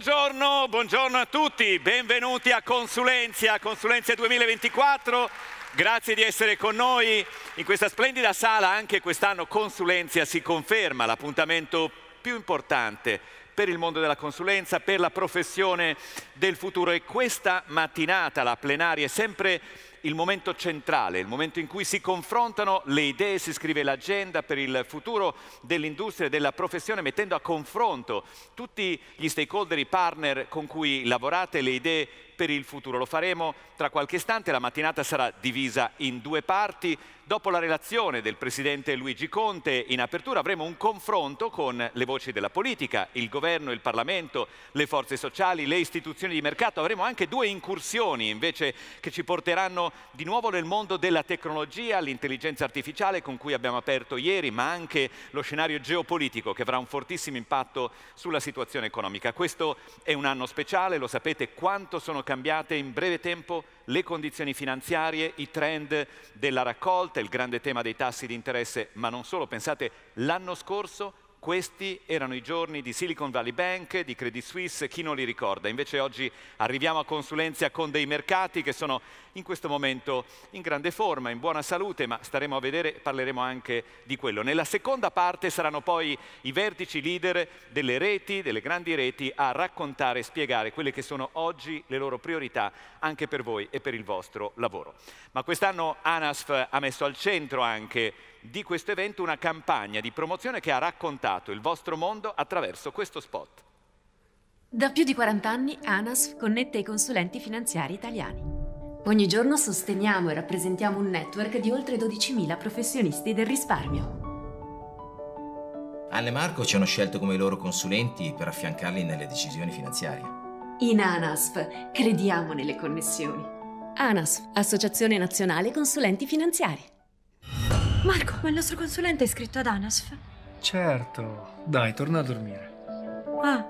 Buongiorno, buongiorno, a tutti, benvenuti a Consulenzia, Consulenzia 2024. Grazie di essere con noi in questa splendida sala, anche quest'anno Consulenzia si conferma l'appuntamento più importante per il mondo della consulenza, per la professione del futuro e questa mattinata la plenaria è sempre il momento centrale, il momento in cui si confrontano le idee, si scrive l'agenda per il futuro dell'industria e della professione, mettendo a confronto tutti gli stakeholder, i partner con cui lavorate, le idee per il futuro. Lo faremo tra qualche istante, la mattinata sarà divisa in due parti, dopo la relazione del Presidente Luigi Conte, in apertura avremo un confronto con le voci della politica, il governo, il Parlamento, le forze sociali, le istituzioni di mercato. Avremo anche due incursioni invece che ci porteranno di nuovo nel mondo della tecnologia, l'intelligenza artificiale con cui abbiamo aperto ieri, ma anche lo scenario geopolitico che avrà un fortissimo impatto sulla situazione economica. Questo è un anno speciale, lo sapete quanto sono cambiate in breve tempo le condizioni finanziarie, i trend della raccolta, il grande tema dei tassi di interesse, ma non solo. Pensate, l'anno scorso questi erano i giorni di Silicon Valley Bank, di Credit Suisse, chi non li ricorda? Invece oggi arriviamo a consulenza con dei mercati che sono in questo momento in grande forma, in buona salute, ma staremo a vedere, parleremo anche di quello. Nella seconda parte saranno poi i vertici leader delle reti, delle grandi reti, a raccontare e spiegare quelle che sono oggi le loro priorità anche per voi e per il vostro lavoro. Ma quest'anno ANASF ha messo al centro anche di questo evento una campagna di promozione che ha raccontato il vostro mondo attraverso questo spot. Da più di 40 anni ANAS connette i consulenti finanziari italiani. Ogni giorno sosteniamo e rappresentiamo un network di oltre 12.000 professionisti del risparmio. Anne e Marco ci hanno scelto come i loro consulenti per affiancarli nelle decisioni finanziarie. In ANASF crediamo nelle connessioni. ANASF, Associazione Nazionale Consulenti Finanziari. Marco, ma il nostro consulente è iscritto ad ANASF? Certo. Dai, torna a dormire. Ah.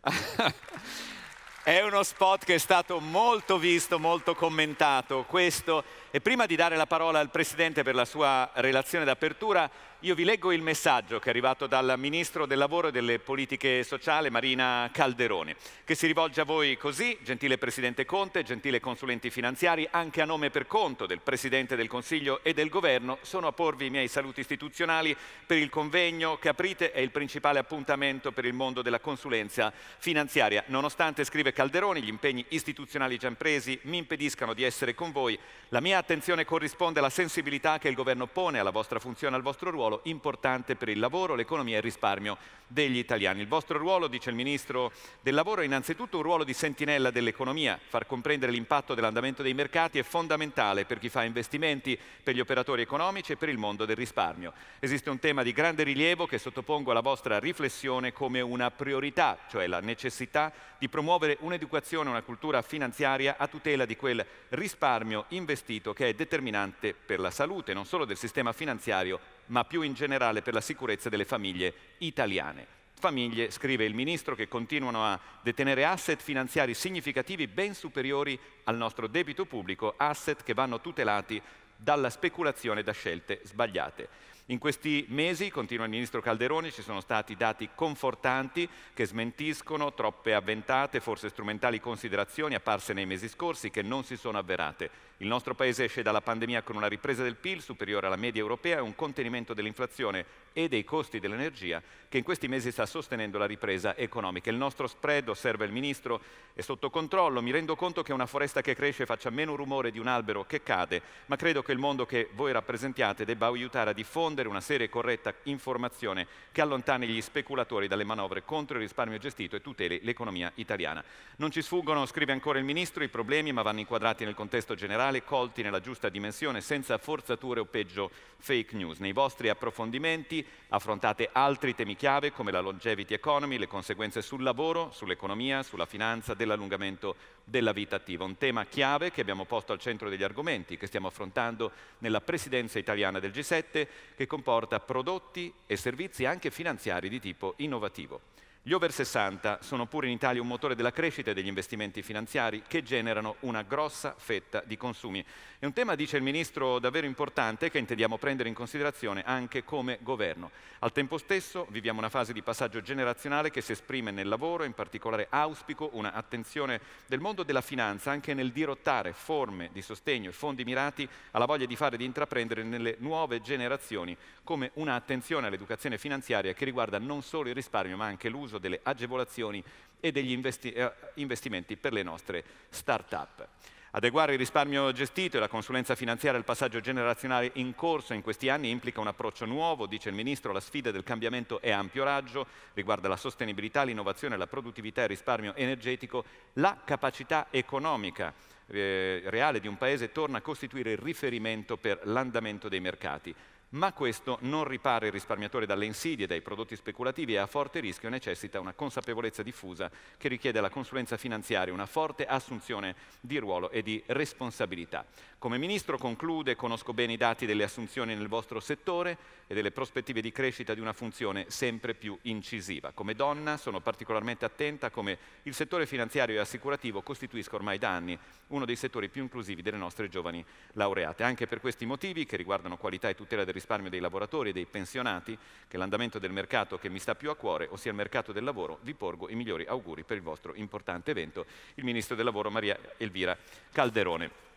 è uno spot che è stato molto visto, molto commentato. Questo e prima di dare la parola al Presidente per la sua relazione d'apertura, io vi leggo il messaggio che è arrivato dal Ministro del Lavoro e delle Politiche Sociali, Marina Calderone, che si rivolge a voi così, gentile Presidente Conte, gentile consulenti finanziari, anche a nome per conto del Presidente del Consiglio e del Governo, sono a porvi i miei saluti istituzionali per il convegno che aprite è il principale appuntamento per il mondo della consulenza finanziaria. Nonostante, scrive Calderoni, gli impegni istituzionali già presi mi impediscano di essere con voi, la mia attenzione corrisponde alla sensibilità che il governo pone alla vostra funzione, al vostro ruolo, importante per il lavoro, l'economia e il risparmio degli italiani. Il vostro ruolo, dice il Ministro del Lavoro, è innanzitutto un ruolo di sentinella dell'economia. Far comprendere l'impatto dell'andamento dei mercati è fondamentale per chi fa investimenti, per gli operatori economici e per il mondo del risparmio. Esiste un tema di grande rilievo che sottopongo alla vostra riflessione come una priorità, cioè la necessità di promuovere un'educazione e una cultura finanziaria a tutela di quel risparmio investito economico che è determinante per la salute non solo del sistema finanziario, ma più in generale per la sicurezza delle famiglie italiane. Famiglie, scrive il Ministro, che continuano a detenere asset finanziari significativi ben superiori al nostro debito pubblico, asset che vanno tutelati dalla speculazione da scelte sbagliate. In questi mesi, continua il ministro Calderoni, ci sono stati dati confortanti che smentiscono troppe avventate, forse strumentali considerazioni apparse nei mesi scorsi che non si sono avverate. Il nostro Paese esce dalla pandemia con una ripresa del PIL superiore alla media europea e un contenimento dell'inflazione e dei costi dell'energia che in questi mesi sta sostenendo la ripresa economica. Il nostro spread, osserva il Ministro, è sotto controllo. Mi rendo conto che una foresta che cresce faccia meno rumore di un albero che cade, ma credo che il mondo che voi rappresentiate debba aiutare a diffondere una seria e corretta informazione che allontani gli speculatori dalle manovre contro il risparmio gestito e tuteli l'economia italiana. Non ci sfuggono, scrive ancora il Ministro, i problemi, ma vanno inquadrati nel contesto generale generale colti nella giusta dimensione, senza forzature o peggio fake news. Nei vostri approfondimenti affrontate altri temi chiave come la longevity economy, le conseguenze sul lavoro, sull'economia, sulla finanza, dell'allungamento della vita attiva. Un tema chiave che abbiamo posto al centro degli argomenti che stiamo affrontando nella presidenza italiana del G7 che comporta prodotti e servizi anche finanziari di tipo innovativo. Gli over 60 sono pure in Italia un motore della crescita e degli investimenti finanziari che generano una grossa fetta di consumi. È un tema, dice il Ministro, davvero importante che intendiamo prendere in considerazione anche come governo. Al tempo stesso viviamo una fase di passaggio generazionale che si esprime nel lavoro, in particolare auspico un'attenzione del mondo della finanza anche nel dirottare forme di sostegno e fondi mirati alla voglia di fare e di intraprendere nelle nuove generazioni come un'attenzione all'educazione finanziaria che riguarda non solo il risparmio ma anche l'uso l'uso delle agevolazioni e degli investi eh, investimenti per le nostre start-up. Adeguare il risparmio gestito e la consulenza finanziaria al passaggio generazionale in corso in questi anni implica un approccio nuovo, dice il Ministro, la sfida del cambiamento è a ampio raggio, riguarda la sostenibilità, l'innovazione, la produttività, e il risparmio energetico, la capacità economica eh, reale di un Paese torna a costituire il riferimento per l'andamento dei mercati ma questo non ripara il risparmiatore dalle insidie, dai prodotti speculativi e a forte rischio necessita una consapevolezza diffusa che richiede la consulenza finanziaria una forte assunzione di ruolo e di responsabilità. Come Ministro conclude, conosco bene i dati delle assunzioni nel vostro settore e delle prospettive di crescita di una funzione sempre più incisiva. Come donna sono particolarmente attenta come il settore finanziario e assicurativo costituisca ormai da anni uno dei settori più inclusivi delle nostre giovani laureate. Anche per questi motivi, che riguardano qualità e tutela del risparmio, risparmio dei lavoratori e dei pensionati, che l'andamento del mercato che mi sta più a cuore, ossia il mercato del lavoro, vi porgo i migliori auguri per il vostro importante evento, il Ministro del Lavoro Maria Elvira Calderone.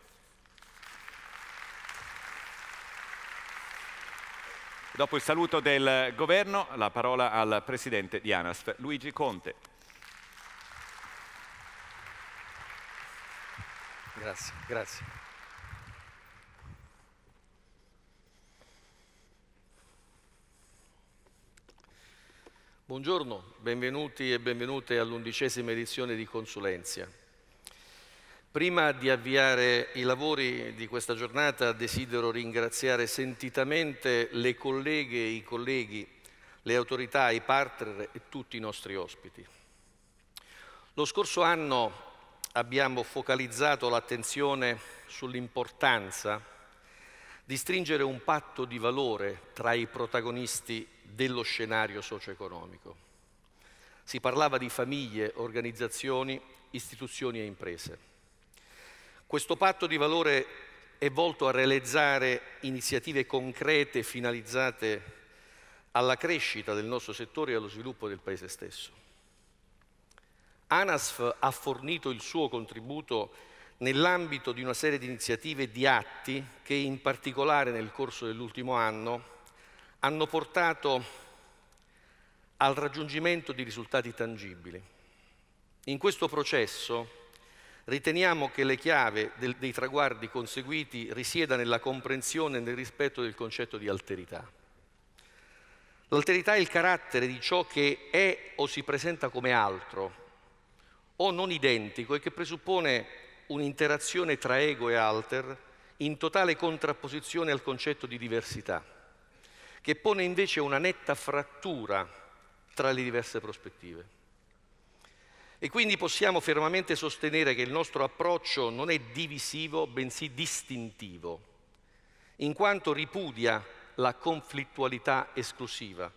Dopo il saluto del governo, la parola al presidente di ANASF, Luigi Conte. Grazie, grazie. Buongiorno, benvenuti e benvenute all'undicesima edizione di Consulenza. Prima di avviare i lavori di questa giornata desidero ringraziare sentitamente le colleghe e i colleghi, le autorità, i partner e tutti i nostri ospiti. Lo scorso anno abbiamo focalizzato l'attenzione sull'importanza di stringere un patto di valore tra i protagonisti dello scenario socio-economico. Si parlava di famiglie, organizzazioni, istituzioni e imprese. Questo patto di valore è volto a realizzare iniziative concrete finalizzate alla crescita del nostro settore e allo sviluppo del Paese stesso. ANASF ha fornito il suo contributo nell'ambito di una serie di iniziative e di atti che in particolare nel corso dell'ultimo anno hanno portato al raggiungimento di risultati tangibili. In questo processo riteniamo che le chiavi dei traguardi conseguiti risieda nella comprensione e nel rispetto del concetto di alterità. L'alterità è il carattere di ciò che è o si presenta come altro o non identico e che presuppone un'interazione tra ego e alter in totale contrapposizione al concetto di diversità che pone invece una netta frattura tra le diverse prospettive. E quindi possiamo fermamente sostenere che il nostro approccio non è divisivo, bensì distintivo, in quanto ripudia la conflittualità esclusiva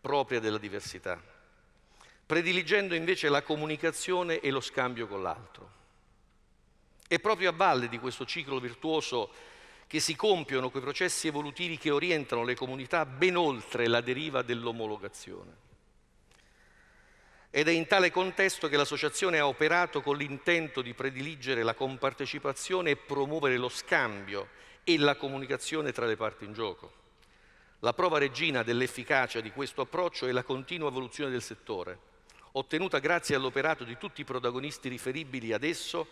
propria della diversità, prediligendo invece la comunicazione e lo scambio con l'altro. E proprio a valle di questo ciclo virtuoso che si compiono quei processi evolutivi che orientano le comunità ben oltre la deriva dell'omologazione. Ed è in tale contesto che l'associazione ha operato con l'intento di prediligere la compartecipazione e promuovere lo scambio e la comunicazione tra le parti in gioco. La prova regina dell'efficacia di questo approccio è la continua evoluzione del settore, ottenuta grazie all'operato di tutti i protagonisti riferibili ad esso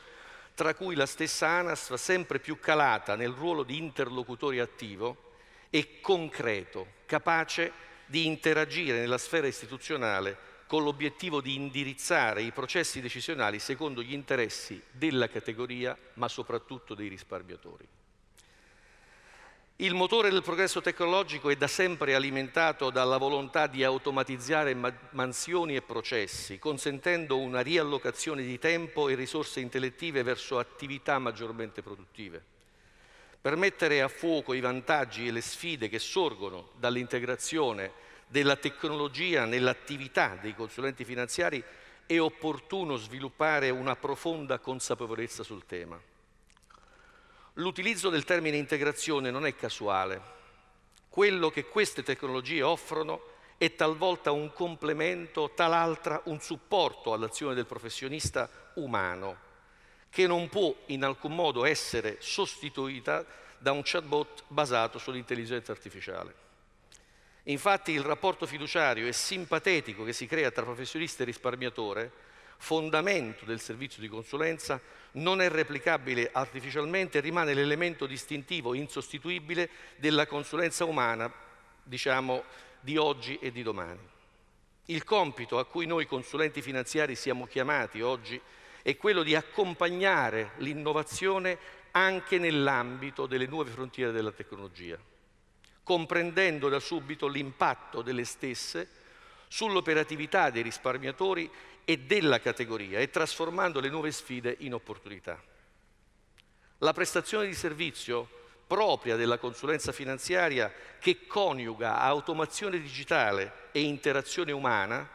tra cui la stessa ANAS va sempre più calata nel ruolo di interlocutore attivo e concreto, capace di interagire nella sfera istituzionale con l'obiettivo di indirizzare i processi decisionali secondo gli interessi della categoria, ma soprattutto dei risparmiatori. Il motore del progresso tecnologico è da sempre alimentato dalla volontà di automatizzare mansioni e processi, consentendo una riallocazione di tempo e risorse intellettive verso attività maggiormente produttive. Per mettere a fuoco i vantaggi e le sfide che sorgono dall'integrazione della tecnologia nell'attività dei consulenti finanziari è opportuno sviluppare una profonda consapevolezza sul tema. L'utilizzo del termine integrazione non è casuale. Quello che queste tecnologie offrono è talvolta un complemento, talaltra un supporto all'azione del professionista umano, che non può in alcun modo essere sostituita da un chatbot basato sull'intelligenza artificiale. Infatti il rapporto fiduciario e simpatetico che si crea tra professionista e risparmiatore fondamento del servizio di consulenza, non è replicabile artificialmente, e rimane l'elemento distintivo insostituibile della consulenza umana, diciamo, di oggi e di domani. Il compito a cui noi consulenti finanziari siamo chiamati oggi è quello di accompagnare l'innovazione anche nell'ambito delle nuove frontiere della tecnologia, comprendendo da subito l'impatto delle stesse sull'operatività dei risparmiatori e della categoria e trasformando le nuove sfide in opportunità. La prestazione di servizio propria della consulenza finanziaria che coniuga automazione digitale e interazione umana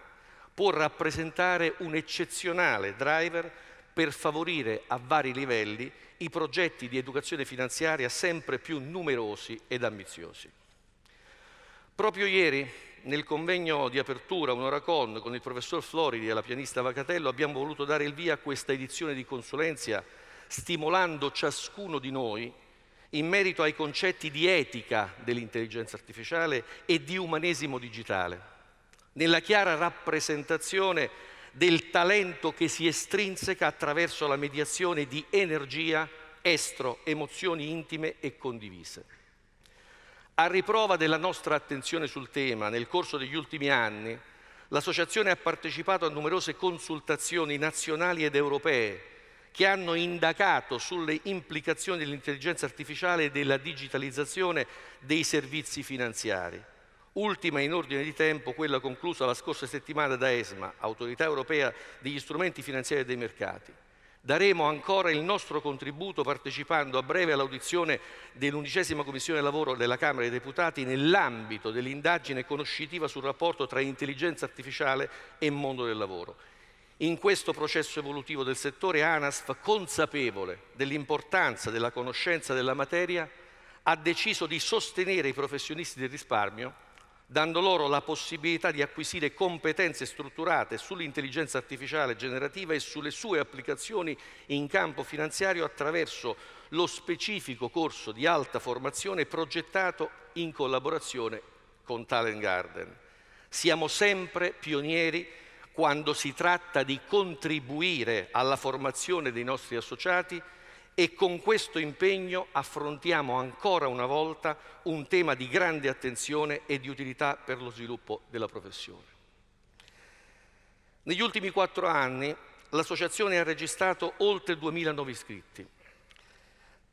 può rappresentare un eccezionale driver per favorire a vari livelli i progetti di educazione finanziaria sempre più numerosi ed ambiziosi. Proprio ieri nel convegno di apertura Un'ora con, con il professor Floridi e la pianista Vacatello abbiamo voluto dare il via a questa edizione di consulenza stimolando ciascuno di noi in merito ai concetti di etica dell'intelligenza artificiale e di umanesimo digitale, nella chiara rappresentazione del talento che si estrinseca attraverso la mediazione di energia, estro, emozioni intime e condivise. A riprova della nostra attenzione sul tema, nel corso degli ultimi anni, l'Associazione ha partecipato a numerose consultazioni nazionali ed europee che hanno indagato sulle implicazioni dell'intelligenza artificiale e della digitalizzazione dei servizi finanziari. Ultima in ordine di tempo quella conclusa la scorsa settimana da ESMA, Autorità Europea degli Strumenti Finanziari e dei Mercati. Daremo ancora il nostro contributo partecipando a breve all'audizione dell'undicesima Commissione Lavoro della Camera dei Deputati nell'ambito dell'indagine conoscitiva sul rapporto tra intelligenza artificiale e mondo del lavoro. In questo processo evolutivo del settore ANASF, consapevole dell'importanza della conoscenza della materia, ha deciso di sostenere i professionisti del risparmio dando loro la possibilità di acquisire competenze strutturate sull'intelligenza artificiale generativa e sulle sue applicazioni in campo finanziario attraverso lo specifico corso di alta formazione progettato in collaborazione con Talent Garden. Siamo sempre pionieri quando si tratta di contribuire alla formazione dei nostri associati e con questo impegno affrontiamo ancora una volta un tema di grande attenzione e di utilità per lo sviluppo della professione. Negli ultimi quattro anni l'associazione ha registrato oltre 2.000 nuovi iscritti,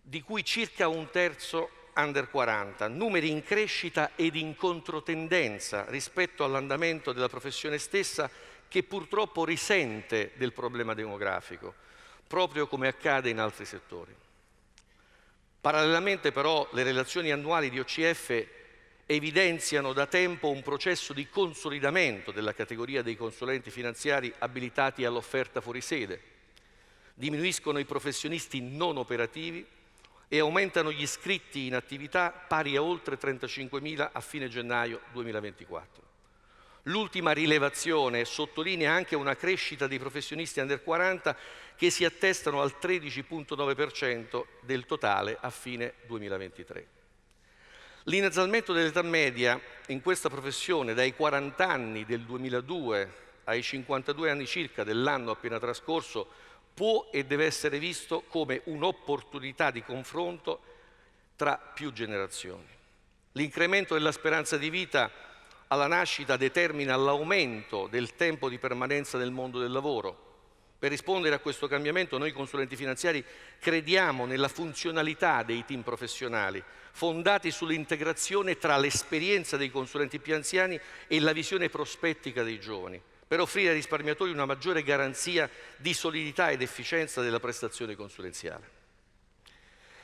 di cui circa un terzo under 40, numeri in crescita ed in controtendenza rispetto all'andamento della professione stessa che purtroppo risente del problema demografico proprio come accade in altri settori. Parallelamente però le relazioni annuali di OCF evidenziano da tempo un processo di consolidamento della categoria dei consulenti finanziari abilitati all'offerta fuorisede. Diminuiscono i professionisti non operativi e aumentano gli iscritti in attività pari a oltre 35.000 a fine gennaio 2024. L'ultima rilevazione sottolinea anche una crescita dei professionisti under 40 che si attestano al 13.9% del totale a fine 2023. L'innalzamento dell'età media in questa professione dai 40 anni del 2002 ai 52 anni circa dell'anno appena trascorso può e deve essere visto come un'opportunità di confronto tra più generazioni. L'incremento della speranza di vita alla nascita determina l'aumento del tempo di permanenza nel mondo del lavoro. Per rispondere a questo cambiamento noi consulenti finanziari crediamo nella funzionalità dei team professionali, fondati sull'integrazione tra l'esperienza dei consulenti più anziani e la visione prospettica dei giovani, per offrire ai risparmiatori una maggiore garanzia di solidità ed efficienza della prestazione consulenziale.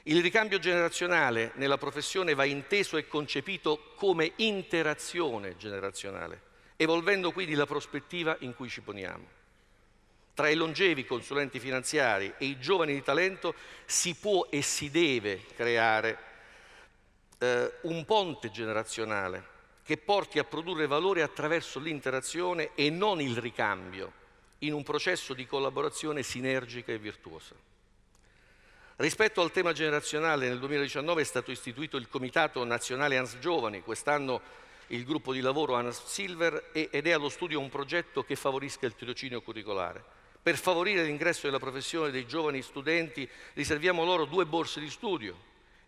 Il ricambio generazionale nella professione va inteso e concepito come interazione generazionale, evolvendo quindi la prospettiva in cui ci poniamo. Tra i longevi consulenti finanziari e i giovani di talento si può e si deve creare eh, un ponte generazionale che porti a produrre valore attraverso l'interazione e non il ricambio in un processo di collaborazione sinergica e virtuosa. Rispetto al tema generazionale, nel 2019 è stato istituito il Comitato Nazionale ANS Giovani, quest'anno il gruppo di lavoro ANS Silver ed è allo studio un progetto che favorisca il tirocinio curricolare. Per favorire l'ingresso della professione dei giovani studenti riserviamo loro due borse di studio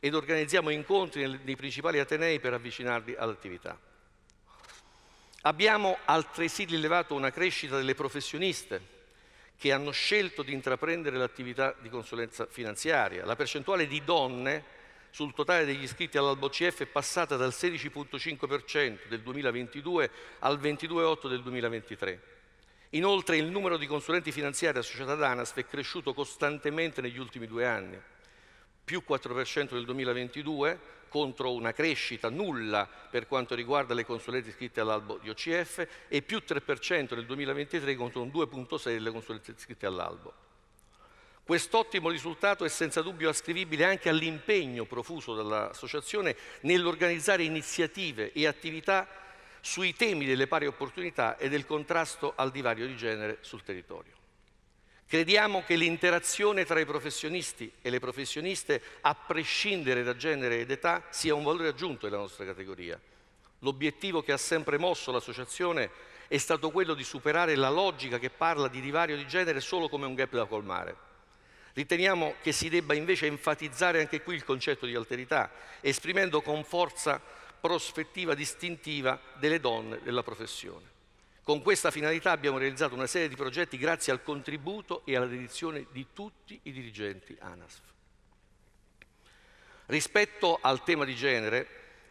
ed organizziamo incontri nei principali atenei per avvicinarli all'attività. Abbiamo altresì rilevato una crescita delle professioniste che hanno scelto di intraprendere l'attività di consulenza finanziaria. La percentuale di donne sul totale degli iscritti all'albo CF è passata dal 16,5% del 2022 al 22,8% del 2023. Inoltre il numero di consulenti finanziari associati ad ANASP è cresciuto costantemente negli ultimi due anni più 4% nel 2022 contro una crescita nulla per quanto riguarda le consulenze iscritte all'albo di OCF e più 3% nel 2023 contro un 2.6 delle consulenze iscritte all'albo. Quest'ottimo risultato è senza dubbio ascrivibile anche all'impegno profuso dall'Associazione nell'organizzare iniziative e attività sui temi delle pari opportunità e del contrasto al divario di genere sul territorio. Crediamo che l'interazione tra i professionisti e le professioniste, a prescindere da genere ed età, sia un valore aggiunto della nostra categoria. L'obiettivo che ha sempre mosso l'associazione è stato quello di superare la logica che parla di divario di genere solo come un gap da colmare. Riteniamo che si debba invece enfatizzare anche qui il concetto di alterità, esprimendo con forza prospettiva distintiva delle donne della professione. Con questa finalità abbiamo realizzato una serie di progetti grazie al contributo e alla dedizione di tutti i dirigenti ANASF. Rispetto al tema di genere,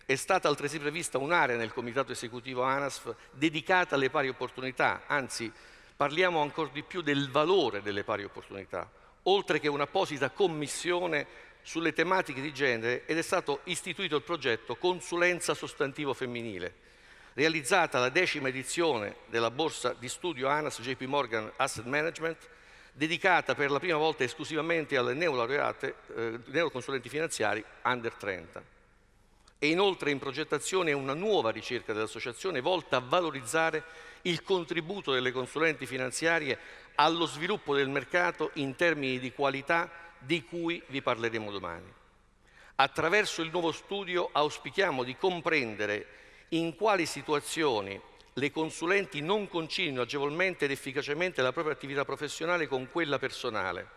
è stata altresì prevista un'area nel comitato esecutivo ANASF dedicata alle pari opportunità, anzi parliamo ancora di più del valore delle pari opportunità, oltre che un'apposita commissione sulle tematiche di genere ed è stato istituito il progetto Consulenza Sostantivo Femminile, realizzata la decima edizione della borsa di studio ANAS JP Morgan Asset Management, dedicata per la prima volta esclusivamente alle neolaureate, eh, neoconsulenti finanziari under 30. E inoltre in progettazione una nuova ricerca dell'associazione volta a valorizzare il contributo delle consulenti finanziarie allo sviluppo del mercato in termini di qualità di cui vi parleremo domani. Attraverso il nuovo studio auspichiamo di comprendere in quali situazioni le consulenti non conciliano agevolmente ed efficacemente la propria attività professionale con quella personale,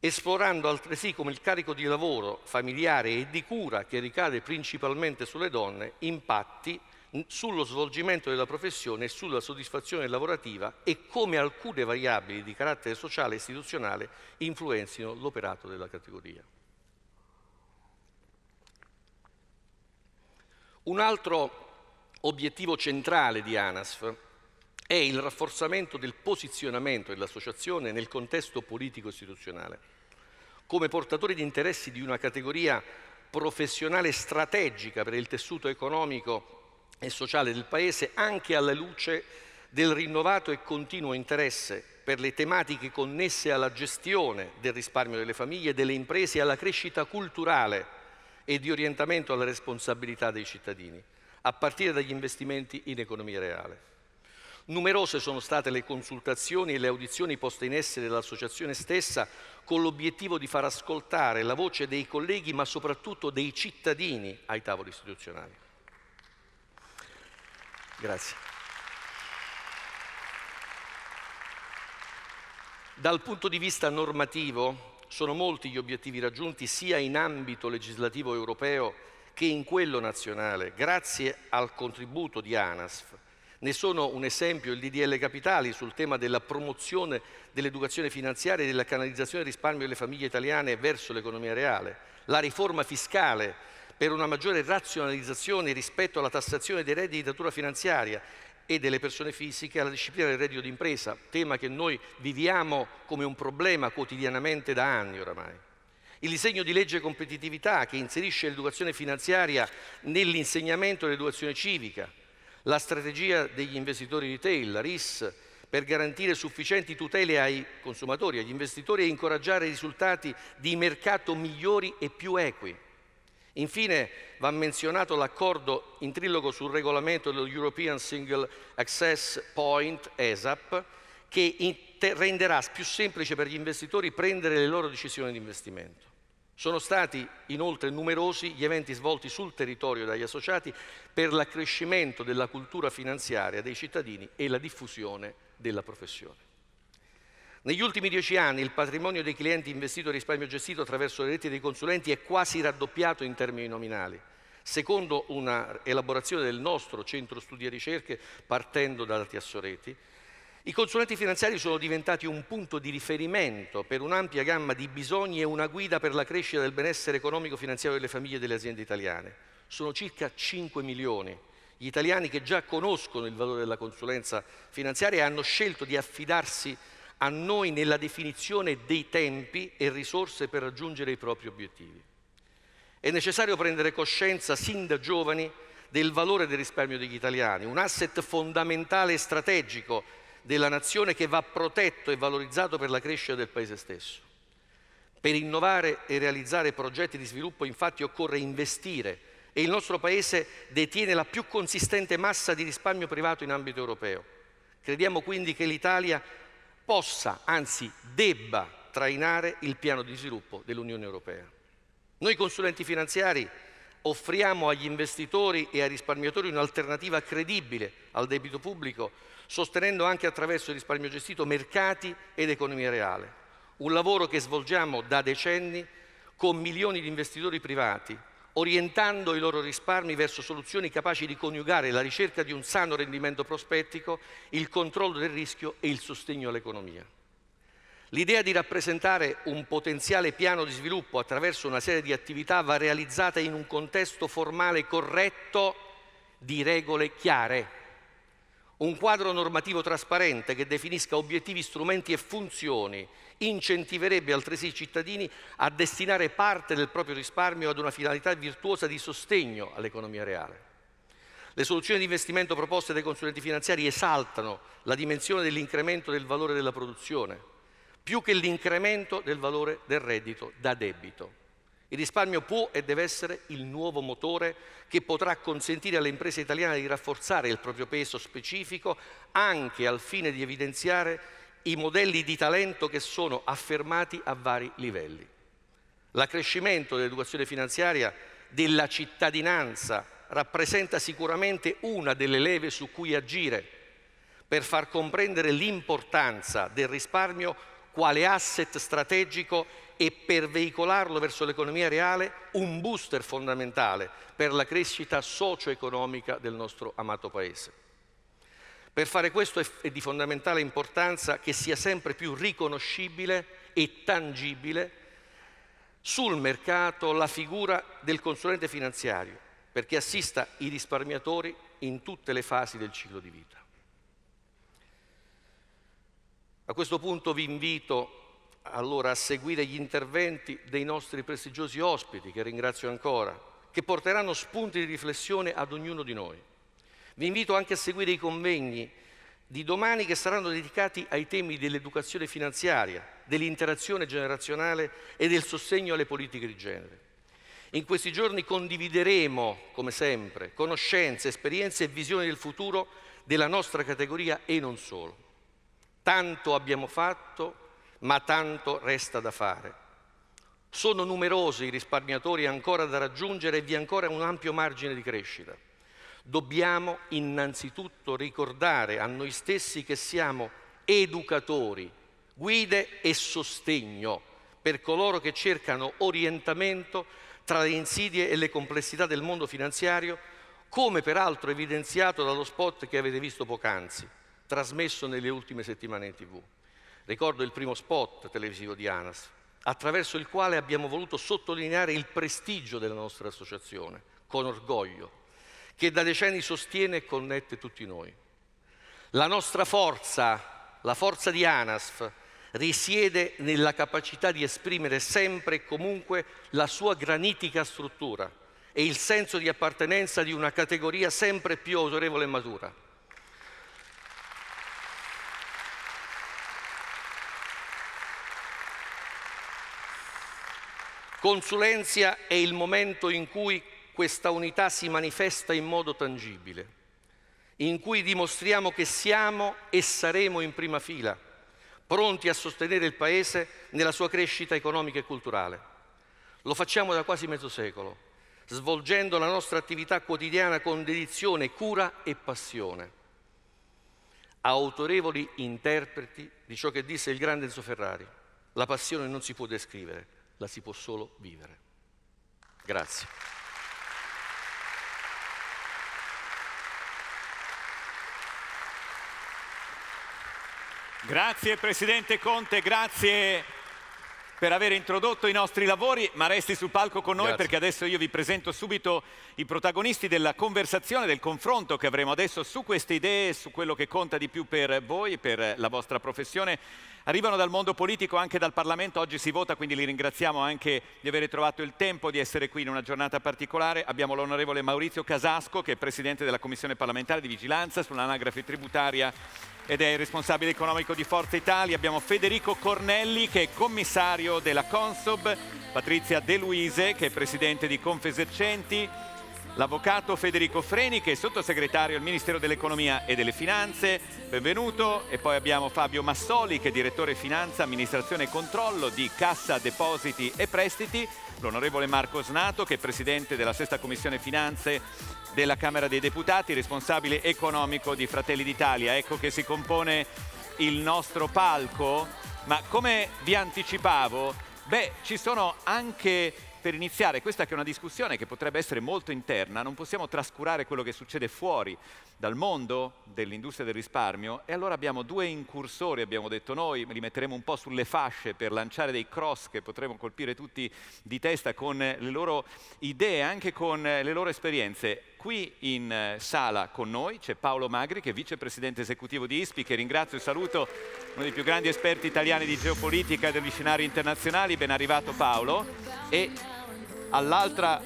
esplorando altresì come il carico di lavoro familiare e di cura che ricade principalmente sulle donne impatti sullo svolgimento della professione e sulla soddisfazione lavorativa e come alcune variabili di carattere sociale e istituzionale influenzino l'operato della categoria. Un altro obiettivo centrale di ANASF è il rafforzamento del posizionamento dell'associazione nel contesto politico istituzionale, come portatore di interessi di una categoria professionale strategica per il tessuto economico e sociale del Paese, anche alla luce del rinnovato e continuo interesse per le tematiche connesse alla gestione del risparmio delle famiglie e delle imprese e alla crescita culturale e di orientamento alla responsabilità dei cittadini, a partire dagli investimenti in economia reale. Numerose sono state le consultazioni e le audizioni poste in essere dall'associazione stessa con l'obiettivo di far ascoltare la voce dei colleghi ma soprattutto dei cittadini ai tavoli istituzionali. Grazie. Dal punto di vista normativo, sono molti gli obiettivi raggiunti sia in ambito legislativo europeo che in quello nazionale, grazie al contributo di ANASF. Ne sono un esempio il DDL Capitali sul tema della promozione dell'educazione finanziaria e della canalizzazione del risparmio delle famiglie italiane verso l'economia reale, la riforma fiscale per una maggiore razionalizzazione rispetto alla tassazione dei redditi di natura finanziaria e delle persone fisiche alla disciplina del reddito d'impresa, tema che noi viviamo come un problema quotidianamente da anni oramai. Il disegno di legge competitività che inserisce l'educazione finanziaria nell'insegnamento dell'educazione civica, la strategia degli investitori retail, la RIS, per garantire sufficienti tutele ai consumatori, agli investitori e incoraggiare risultati di mercato migliori e più equi. Infine va menzionato l'accordo in trilogo sul regolamento dello European Single Access Point, ESAP, che renderà più semplice per gli investitori prendere le loro decisioni di investimento. Sono stati inoltre numerosi gli eventi svolti sul territorio dagli associati per l'accrescimento della cultura finanziaria dei cittadini e la diffusione della professione. Negli ultimi dieci anni il patrimonio dei clienti investito in risparmio gestito attraverso le reti dei consulenti è quasi raddoppiato in termini nominali, secondo una elaborazione del nostro centro studi e ricerche partendo da dati assoreti. I consulenti finanziari sono diventati un punto di riferimento per un'ampia gamma di bisogni e una guida per la crescita del benessere economico-finanziario delle famiglie e delle aziende italiane. Sono circa 5 milioni gli italiani che già conoscono il valore della consulenza finanziaria e hanno scelto di affidarsi a noi nella definizione dei tempi e risorse per raggiungere i propri obiettivi. È necessario prendere coscienza sin da giovani del valore del risparmio degli italiani, un asset fondamentale e strategico della nazione che va protetto e valorizzato per la crescita del Paese stesso. Per innovare e realizzare progetti di sviluppo infatti occorre investire e il nostro Paese detiene la più consistente massa di risparmio privato in ambito europeo. Crediamo quindi che l'Italia possa, anzi debba, trainare il piano di sviluppo dell'Unione Europea. Noi consulenti finanziari offriamo agli investitori e ai risparmiatori un'alternativa credibile al debito pubblico, sostenendo anche attraverso il risparmio gestito mercati ed economia reale. Un lavoro che svolgiamo da decenni con milioni di investitori privati, orientando i loro risparmi verso soluzioni capaci di coniugare la ricerca di un sano rendimento prospettico, il controllo del rischio e il sostegno all'economia. L'idea di rappresentare un potenziale piano di sviluppo attraverso una serie di attività va realizzata in un contesto formale corretto di regole chiare, un quadro normativo trasparente che definisca obiettivi, strumenti e funzioni incentiverebbe altresì i cittadini a destinare parte del proprio risparmio ad una finalità virtuosa di sostegno all'economia reale. Le soluzioni di investimento proposte dai consulenti finanziari esaltano la dimensione dell'incremento del valore della produzione, più che l'incremento del valore del reddito da debito. Il risparmio può e deve essere il nuovo motore che potrà consentire alle imprese italiane di rafforzare il proprio peso specifico anche al fine di evidenziare i modelli di talento che sono affermati a vari livelli. L'accrescimento dell'educazione finanziaria della cittadinanza rappresenta sicuramente una delle leve su cui agire per far comprendere l'importanza del risparmio quale asset strategico e per veicolarlo verso l'economia reale un booster fondamentale per la crescita socio-economica del nostro amato Paese. Per fare questo è di fondamentale importanza che sia sempre più riconoscibile e tangibile sul mercato la figura del consulente finanziario, perché assista i risparmiatori in tutte le fasi del ciclo di vita. A questo punto vi invito allora a seguire gli interventi dei nostri prestigiosi ospiti, che ringrazio ancora, che porteranno spunti di riflessione ad ognuno di noi. Vi invito anche a seguire i convegni di domani che saranno dedicati ai temi dell'educazione finanziaria, dell'interazione generazionale e del sostegno alle politiche di genere. In questi giorni condivideremo, come sempre, conoscenze, esperienze e visioni del futuro della nostra categoria e non solo. Tanto abbiamo fatto, ma tanto resta da fare. Sono numerosi i risparmiatori ancora da raggiungere e vi è ancora un ampio margine di crescita. Dobbiamo innanzitutto ricordare a noi stessi che siamo educatori, guide e sostegno per coloro che cercano orientamento tra le insidie e le complessità del mondo finanziario, come peraltro evidenziato dallo spot che avete visto poc'anzi, trasmesso nelle ultime settimane in tv. Ricordo il primo spot televisivo di ANAS, attraverso il quale abbiamo voluto sottolineare il prestigio della nostra associazione, con orgoglio, che da decenni sostiene e connette tutti noi. La nostra forza, la forza di ANASF, risiede nella capacità di esprimere sempre e comunque la sua granitica struttura e il senso di appartenenza di una categoria sempre più autorevole e matura. Consulenza è il momento in cui questa unità si manifesta in modo tangibile, in cui dimostriamo che siamo e saremo in prima fila, pronti a sostenere il Paese nella sua crescita economica e culturale. Lo facciamo da quasi mezzo secolo, svolgendo la nostra attività quotidiana con dedizione, cura e passione. Autorevoli interpreti di ciò che disse il grande Enzo Ferrari, la passione non si può descrivere, la si può solo vivere. Grazie. Grazie Presidente Conte, grazie per aver introdotto i nostri lavori, ma resti sul palco con noi grazie. perché adesso io vi presento subito i protagonisti della conversazione, del confronto che avremo adesso su queste idee, su quello che conta di più per voi, per la vostra professione. Arrivano dal mondo politico, anche dal Parlamento, oggi si vota, quindi li ringraziamo anche di aver trovato il tempo di essere qui in una giornata particolare. Abbiamo l'onorevole Maurizio Casasco, che è Presidente della Commissione parlamentare di vigilanza sull'anagrafe tributaria ed è il responsabile economico di Forza Italia. Abbiamo Federico Cornelli che è commissario della Consob, Patrizia De Luise che è presidente di Confesercenti, l'avvocato Federico Freni che è sottosegretario al Ministero dell'Economia e delle Finanze, benvenuto, e poi abbiamo Fabio Massoli che è direttore Finanza, Amministrazione e Controllo di Cassa Depositi e Prestiti, l'onorevole Marco Snato che è presidente della Sesta Commissione Finanze della Camera dei Deputati, responsabile economico di Fratelli d'Italia. Ecco che si compone il nostro palco, ma come vi anticipavo, beh, ci sono anche per iniziare, questa che è una discussione che potrebbe essere molto interna, non possiamo trascurare quello che succede fuori dal mondo dell'industria del risparmio e allora abbiamo due incursori, abbiamo detto noi, li metteremo un po' sulle fasce per lanciare dei cross che potremo colpire tutti di testa con le loro idee, anche con le loro esperienze qui in eh, sala con noi c'è Paolo Magri che è vicepresidente esecutivo di ISPI che ringrazio e saluto uno dei più grandi esperti italiani di geopolitica e degli scenari internazionali, ben arrivato Paolo e all'altra,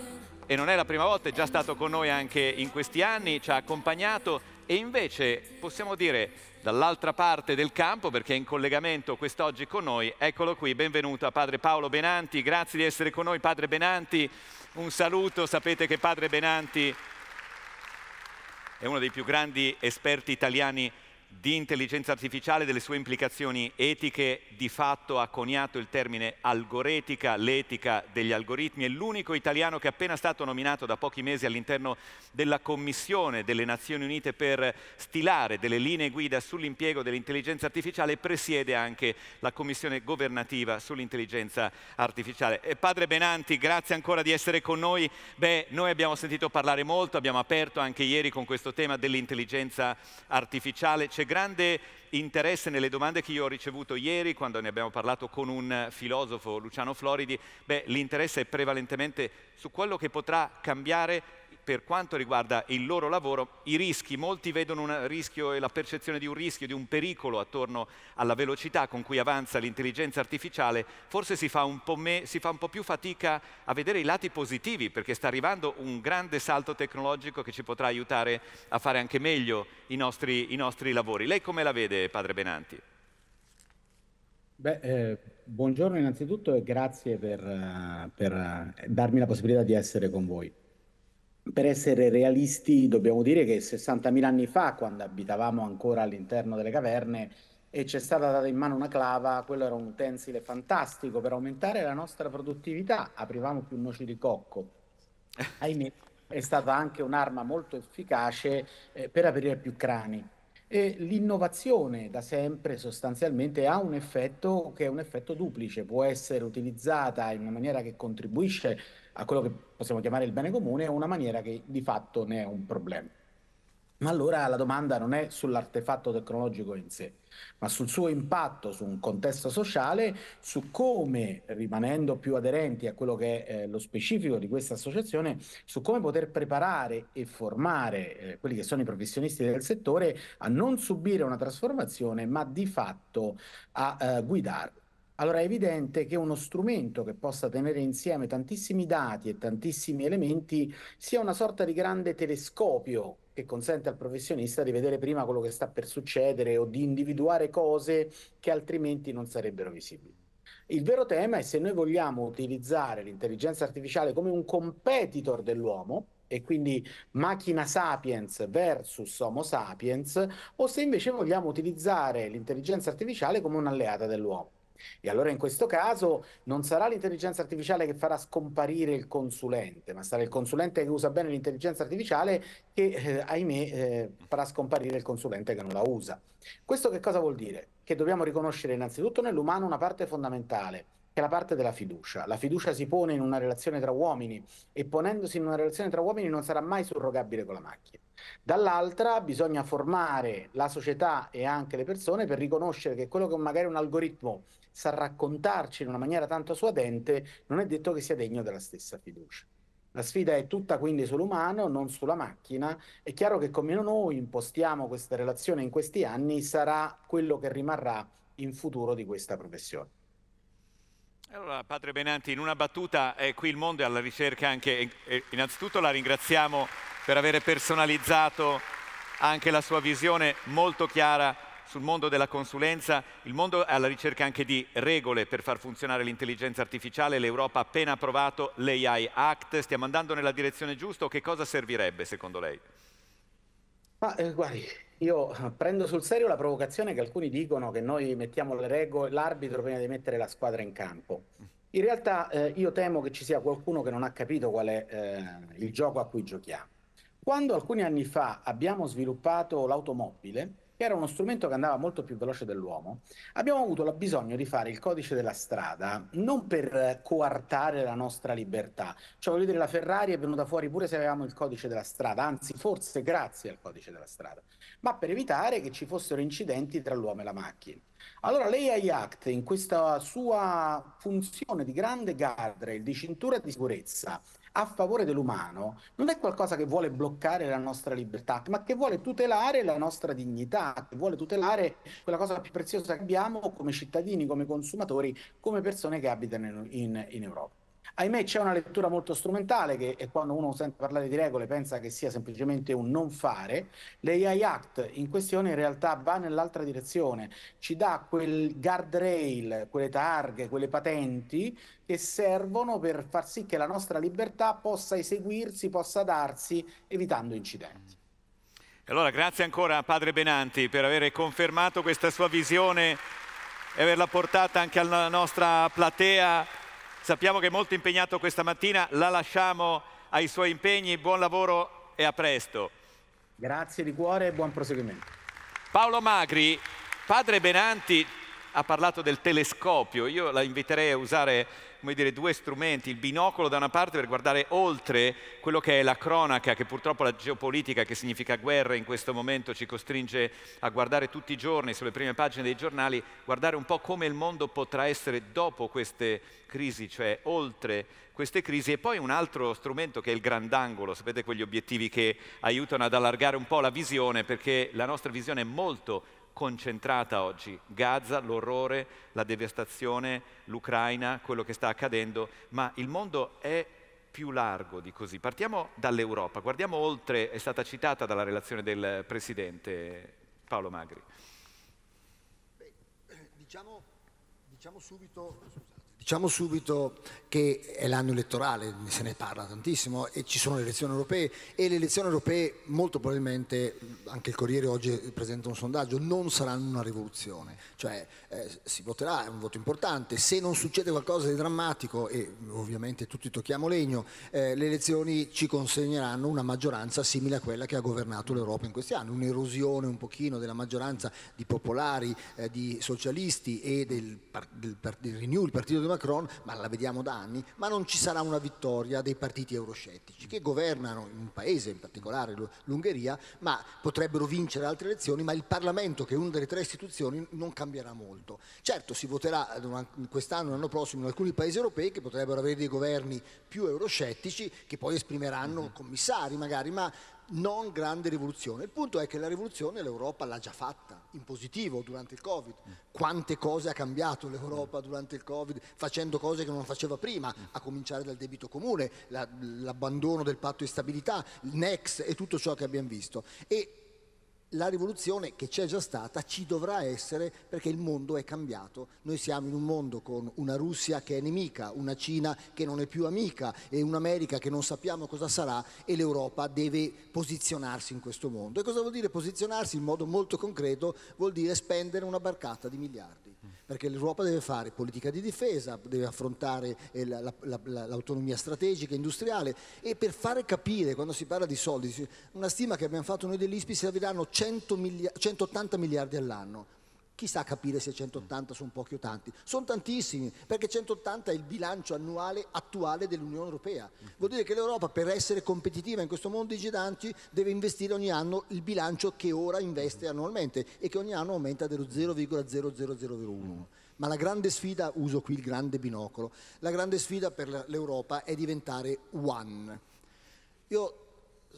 e non è la prima volta, è già stato con noi anche in questi anni, ci ha accompagnato e invece possiamo dire dall'altra parte del campo perché è in collegamento quest'oggi con noi, eccolo qui, benvenuto a padre Paolo Benanti, grazie di essere con noi padre Benanti, un saluto, sapete che padre Benanti è uno dei più grandi esperti italiani di intelligenza artificiale delle sue implicazioni etiche di fatto ha coniato il termine algoretica, l'etica degli algoritmi, è l'unico italiano che è appena stato nominato da pochi mesi all'interno della Commissione delle Nazioni Unite per stilare delle linee guida sull'impiego dell'intelligenza artificiale e presiede anche la Commissione governativa sull'intelligenza artificiale. E eh, padre Benanti, grazie ancora di essere con noi. Beh, noi abbiamo sentito parlare molto, abbiamo aperto anche ieri con questo tema dell'intelligenza artificiale. C'è grande interesse nelle domande che io ho ricevuto ieri quando ne abbiamo parlato con un filosofo, Luciano Floridi, beh, l'interesse è prevalentemente su quello che potrà cambiare per quanto riguarda il loro lavoro i rischi, molti vedono un rischio e la percezione di un rischio, di un pericolo attorno alla velocità con cui avanza l'intelligenza artificiale, forse si fa, me, si fa un po' più fatica a vedere i lati positivi perché sta arrivando un grande salto tecnologico che ci potrà aiutare a fare anche meglio i nostri, i nostri lavori. Lei come la vede, padre Benanti? Beh, eh, buongiorno innanzitutto e grazie per, eh, per eh, darmi la possibilità di essere con voi per essere realisti dobbiamo dire che 60.000 anni fa, quando abitavamo ancora all'interno delle caverne e ci è stata data in mano una clava, quello era un utensile fantastico per aumentare la nostra produttività, aprivamo più noci di cocco. Ahimè, è stata anche un'arma molto efficace eh, per aprire più crani. E l'innovazione da sempre sostanzialmente ha un effetto che è un effetto duplice, può essere utilizzata in una maniera che contribuisce a quello che possiamo chiamare il bene comune, una maniera che di fatto ne è un problema. Ma allora la domanda non è sull'artefatto tecnologico in sé, ma sul suo impatto su un contesto sociale, su come, rimanendo più aderenti a quello che è eh, lo specifico di questa associazione, su come poter preparare e formare eh, quelli che sono i professionisti del settore a non subire una trasformazione, ma di fatto a eh, guidare allora è evidente che uno strumento che possa tenere insieme tantissimi dati e tantissimi elementi sia una sorta di grande telescopio che consente al professionista di vedere prima quello che sta per succedere o di individuare cose che altrimenti non sarebbero visibili. Il vero tema è se noi vogliamo utilizzare l'intelligenza artificiale come un competitor dell'uomo, e quindi macchina sapiens versus Homo sapiens, o se invece vogliamo utilizzare l'intelligenza artificiale come un'alleata dell'uomo. E allora in questo caso non sarà l'intelligenza artificiale che farà scomparire il consulente, ma sarà il consulente che usa bene l'intelligenza artificiale che, eh, ahimè, eh, farà scomparire il consulente che non la usa. Questo che cosa vuol dire? Che dobbiamo riconoscere innanzitutto nell'umano una parte fondamentale, che è la parte della fiducia. La fiducia si pone in una relazione tra uomini e ponendosi in una relazione tra uomini non sarà mai surrogabile con la macchina. Dall'altra bisogna formare la società e anche le persone per riconoscere che quello che magari un algoritmo sa raccontarci in una maniera tanto sua dente, non è detto che sia degno della stessa fiducia. La sfida è tutta quindi sull'umano, non sulla macchina. È chiaro che come noi impostiamo questa relazione in questi anni sarà quello che rimarrà in futuro di questa professione. Allora, padre Benanti, in una battuta, è eh, qui il mondo è alla ricerca anche, eh, eh, innanzitutto la ringraziamo per aver personalizzato anche la sua visione molto chiara sul mondo della consulenza, il mondo è alla ricerca anche di regole per far funzionare l'intelligenza artificiale, l'Europa ha appena approvato l'AI Act, stiamo andando nella direzione giusta o che cosa servirebbe secondo lei? Ma eh, guardi, io eh, prendo sul serio la provocazione che alcuni dicono che noi mettiamo le regole, l'arbitro prima di mettere la squadra in campo. In realtà eh, io temo che ci sia qualcuno che non ha capito qual è eh, il gioco a cui giochiamo. Quando alcuni anni fa abbiamo sviluppato l'automobile, che era uno strumento che andava molto più veloce dell'uomo, abbiamo avuto la bisogno di fare il codice della strada non per coartare la nostra libertà. Cioè, voglio dire, la Ferrari è venuta fuori pure se avevamo il codice della strada, anzi, forse grazie al codice della strada, ma per evitare che ci fossero incidenti tra l'uomo e la macchina. Allora, l'AI Act, in questa sua funzione di grande guardrail, di cintura di sicurezza, a favore dell'umano non è qualcosa che vuole bloccare la nostra libertà, ma che vuole tutelare la nostra dignità, che vuole tutelare quella cosa più preziosa che abbiamo come cittadini, come consumatori, come persone che abitano in, in Europa. Ahimè c'è una lettura molto strumentale che quando uno sente parlare di regole pensa che sia semplicemente un non fare. L'AI Act in questione in realtà va nell'altra direzione, ci dà quel guardrail, quelle targhe, quelle patenti che servono per far sì che la nostra libertà possa eseguirsi, possa darsi evitando incidenti. allora grazie ancora a Padre Benanti per aver confermato questa sua visione e averla portata anche alla nostra platea Sappiamo che è molto impegnato questa mattina, la lasciamo ai suoi impegni, buon lavoro e a presto. Grazie di cuore e buon proseguimento. Paolo Magri, padre Benanti ha parlato del telescopio, io la inviterei a usare come dire, due strumenti, il binocolo da una parte per guardare oltre quello che è la cronaca, che purtroppo la geopolitica, che significa guerra in questo momento, ci costringe a guardare tutti i giorni sulle prime pagine dei giornali, guardare un po' come il mondo potrà essere dopo queste crisi, cioè oltre queste crisi e poi un altro strumento che è il grandangolo, sapete quegli obiettivi che aiutano ad allargare un po' la visione perché la nostra visione è molto concentrata oggi. Gaza, l'orrore, la devastazione, l'Ucraina, quello che sta accadendo, ma il mondo è più largo di così. Partiamo dall'Europa, guardiamo oltre, è stata citata dalla relazione del Presidente Paolo Magri. Beh, eh, diciamo, diciamo subito... Scusate. Diciamo subito che è l'anno elettorale, se ne parla tantissimo e ci sono le elezioni europee e le elezioni europee molto probabilmente, anche il Corriere oggi presenta un sondaggio, non saranno una rivoluzione, cioè eh, si voterà, è un voto importante, se non succede qualcosa di drammatico e ovviamente tutti tocchiamo legno, eh, le elezioni ci consegneranno una maggioranza simile a quella che ha governato l'Europa in questi anni, un'erosione un pochino della maggioranza di popolari, eh, di socialisti e del, del, del, del Renew, il Partito Democratico Macron, ma la vediamo da anni, ma non ci sarà una vittoria dei partiti euroscettici che governano in un paese, in particolare l'Ungheria, ma potrebbero vincere altre elezioni, ma il Parlamento, che è una delle tre istituzioni, non cambierà molto. Certo, si voterà quest'anno e l'anno prossimo in alcuni paesi europei che potrebbero avere dei governi più euroscettici che poi esprimeranno mhm. commissari magari, ma non grande rivoluzione. Il punto è che la rivoluzione l'Europa l'ha già fatta, in positivo, durante il Covid. Mm. Quante cose ha cambiato l'Europa durante il Covid, facendo cose che non faceva prima, mm. a cominciare dal debito comune, l'abbandono del patto di stabilità, il NEX e tutto ciò che abbiamo visto. E la rivoluzione che c'è già stata ci dovrà essere perché il mondo è cambiato. Noi siamo in un mondo con una Russia che è nemica, una Cina che non è più amica e un'America che non sappiamo cosa sarà e l'Europa deve posizionarsi in questo mondo. E cosa vuol dire posizionarsi in modo molto concreto? Vuol dire spendere una barcata di miliardi perché l'Europa deve fare politica di difesa, deve affrontare eh, l'autonomia strategica, e industriale e per fare capire, quando si parla di soldi, una stima che abbiamo fatto noi dell'ISPI serviranno 100 miliardi, 180 miliardi all'anno Chissà capire se 180 sono pochi o tanti. Sono tantissimi, perché 180 è il bilancio annuale attuale dell'Unione Europea. Vuol dire che l'Europa per essere competitiva in questo mondo di giganti deve investire ogni anno il bilancio che ora investe annualmente e che ogni anno aumenta dello 0,00001. Ma la grande sfida, uso qui il grande binocolo, la grande sfida per l'Europa è diventare one. Io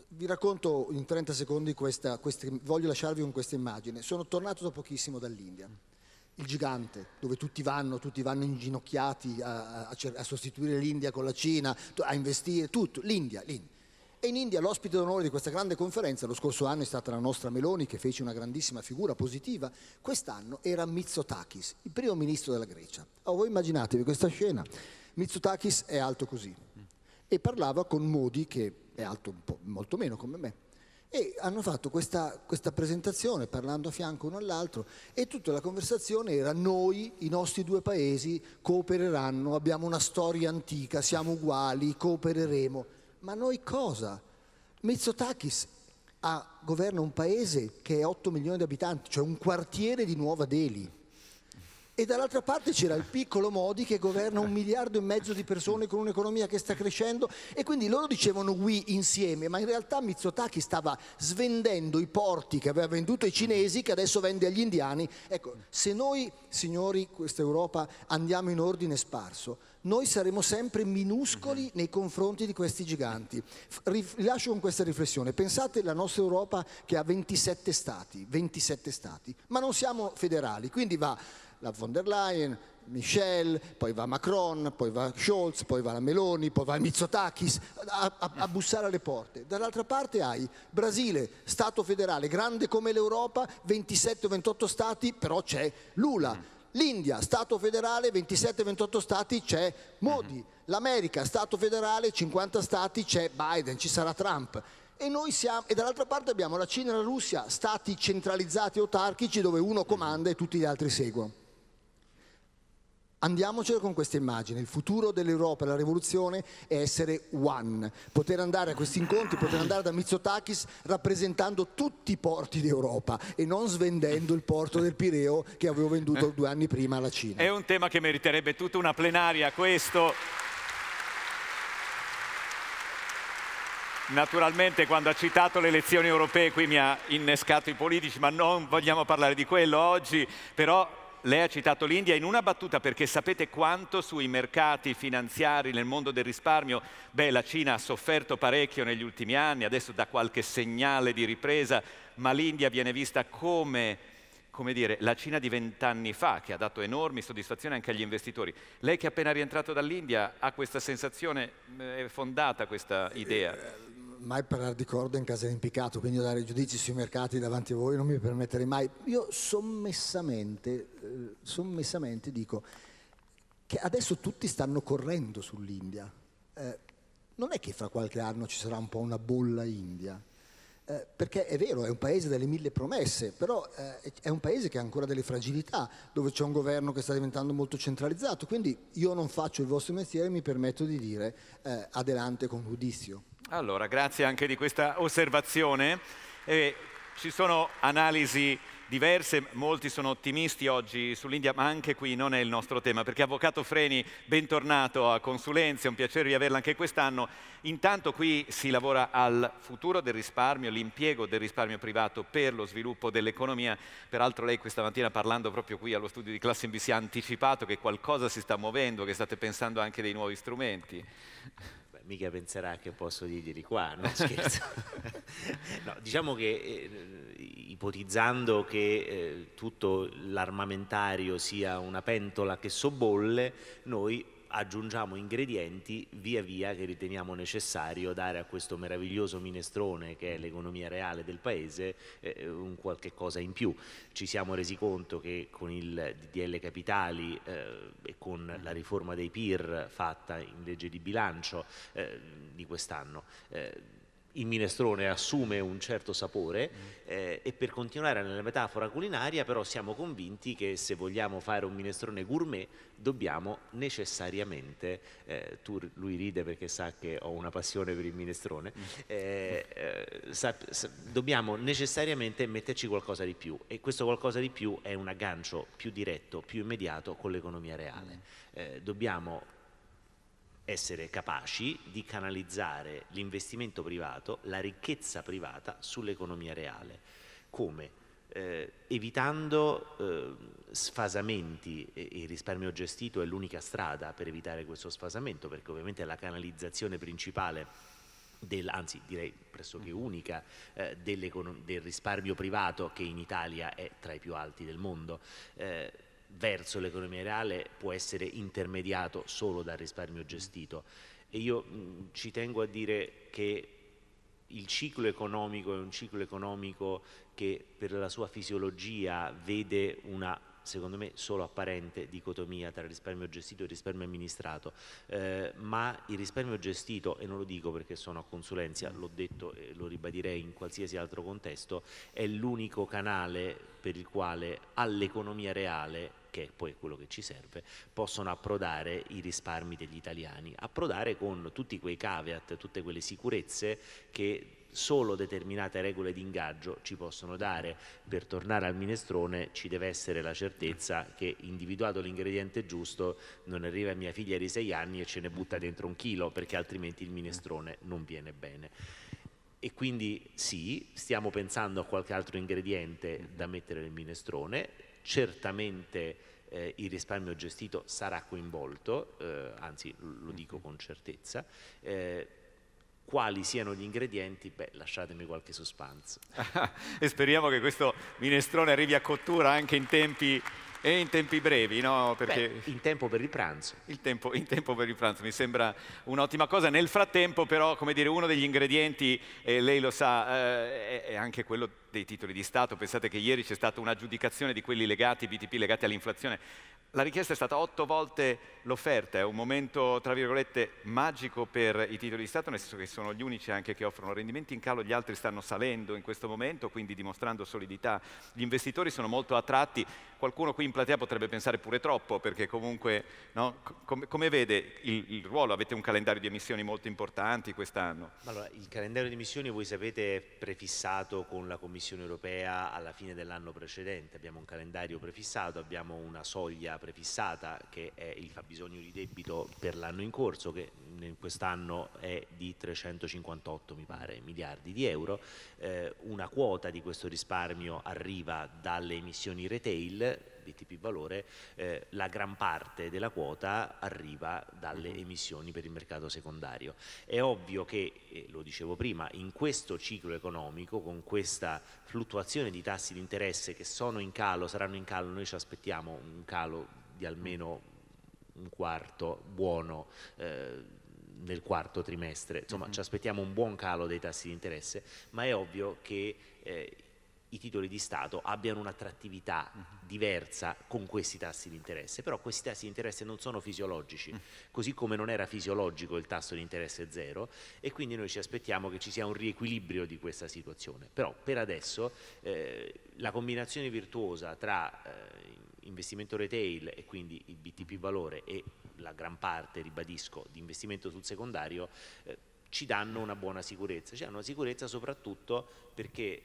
vi racconto in 30 secondi questa, questa, voglio lasciarvi con questa immagine. Sono tornato da pochissimo dall'India, il gigante, dove tutti vanno, tutti vanno inginocchiati a, a, a sostituire l'India con la Cina, a investire, tutto, l'India, l'India. E in India l'ospite d'onore di questa grande conferenza, lo scorso anno è stata la nostra Meloni che fece una grandissima figura positiva, quest'anno era Mitsotakis, il primo ministro della Grecia. Oh, voi immaginatevi questa scena, Mitsotakis è alto così e parlava con Modi che è alto molto meno come me, e hanno fatto questa, questa, presentazione parlando a fianco uno all'altro e tutta la conversazione era noi, i nostri due paesi coopereranno, abbiamo una storia antica, siamo uguali, coopereremo. Ma noi cosa? Mitsotakis ha, governa un paese che è 8 milioni di abitanti, cioè un quartiere di Nuova Delhi e dall'altra parte c'era il piccolo Modi che governa un miliardo e mezzo di persone con un'economia che sta crescendo e quindi loro dicevano we insieme, ma in realtà Mitsotaki stava svendendo i porti che aveva venduto ai cinesi che adesso vende agli indiani. Ecco, se noi, signori, questa Europa andiamo in ordine sparso, noi saremo sempre minuscoli mhm. nei confronti di questi giganti. Rilascio con questa riflessione. Pensate alla nostra Europa che ha 27 stati, 27 stati, ma non siamo federali, quindi va la von der Leyen, Michel, poi va Macron, poi va Scholz, poi va la Meloni, poi va Mitsotakis a, a, a bussare alle porte. Dall'altra parte hai Brasile, Stato federale, grande come l'Europa, 27 o 28 stati, però c'è Lula. L'India, Stato federale, 27-28 stati, c'è Modi. Mhm. L'America, Stato federale, 50 stati, c'è Biden, ci sarà Trump. E, siamo, e dall'altra parte abbiamo la Cina e la Russia, stati centralizzati autarchici dove uno comanda e tutti gli altri seguono. Andiamocelo con questa immagine, il futuro dell'Europa e la rivoluzione è essere one, poter andare a questi incontri, poter andare da Mitsotakis rappresentando tutti i porti d'Europa e non svendendo il porto del Pireo che avevo venduto eh. due anni prima alla Cina. È un tema che meriterebbe tutta una plenaria questo. Naturalmente quando ha citato le elezioni europee qui mi ha innescato i politici, ma non vogliamo parlare di quello oggi, però lei ha citato l'India in una battuta perché sapete quanto sui mercati finanziari nel mondo del risparmio, beh la Cina ha sofferto parecchio negli ultimi anni, adesso dà qualche segnale di ripresa, ma l'India viene vista come, come dire, la Cina di vent'anni fa che ha dato enormi soddisfazioni anche agli investitori. Lei che è appena rientrato dall'India ha questa sensazione, è fondata questa idea? Eh, mai parlare di corda in casa di impiccato, quindi dare giudizi sui mercati davanti a voi non mi permetterei mai. Io sommessamente, eh, sommessamente dico che adesso tutti stanno correndo sull'India. Eh, non è che fra qualche anno ci sarà un po' una bolla India. Eh, perché è vero, è un paese delle mille promesse, però eh, è un paese che ha ancora delle fragilità, dove c'è un governo che sta diventando molto centralizzato, quindi io non faccio il vostro mestiere, e mi permetto di dire eh, adelante con giudizio. Allora, grazie anche di questa osservazione. ci sono analisi diverse, molti sono ottimisti oggi sull'India, ma anche qui non è il nostro tema, perché Avvocato Freni, bentornato a Consulenze, è un piacere riaverla anche quest'anno. Intanto qui si lavora al futuro del risparmio, l'impiego del risparmio privato per lo sviluppo dell'economia. Peraltro lei questa mattina parlando proprio qui allo studio di classe NBC ha anticipato che qualcosa si sta muovendo, che state pensando anche dei nuovi strumenti mica penserà che posso dirgli qua, no scherzo. no, diciamo che eh, ipotizzando che eh, tutto l'armamentario sia una pentola che sobolle, noi aggiungiamo ingredienti via via che riteniamo necessario dare a questo meraviglioso minestrone che è l'economia reale del paese eh, un qualche cosa in più. Ci siamo resi conto che con il DDL Capitali eh, e con la riforma dei PIR fatta in legge di bilancio eh, di quest'anno eh, il minestrone assume un certo sapore mm. eh, e per continuare nella metafora culinaria però siamo convinti che se vogliamo fare un minestrone gourmet dobbiamo necessariamente, eh, tu lui ride perché sa che ho una passione per il minestrone, mm. eh, eh, sa, sa, dobbiamo necessariamente metterci qualcosa di più e questo qualcosa di più è un aggancio più diretto, più immediato con l'economia reale. Mm. Eh, dobbiamo essere capaci di canalizzare l'investimento privato, la ricchezza privata sull'economia reale. Come? Eh, evitando eh, sfasamenti, il risparmio gestito è l'unica strada per evitare questo sfasamento, perché ovviamente la canalizzazione principale del, anzi direi pressoché mm-hmm. unica, eh, del risparmio privato che in Italia è tra i più alti del mondo. Eh, verso l'economia reale può essere intermediato solo dal risparmio gestito. E io mh, mm, ci tengo a dire che il ciclo economico è un ciclo economico che per la sua fisiologia vede una secondo me solo apparente dicotomia tra risparmio gestito e risparmio amministrato, eh, ma il risparmio gestito, e non lo dico perché sono a consulenza, l'ho detto e lo ribadirei in qualsiasi altro contesto, è l'unico canale per il quale all'economia reale che è poi quello che ci serve, possono approdare i risparmi degli italiani, approdare con tutti quei caveat, tutte quelle sicurezze che solo determinate regole di ingaggio ci possono dare. Per tornare al minestrone ci deve essere la certezza che individuato l'ingrediente giusto non arriva mia figlia di 6 anni e ce ne butta dentro un chilo perché altrimenti il minestrone non viene bene. E quindi sì, stiamo pensando a qualche altro ingrediente da mettere nel minestrone, certamente eh, il risparmio gestito sarà coinvolto, eh, anzi lo dico mm-hmm. con certezza. Eh, quali siano gli ingredienti? Beh, lasciatemi qualche suspense. e speriamo che questo minestrone arrivi a cottura anche in tempi e in tempi brevi, no? Perché... Beh, in tempo per il pranzo. Il tempo, in tempo per il pranzo, mi sembra un'ottima cosa. Nel frattempo però, come dire, uno degli ingredienti, e lei lo sa, eh, è anche quello dei titoli di Stato. Pensate che ieri c'è stata un'aggiudicazione di quelli legati, BTP legati all'inflazione. La richiesta è stata otto volte l'offerta, è un momento, tra virgolette, magico per i titoli di Stato, nel senso che sono gli unici anche che offrono rendimenti in calo, gli altri stanno salendo in questo momento, quindi dimostrando solidità. Gli investitori sono molto attratti, qualcuno qui in platea potrebbe pensare pure troppo, perché comunque, no? Com come vede il, il, ruolo? Avete un calendario di emissioni molto importanti quest'anno. Allora, il calendario di emissioni, voi sapete, è prefissato con la Commissione europea alla fine dell'anno precedente. Abbiamo un calendario prefissato, abbiamo una soglia prefissata che è il fabbisogno di debito per l'anno in corso, che quest'anno è di 358, mi pare, miliardi di euro. Eh, una quota di questo risparmio arriva dalle emissioni retail di TP Valore, eh, la gran parte della quota arriva dalle mm-hmm. emissioni per il mercato secondario. È ovvio che, lo dicevo prima, in questo ciclo economico, con questa fluttuazione di tassi di interesse che sono in calo, saranno in calo, noi ci aspettiamo un calo di almeno mm. un quarto buono eh, nel quarto trimestre, insomma mm -hmm. ci aspettiamo un buon calo dei tassi di interesse, ma è ovvio che eh, i titoli di Stato abbiano un'attrattività mhm. diversa con questi tassi di interesse, però questi tassi di interesse non sono fisiologici, mm. così come non era fisiologico il tasso di interesse zero e quindi noi ci aspettiamo che ci sia un riequilibrio di questa situazione. Però per adesso eh, la combinazione virtuosa tra eh, investimento retail e quindi il BTP mm. valore e la gran parte, ribadisco, di investimento sul secondario eh, ci danno una buona sicurezza, ci danno una sicurezza soprattutto perché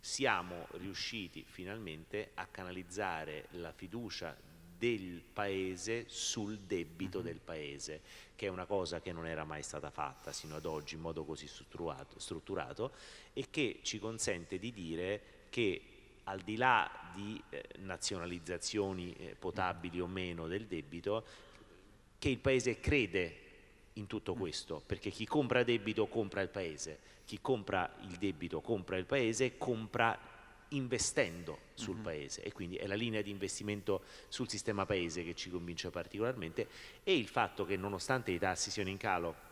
siamo riusciti finalmente a canalizzare la fiducia del paese sul debito mhm. del paese, che è una cosa che non era mai stata fatta sino ad oggi in modo così strutturato, strutturato e che ci consente di dire che al di là di eh, nazionalizzazioni eh, potabili o meno del debito, che il paese crede in tutto mm. questo, perché chi compra debito compra il paese chi compra il debito compra il paese, compra investendo sul uh mhm. -huh. paese e quindi è la linea di investimento sul sistema paese che ci convince particolarmente e il fatto che nonostante i tassi siano in calo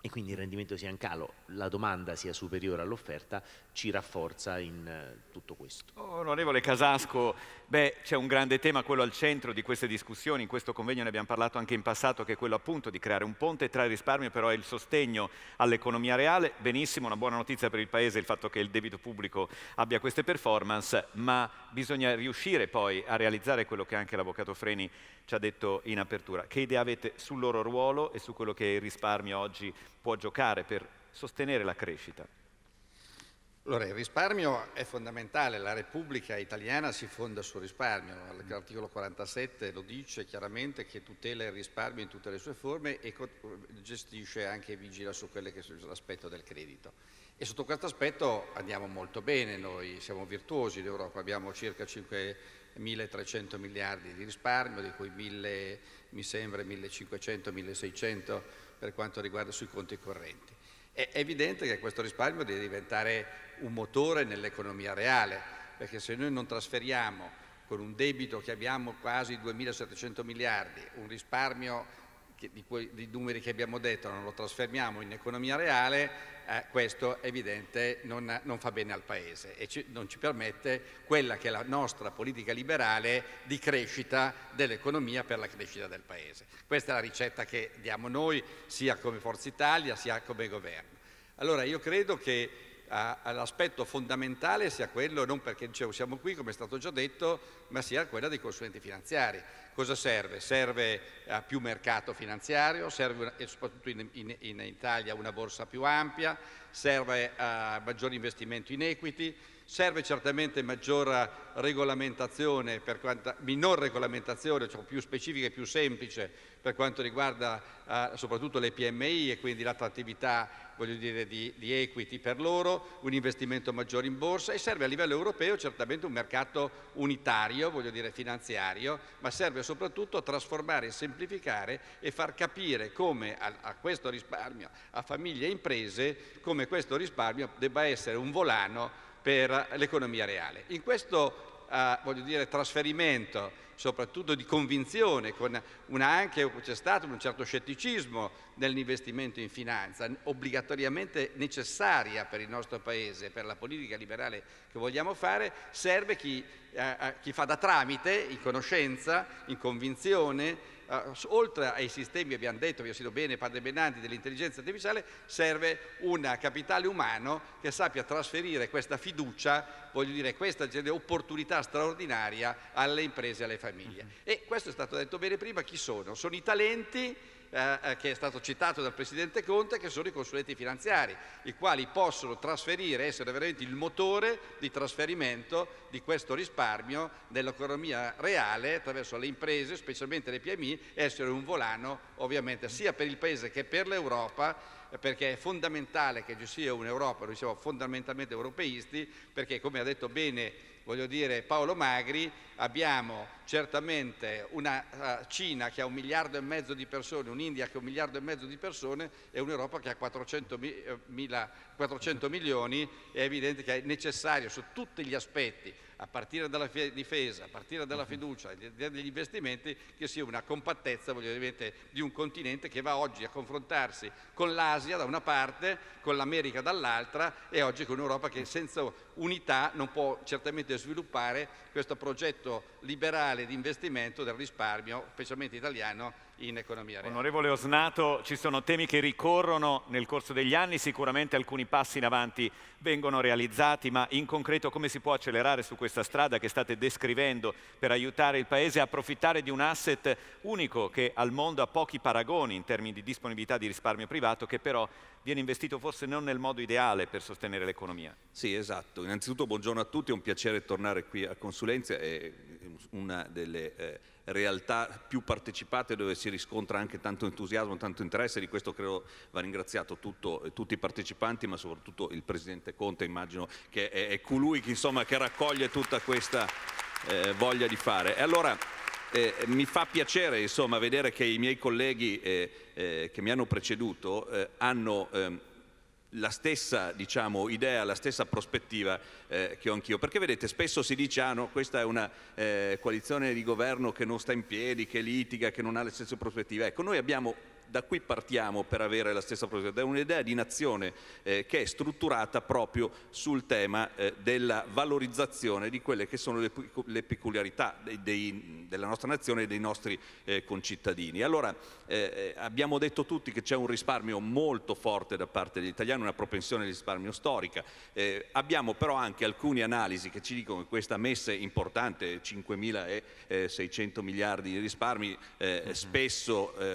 e quindi il rendimento sia in calo, la domanda sia superiore all'offerta, ci rafforza in eh, tutto questo. Onorevole Casasco, Beh, c'è un grande tema, quello al centro di queste discussioni, in questo convegno ne abbiamo parlato anche in passato, che è quello appunto di creare un ponte tra il risparmio però e il sostegno all'economia reale. Benissimo, una buona notizia per il Paese il fatto che il debito pubblico abbia queste performance, ma bisogna riuscire poi a realizzare quello che anche l'Avvocato Freni ci ha detto in apertura. Che idea avete sul loro ruolo e su quello che il risparmio oggi può giocare per sostenere la crescita? Allora, il risparmio è fondamentale, la Repubblica italiana si fonda sul risparmio, l'articolo 47 lo dice chiaramente che tutela il risparmio in tutte le sue forme e gestisce anche e vigila su l'aspetto del credito. E sotto questo aspetto andiamo molto bene, noi siamo virtuosi in Europa, abbiamo circa 5.300 miliardi di risparmio, di cui 1.000, mi sembra 1.500-1.600 per quanto riguarda sui conti correnti. È evidente che questo risparmio deve diventare un motore nell'economia reale, perché se noi non trasferiamo con un debito che abbiamo quasi 2.700 miliardi, un risparmio che, di, quei, di numeri che abbiamo detto, non lo trasferiamo in economia reale, eh, questo evidente non, non, fa bene al Paese e ci, non ci permette quella che è la nostra politica liberale di crescita dell'economia per la crescita del Paese. Questa è la ricetta che diamo noi sia come Forza Italia sia come governo. Allora io credo che l'aspetto fondamentale sia quello, non perché diciamo, siamo qui, come è stato già detto, ma sia quello dei consulenti finanziari. Cosa serve? Serve a eh, più mercato finanziario, serve soprattutto in, in, in Italia una borsa più ampia, serve a eh, maggior investimento in equity, serve certamente maggior regolamentazione, per quanta, minor regolamentazione, cioè più specifica e più semplice per quanto riguarda eh, soprattutto le PMI e quindi l'attrattività voglio dire, di, di, equity per loro, un investimento maggiore in borsa e serve a livello europeo certamente un mercato unitario, voglio dire, finanziario, ma serve soprattutto a trasformare, semplificare e far capire come a, a questo risparmio, a famiglie e imprese, come questo risparmio debba essere un volano per l'economia reale. In questo eh, voglio dire, trasferimento soprattutto di convinzione, con una anche, c'è stato un certo scetticismo nell'investimento in finanza, obbligatoriamente necessaria per il nostro Paese, per la politica liberale che vogliamo fare, serve chi, eh, chi fa da tramite in conoscenza, in convinzione, uh, oltre ai sistemi, abbiamo detto, vi ho sentito bene, padre Benanti, dell'intelligenza artificiale, serve un capitale umano che sappia trasferire questa fiducia, voglio dire questa opportunità straordinaria alle imprese e alle famiglie. Mm-hmm. E questo è stato detto bene prima, chi sono? Sono i talenti eh, eh, che è stato citato dal Presidente Conte, che sono i consulenti finanziari, i quali possono trasferire, essere veramente il motore di trasferimento di questo risparmio nell'economia reale attraverso le imprese, specialmente le PMI, essere un volano ovviamente sia per il Paese che per l'Europa perché è fondamentale che ci sia un'Europa, noi siamo fondamentalmente europeisti, perché come ha detto bene voglio dire, Paolo Magri, abbiamo certamente una eh, Cina che ha un miliardo e mezzo di persone, un'India che ha un miliardo e mezzo di persone e un'Europa che ha 400, eh, mila, 400 milioni, è evidente che è necessario su tutti gli aspetti, a partire dalla difesa, a partire dalla mhm. fiducia, degli investimenti, che sia una compattezza voglio dire, di un continente che va oggi a confrontarsi con l'Asia da una parte, con l'America dall'altra e oggi con un'Europa che senza unità non può certamente sviluppare questo progetto liberale di investimento del risparmio, specialmente italiano, in economia reale. Onorevole Osnato, ci sono temi che ricorrono nel corso degli anni, sicuramente alcuni passi in avanti vengono realizzati, ma in concreto come si può accelerare su questa strada che state descrivendo per aiutare il Paese a approfittare di un asset unico che al mondo ha pochi paragoni in termini di disponibilità di risparmio privato, che però viene investito forse non nel modo ideale per sostenere l'economia? Sì, esatto. Innanzitutto buongiorno a tutti, è un piacere tornare qui a Consulenza, è una delle eh, realtà più partecipate dove si riscontra anche tanto entusiasmo, tanto interesse, di questo credo va ringraziato tutto, eh, tutti i partecipanti ma soprattutto il Presidente Conte immagino che è, è colui che, insomma, che, raccoglie tutta questa eh, voglia di fare. E allora eh, mi fa piacere insomma, vedere che i miei colleghi eh, eh, che mi hanno preceduto eh, hanno ehm, la stessa diciamo, idea, la stessa prospettiva eh, che ho anch'io. Perché vedete, spesso si dice ah no, questa è una eh, coalizione di governo che non sta in piedi, che litiga, che non ha le stesse prospettive. Ecco, noi abbiamo da qui partiamo per avere la stessa prospettiva, è un'idea di nazione eh, che è strutturata proprio sul tema eh, della valorizzazione di quelle che sono le, le peculiarità dei, dei, della nostra nazione e dei nostri eh, concittadini. Allora eh, eh, abbiamo detto tutti che c'è un risparmio molto forte da parte degli italiani, una propensione al risparmio storica, eh, abbiamo però anche alcune analisi che ci dicono che questa messa importante, 5.600 miliardi di risparmi, mm-hmm. spesso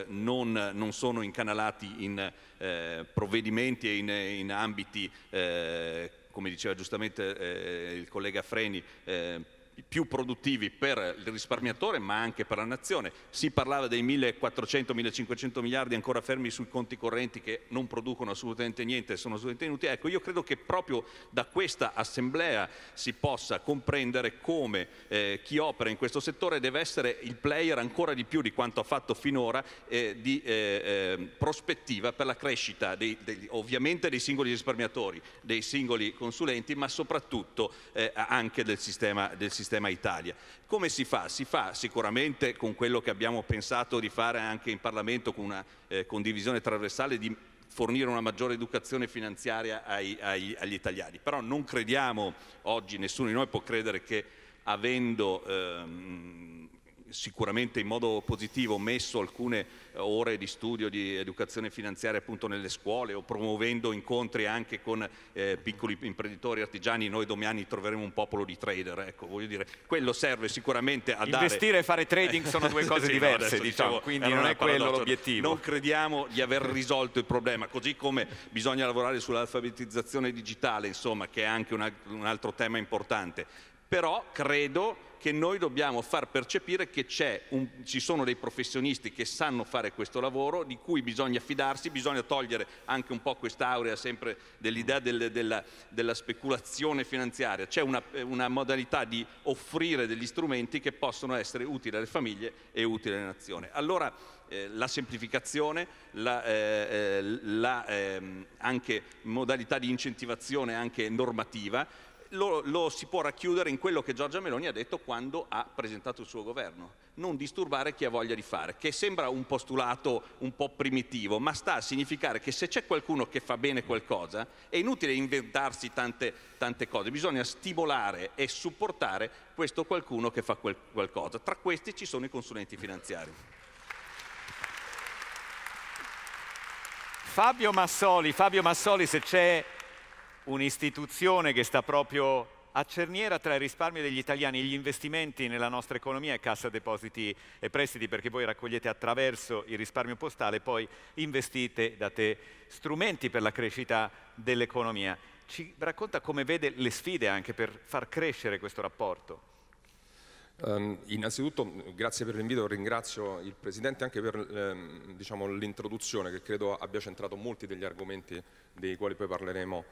non, non non sono incanalati in eh, provvedimenti e in, in ambiti, eh, come diceva giustamente eh, il collega Freni, eh, più produttivi per il risparmiatore ma anche per la nazione. Si parlava dei 1.400-1.500 miliardi ancora fermi sui conti correnti che non producono assolutamente niente, e sono assolutamente inutili. Ecco, io credo che proprio da questa assemblea si possa comprendere come eh, chi opera in questo settore deve essere il player ancora di più di quanto ha fatto finora eh, di eh, ehm, prospettiva per la crescita dei, dei, ovviamente dei singoli risparmiatori, dei singoli consulenti ma soprattutto eh, anche del sistema, del sistema sistema Italia. Come si fa? Si fa sicuramente con quello che abbiamo pensato di fare anche in Parlamento con una eh, condivisione trasversale di fornire una maggiore educazione finanziaria ai, ai, agli italiani. Però non crediamo oggi, nessuno di noi può credere che avendo ehm, sicuramente in modo positivo messo alcune eh, ore di studio di educazione finanziaria appunto nelle scuole o promuovendo incontri anche con eh, piccoli imprenditori artigiani, noi domani troveremo un popolo di trader, ecco, voglio dire, quello serve sicuramente a Investire dare... Investire e fare trading sono due cose sì, diverse, no, diciamo, diciamo, quindi non è quello l'obiettivo. Non crediamo di aver risolto il problema, così come bisogna lavorare sull'alfabetizzazione digitale, insomma, che è anche un altro tema importante, però credo che noi dobbiamo far percepire che un, ci sono dei professionisti che sanno fare questo lavoro, di cui bisogna fidarsi, bisogna togliere anche un po' quest'aurea sempre dell'idea del, della, della, speculazione finanziaria. C'è una, una modalità di offrire degli strumenti che possono essere utili alle famiglie e utili alla nazione. Allora eh, la semplificazione, la, eh, eh la, eh, anche modalità di incentivazione anche normativa, lo, lo, si può racchiudere in quello che Giorgia Meloni ha detto quando ha presentato il suo governo. Non disturbare chi ha voglia di fare, che sembra un postulato un po' primitivo, ma sta a significare che se c'è qualcuno che fa bene qualcosa, è inutile inventarsi tante, tante cose, bisogna stimolare e supportare questo qualcuno che fa quel, qualcosa. Tra questi ci sono i consulenti finanziari. Fabio Massoli, Fabio Massoli se c'è un'istituzione che sta proprio a cerniera tra il risparmio degli italiani, gli investimenti nella nostra economia e cassa depositi e prestiti perché voi raccogliete attraverso il risparmio postale e poi investite, date strumenti per la crescita dell'economia. Ci racconta come vede le sfide anche per far crescere questo rapporto. Um, innanzitutto grazie per l'invito, ringrazio il Presidente anche per ehm, diciamo, l'introduzione che credo abbia centrato molti degli argomenti dei quali poi parleremo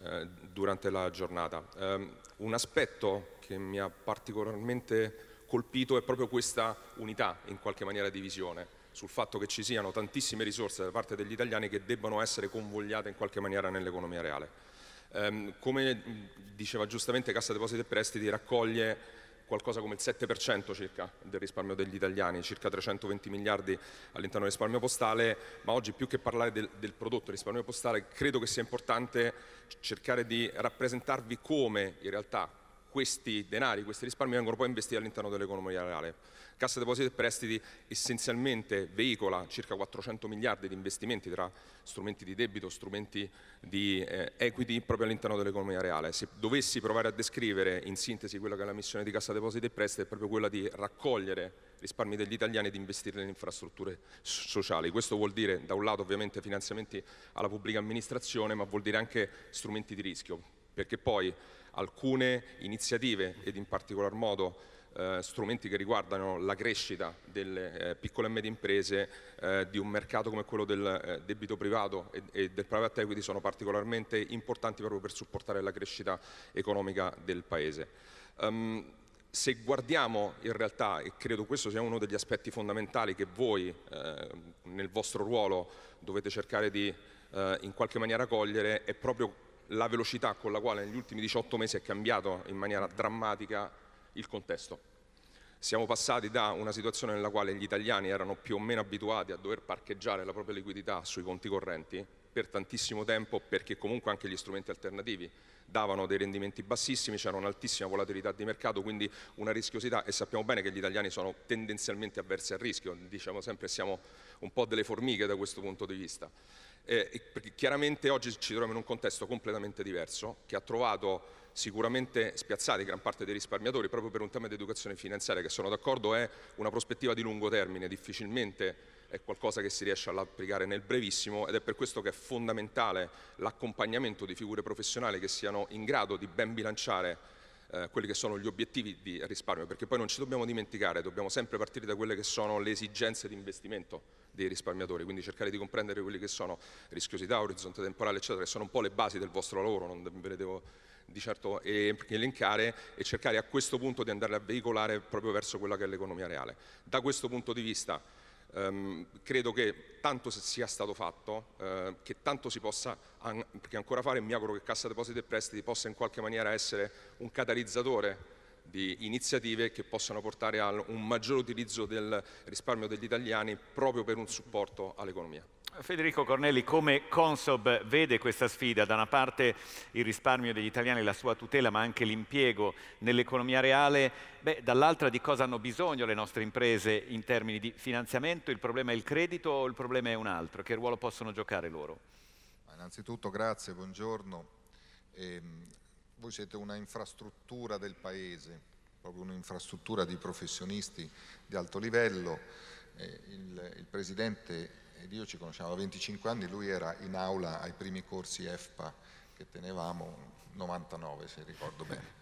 eh, durante la giornata. Um, un aspetto che mi ha particolarmente colpito è proprio questa unità in qualche maniera di visione sul fatto che ci siano tantissime risorse da parte degli italiani che debbano essere convogliate in qualche maniera nell'economia reale. Um, come diceva giustamente Cassa Depositi e Prestiti raccoglie qualcosa come il 7% circa del risparmio degli italiani, circa 320 miliardi all'interno del risparmio postale, ma oggi più che parlare del, del prodotto risparmio postale credo che sia importante cercare di rappresentarvi come in realtà questi denari, questi risparmi vengono poi investiti all'interno dell'economia reale. Cassa Depositi e Prestiti essenzialmente veicola circa 400 miliardi di investimenti tra strumenti di debito, strumenti di eh, equity proprio all'interno dell'economia reale. Se dovessi provare a descrivere in sintesi quella che è la missione di Cassa Depositi e Prestiti è proprio quella di raccogliere risparmi degli italiani e di investirli nelle infrastrutture sociali. Questo vuol dire da un lato ovviamente finanziamenti alla pubblica amministrazione ma vuol dire anche strumenti di rischio, perché poi alcune iniziative ed in particolar modo eh, strumenti che riguardano la crescita delle eh, piccole e medie imprese eh, di un mercato come quello del eh, debito privato e, e, del private equity sono particolarmente importanti proprio per supportare la crescita economica del Paese. Um, se guardiamo in realtà, e credo questo sia uno degli aspetti fondamentali che voi ehm, nel vostro ruolo dovete cercare di eh, in qualche maniera cogliere, è proprio la velocità con la quale negli ultimi 18 mesi è cambiato in maniera drammatica il contesto. Siamo passati da una situazione nella quale gli italiani erano più o meno abituati a dover parcheggiare la propria liquidità sui conti correnti per tantissimo tempo perché comunque anche gli strumenti alternativi davano dei rendimenti bassissimi, c'era un'altissima volatilità di mercato, quindi una rischiosità e sappiamo bene che gli italiani sono tendenzialmente avversi al rischio, diciamo sempre siamo un po' delle formiche da questo punto di vista eh, perché chiaramente oggi ci troviamo in un contesto completamente diverso che ha trovato sicuramente spiazzati gran parte dei risparmiatori proprio per un tema di educazione finanziaria che sono d'accordo è una prospettiva di lungo termine, difficilmente è qualcosa che si riesce ad applicare nel brevissimo ed è per questo che è fondamentale l'accompagnamento di figure professionali che siano in grado di ben bilanciare eh, quelli che sono gli obiettivi di risparmio, perché poi non ci dobbiamo dimenticare, dobbiamo sempre partire da quelle che sono le esigenze di investimento dei risparmiatori, quindi cercare di comprendere quelli che sono rischiosità, orizzonte temporale, eccetera, che sono un po' le basi del vostro lavoro, non ve le devo di certo elencare e cercare a questo punto di andare a veicolare proprio verso quella che è l'economia reale. Da questo punto di vista ehm, credo che tanto sia stato fatto, eh, che tanto si possa an ancora fare, mi auguro che Cassa Depositi e Prestiti possa in qualche maniera essere un catalizzatore di iniziative che possano portare a un maggior utilizzo del risparmio degli italiani proprio per un supporto all'economia. Federico Cornelli, come Consob vede questa sfida? Da una parte il risparmio degli italiani, la sua tutela, ma anche l'impiego nell'economia reale, Beh, dall'altra di cosa hanno bisogno le nostre imprese in termini di finanziamento? Il problema è il credito o il problema è un altro? Che ruolo possono giocare loro? Ma innanzitutto grazie, buongiorno. Ehm, voi siete una infrastruttura del Paese, proprio un'infrastruttura di professionisti di alto livello. Eh, il, il Presidente ed io ci conosciamo da 25 anni, lui era in aula ai primi corsi EFPA che tenevamo, 99 se ricordo bene.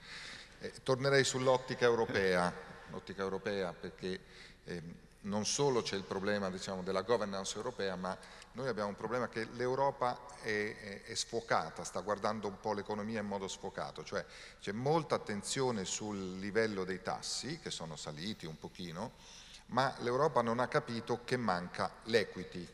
Eh, tornerei sull'ottica europea, l'ottica europea perché ehm, non solo c'è il problema diciamo, della governance europea, ma noi abbiamo un problema che l'Europa è, è, è, sfocata, sta guardando un po' l'economia in modo sfocato, cioè c'è molta attenzione sul livello dei tassi, che sono saliti un pochino, ma l'Europa non ha capito che manca l'equity.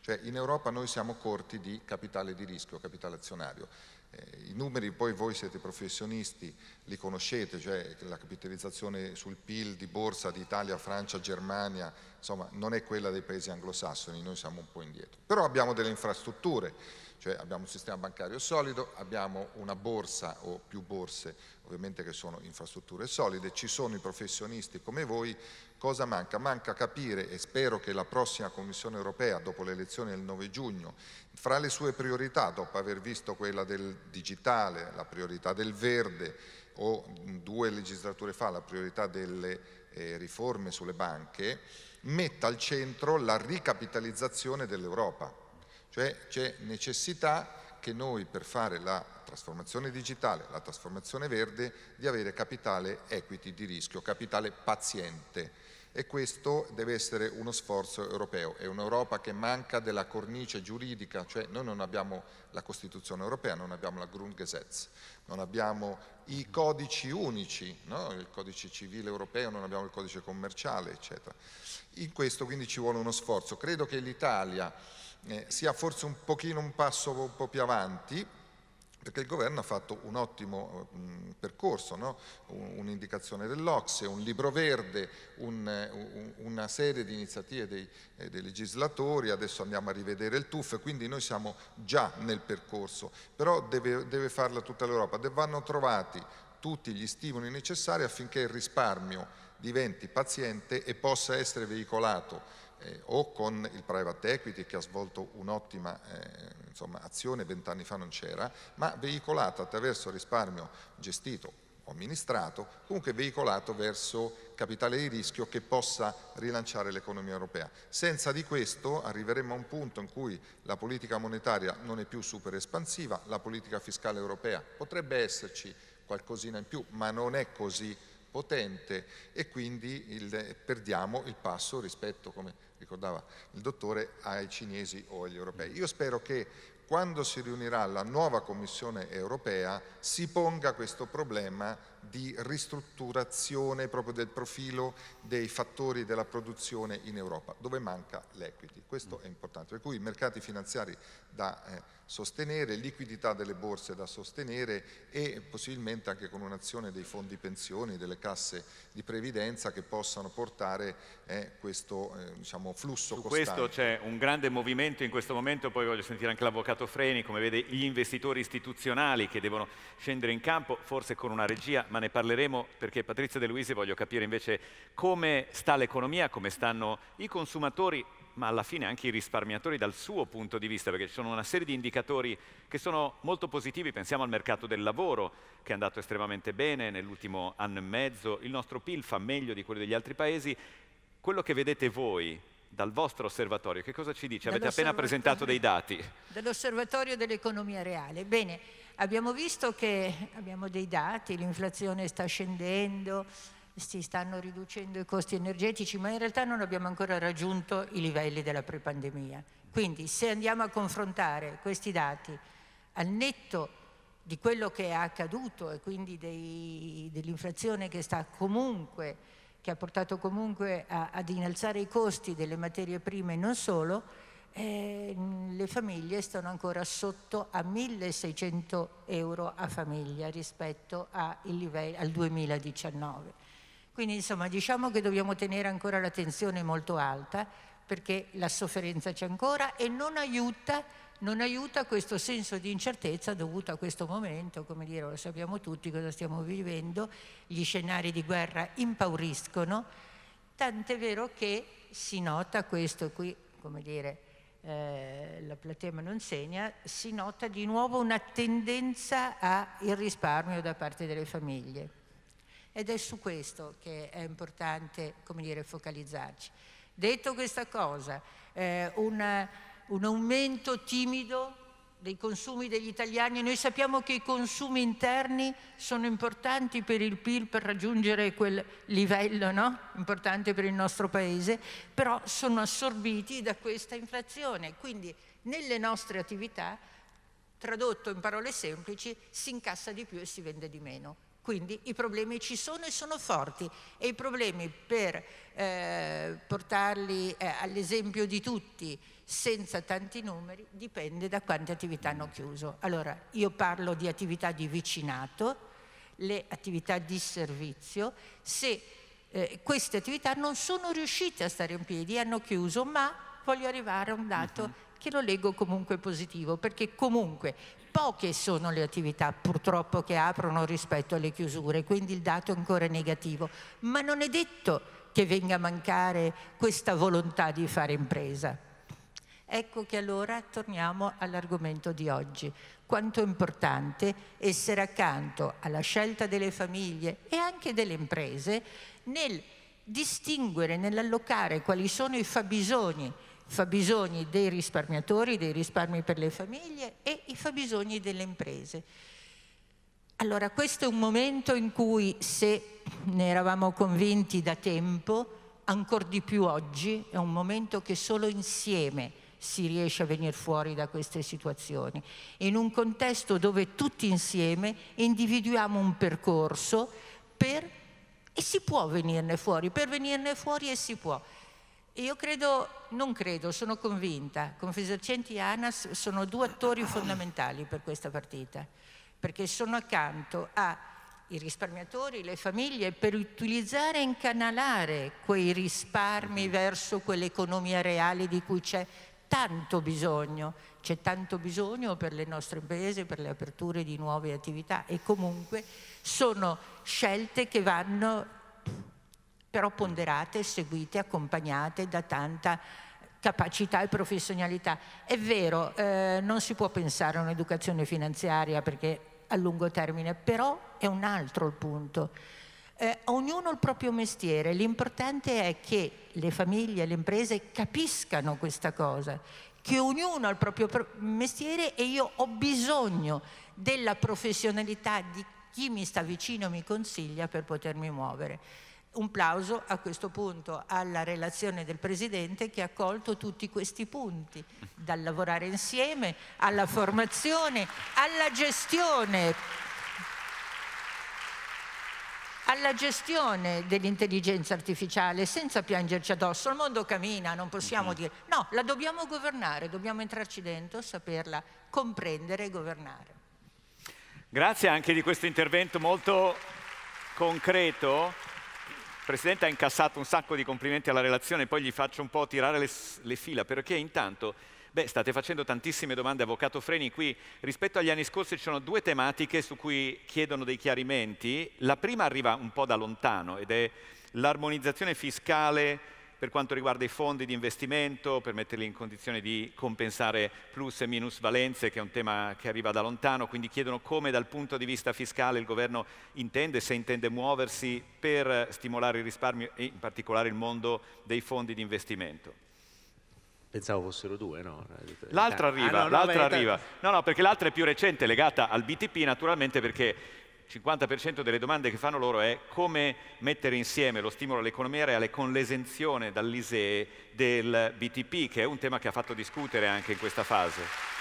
Cioè in Europa noi siamo corti di capitale di rischio, capitale azionario. Eh, I numeri poi voi siete professionisti, li conoscete, cioè la capitalizzazione sul PIL di borsa di Italia, Francia, Germania, insomma non è quella dei paesi anglosassoni, noi siamo un po' indietro. Però abbiamo delle infrastrutture, cioè abbiamo un sistema bancario solido, abbiamo una borsa o più borse ovviamente che sono infrastrutture solide, ci sono i professionisti come voi Cosa manca? Manca capire, e spero che la prossima Commissione europea, dopo le elezioni del 9 giugno, fra le sue priorità, dopo aver visto quella del digitale, la priorità del verde, o due legislature fa la priorità delle eh, riforme sulle banche, metta al centro la ricapitalizzazione dell'Europa. Cioè c'è necessità che noi per fare la trasformazione digitale, la trasformazione verde, di avere capitale equity di rischio, capitale paziente e questo deve essere uno sforzo europeo. È un'Europa che manca della cornice giuridica, cioè noi non abbiamo la Costituzione europea, non abbiamo la Grundgesetz, non abbiamo i codici unici, no? il codice civile europeo, non abbiamo il codice commerciale, eccetera. In questo quindi ci vuole uno sforzo. Credo che l'Italia eh, sia forse un pochino un passo un po' più avanti, perché il governo ha fatto un ottimo eh, mm, percorso, no? un'indicazione dell'Ocse, un libro verde, un, eh, una serie di iniziative dei, eh, dei, legislatori, adesso andiamo a rivedere il TUF, quindi noi siamo già nel percorso, però deve, deve farla tutta l'Europa, vanno trovati tutti gli stimoli necessari affinché il risparmio diventi paziente e possa essere veicolato eh, o con il private equity che ha svolto un'ottima eh, azione, vent'anni fa non c'era, ma veicolato attraverso risparmio gestito o amministrato, comunque veicolato verso capitale di rischio che possa rilanciare l'economia europea. Senza di questo arriveremo a un punto in cui la politica monetaria non è più super espansiva, la politica fiscale europea potrebbe esserci qualcosina in più, ma non è così potente e quindi il, perdiamo il passo rispetto, come ricordava il dottore, ai cinesi o agli europei. Io spero che quando si riunirà la nuova Commissione europea si ponga questo problema di ristrutturazione proprio del profilo dei fattori della produzione in Europa, dove manca l'equity. Questo è importante, per cui mercati finanziari da eh, sostenere, liquidità delle borse da sostenere e possibilmente anche con un'azione dei fondi pensioni, delle casse di previdenza che possano portare eh, questo eh, diciamo, flusso Su costante. questo c'è un grande movimento in questo momento, poi voglio sentire anche l'avvocato Freni, come vede gli investitori istituzionali che devono scendere in campo, forse con una regia, ma ma ne parleremo perché Patrizia De Luisi voglio capire invece come sta l'economia, come stanno i consumatori, ma alla fine anche i risparmiatori dal suo punto di vista, perché ci sono una serie di indicatori che sono molto positivi, pensiamo al mercato del lavoro che è andato estremamente bene nell'ultimo anno e mezzo, il nostro PIL fa meglio di quello degli altri paesi, quello che vedete voi dal vostro osservatorio, che cosa ci dice? Avete appena presentato dei dati. Dall'osservatorio dell'economia reale. Bene, abbiamo visto che abbiamo dei dati, l'inflazione sta scendendo, si stanno riducendo i costi energetici, ma in realtà non abbiamo ancora raggiunto i livelli della prepandemia. Quindi se andiamo a confrontare questi dati al netto di quello che è accaduto e quindi dell'inflazione che, che ha portato comunque a, ad innalzare i costi delle materie prime non solo, eh, le famiglie stanno ancora sotto a 1.600 euro a famiglia rispetto livello, al 2019. Quindi insomma diciamo che dobbiamo tenere ancora l'attenzione molto alta perché la sofferenza c'è ancora e non aiuta, non aiuta questo senso di incertezza dovuto a questo momento, come dire, lo sappiamo tutti cosa stiamo vivendo, gli scenari di guerra impauriscono, tant'è vero che si nota questo qui, come dire, eh, la platea ma non segna, si nota di nuovo una tendenza al risparmio da parte delle famiglie. Ed è su questo che è importante come dire, focalizzarci. Detto questa cosa, eh, una, un aumento timido dei consumi degli italiani. Noi sappiamo che i consumi interni sono importanti per il PIL per raggiungere quel livello no? importante per il nostro Paese, però sono assorbiti da questa inflazione. Quindi nelle nostre attività, tradotto in parole semplici, si incassa di più e si vende di meno. Quindi i problemi ci sono e sono forti e i problemi per eh, portarli eh, all'esempio di tutti, senza tanti numeri, dipende da quante attività hanno chiuso. Allora, io parlo di attività di vicinato, le attività di servizio, se eh, queste attività non sono riuscite a stare in piedi, hanno chiuso, ma voglio arrivare a un dato uh mhm. -huh. che lo leggo comunque positivo, perché comunque poche sono le attività purtroppo che aprono rispetto alle chiusure, quindi il dato è ancora negativo, ma non è detto che venga a mancare questa volontà di fare impresa. Ecco che allora torniamo all'argomento di oggi. Quanto è importante essere accanto alla scelta delle famiglie e anche delle imprese nel distinguere, nell'allocare quali sono i fabbisogni, fabbisogni dei risparmiatori, dei risparmi per le famiglie e i fabbisogni delle imprese. Allora, questo è un momento in cui, se ne eravamo convinti da tempo, ancora di più oggi, è un momento che solo insieme si riesce a venire fuori da queste situazioni. In un contesto dove tutti insieme individuiamo un percorso per, e si può venirne fuori, per venirne fuori e si può. Io credo, non credo, sono convinta, Confesercenti e ANAS sono due attori fondamentali per questa partita, perché sono accanto ai risparmiatori, le famiglie, per utilizzare e incanalare quei risparmi verso quell'economia reale di cui c'è tanto bisogno, c'è tanto bisogno per le nostre imprese, per le aperture di nuove attività e comunque sono scelte che vanno però ponderate, seguite, accompagnate da tanta capacità e professionalità. È vero, eh, non si può pensare a un'educazione finanziaria perché a lungo termine, però è un altro il punto eh, ognuno il proprio mestiere, l'importante è che le famiglie, e le imprese capiscano questa cosa, che ognuno ha il proprio mestiere e io ho bisogno della professionalità di chi mi sta vicino e mi consiglia per potermi muovere. Un plauso a questo punto alla relazione del Presidente che ha colto tutti questi punti, dal lavorare insieme alla formazione, alla gestione alla gestione dell'intelligenza artificiale senza piangerci addosso. Il mondo cammina, non possiamo dire no, la dobbiamo governare, dobbiamo entrarci dentro, saperla comprendere e governare. Grazie anche di questo intervento molto concreto. Il Presidente ha incassato un sacco di complimenti alla relazione, poi gli faccio un po' tirare le, le fila, perché intanto Beh, state facendo tantissime domande, Avvocato Freni, qui rispetto agli anni scorsi ci sono due tematiche su cui chiedono dei chiarimenti. La prima arriva un po' da lontano ed è l'armonizzazione fiscale per quanto riguarda i fondi di investimento, per metterli in condizione di compensare plus e minus valenze, che è un tema che arriva da lontano, quindi chiedono come dal punto di vista fiscale il governo intende, se intende muoversi per stimolare il risparmio e in particolare il mondo dei fondi di investimento. Pensavo fossero due, no? L'altra arriva, ah, no, l'altra arriva. No, no, perché l'altra è più recente, legata al BTP, naturalmente perché il 50% delle domande che fanno loro è come mettere insieme lo stimolo all'economia reale con l'esenzione dall'ISEE del BTP, che è un tema che ha fatto discutere anche in questa fase.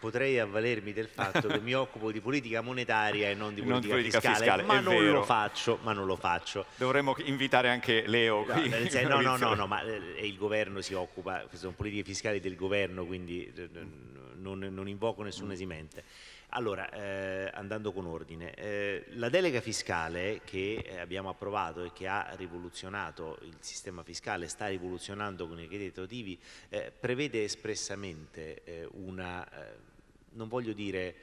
potrei avvalermi del fatto che mi occupo di politica monetaria e non di politica, non politica fiscale, fiscale, ma non vero. lo faccio, ma non lo faccio. Dovremmo invitare anche Leo. No, senso, no, no, no, no, ma eh, il governo si occupa, queste sono politiche fiscali del governo, quindi eh, non, non invoco nessun esimente. Mm. Allora, eh, andando con ordine, eh, la delega fiscale che eh, abbiamo approvato e che ha rivoluzionato il sistema fiscale, sta rivoluzionando con i crediti attivi, eh, prevede espressamente una non voglio dire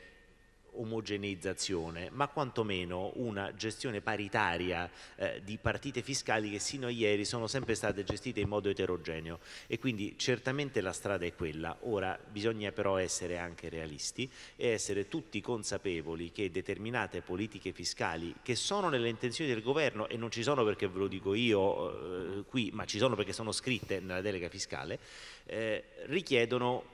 omogeneizzazione, ma quantomeno una gestione paritaria eh, di partite fiscali che sino a ieri sono sempre state gestite in modo eterogeneo e quindi certamente la strada è quella. Ora bisogna però essere anche realisti e essere tutti consapevoli che determinate politiche fiscali che sono nelle intenzioni del governo e non ci sono perché ve lo dico io eh, qui, ma ci sono perché sono scritte nella delega fiscale, eh, richiedono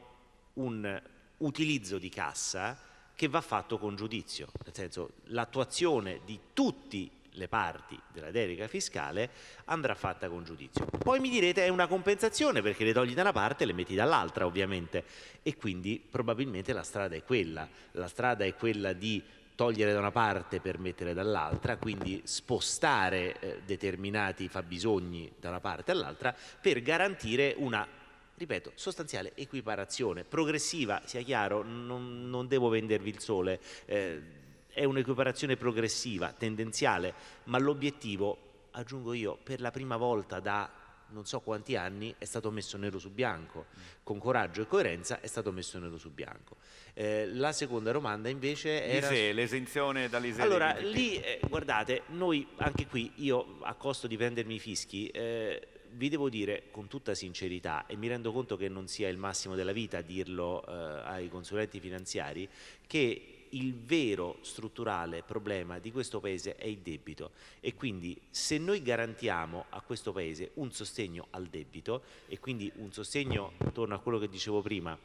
un utilizzo di cassa che va fatto con giudizio, nel senso l'attuazione di tutte le parti della delega fiscale andrà fatta con giudizio. Poi mi direte è una compensazione perché le togli da una parte e le metti dall'altra ovviamente e quindi probabilmente la strada è quella, la strada è quella di togliere da una parte per mettere dall'altra, quindi spostare eh, determinati fabbisogni da una parte all'altra per garantire una ripeto, sostanziale equiparazione, progressiva, sia chiaro, non, non devo vendervi il sole, eh, è un'equiparazione progressiva, tendenziale, ma l'obiettivo, aggiungo io, per la prima volta da non so quanti anni è stato messo nero su bianco, con coraggio e coerenza è stato messo nero su bianco. Eh, la seconda domanda invece era... l'esenzione dall'ISE. Allora, lì, eh, guardate, noi anche qui, io a costo di prendermi i fischi... Eh, vi devo dire con tutta sincerità, e mi rendo conto che non sia il massimo della vita dirlo eh, ai consulenti finanziari, che il vero strutturale problema di questo Paese è il debito e quindi se noi garantiamo a questo Paese un sostegno al debito e quindi un sostegno, torno a quello che dicevo prima,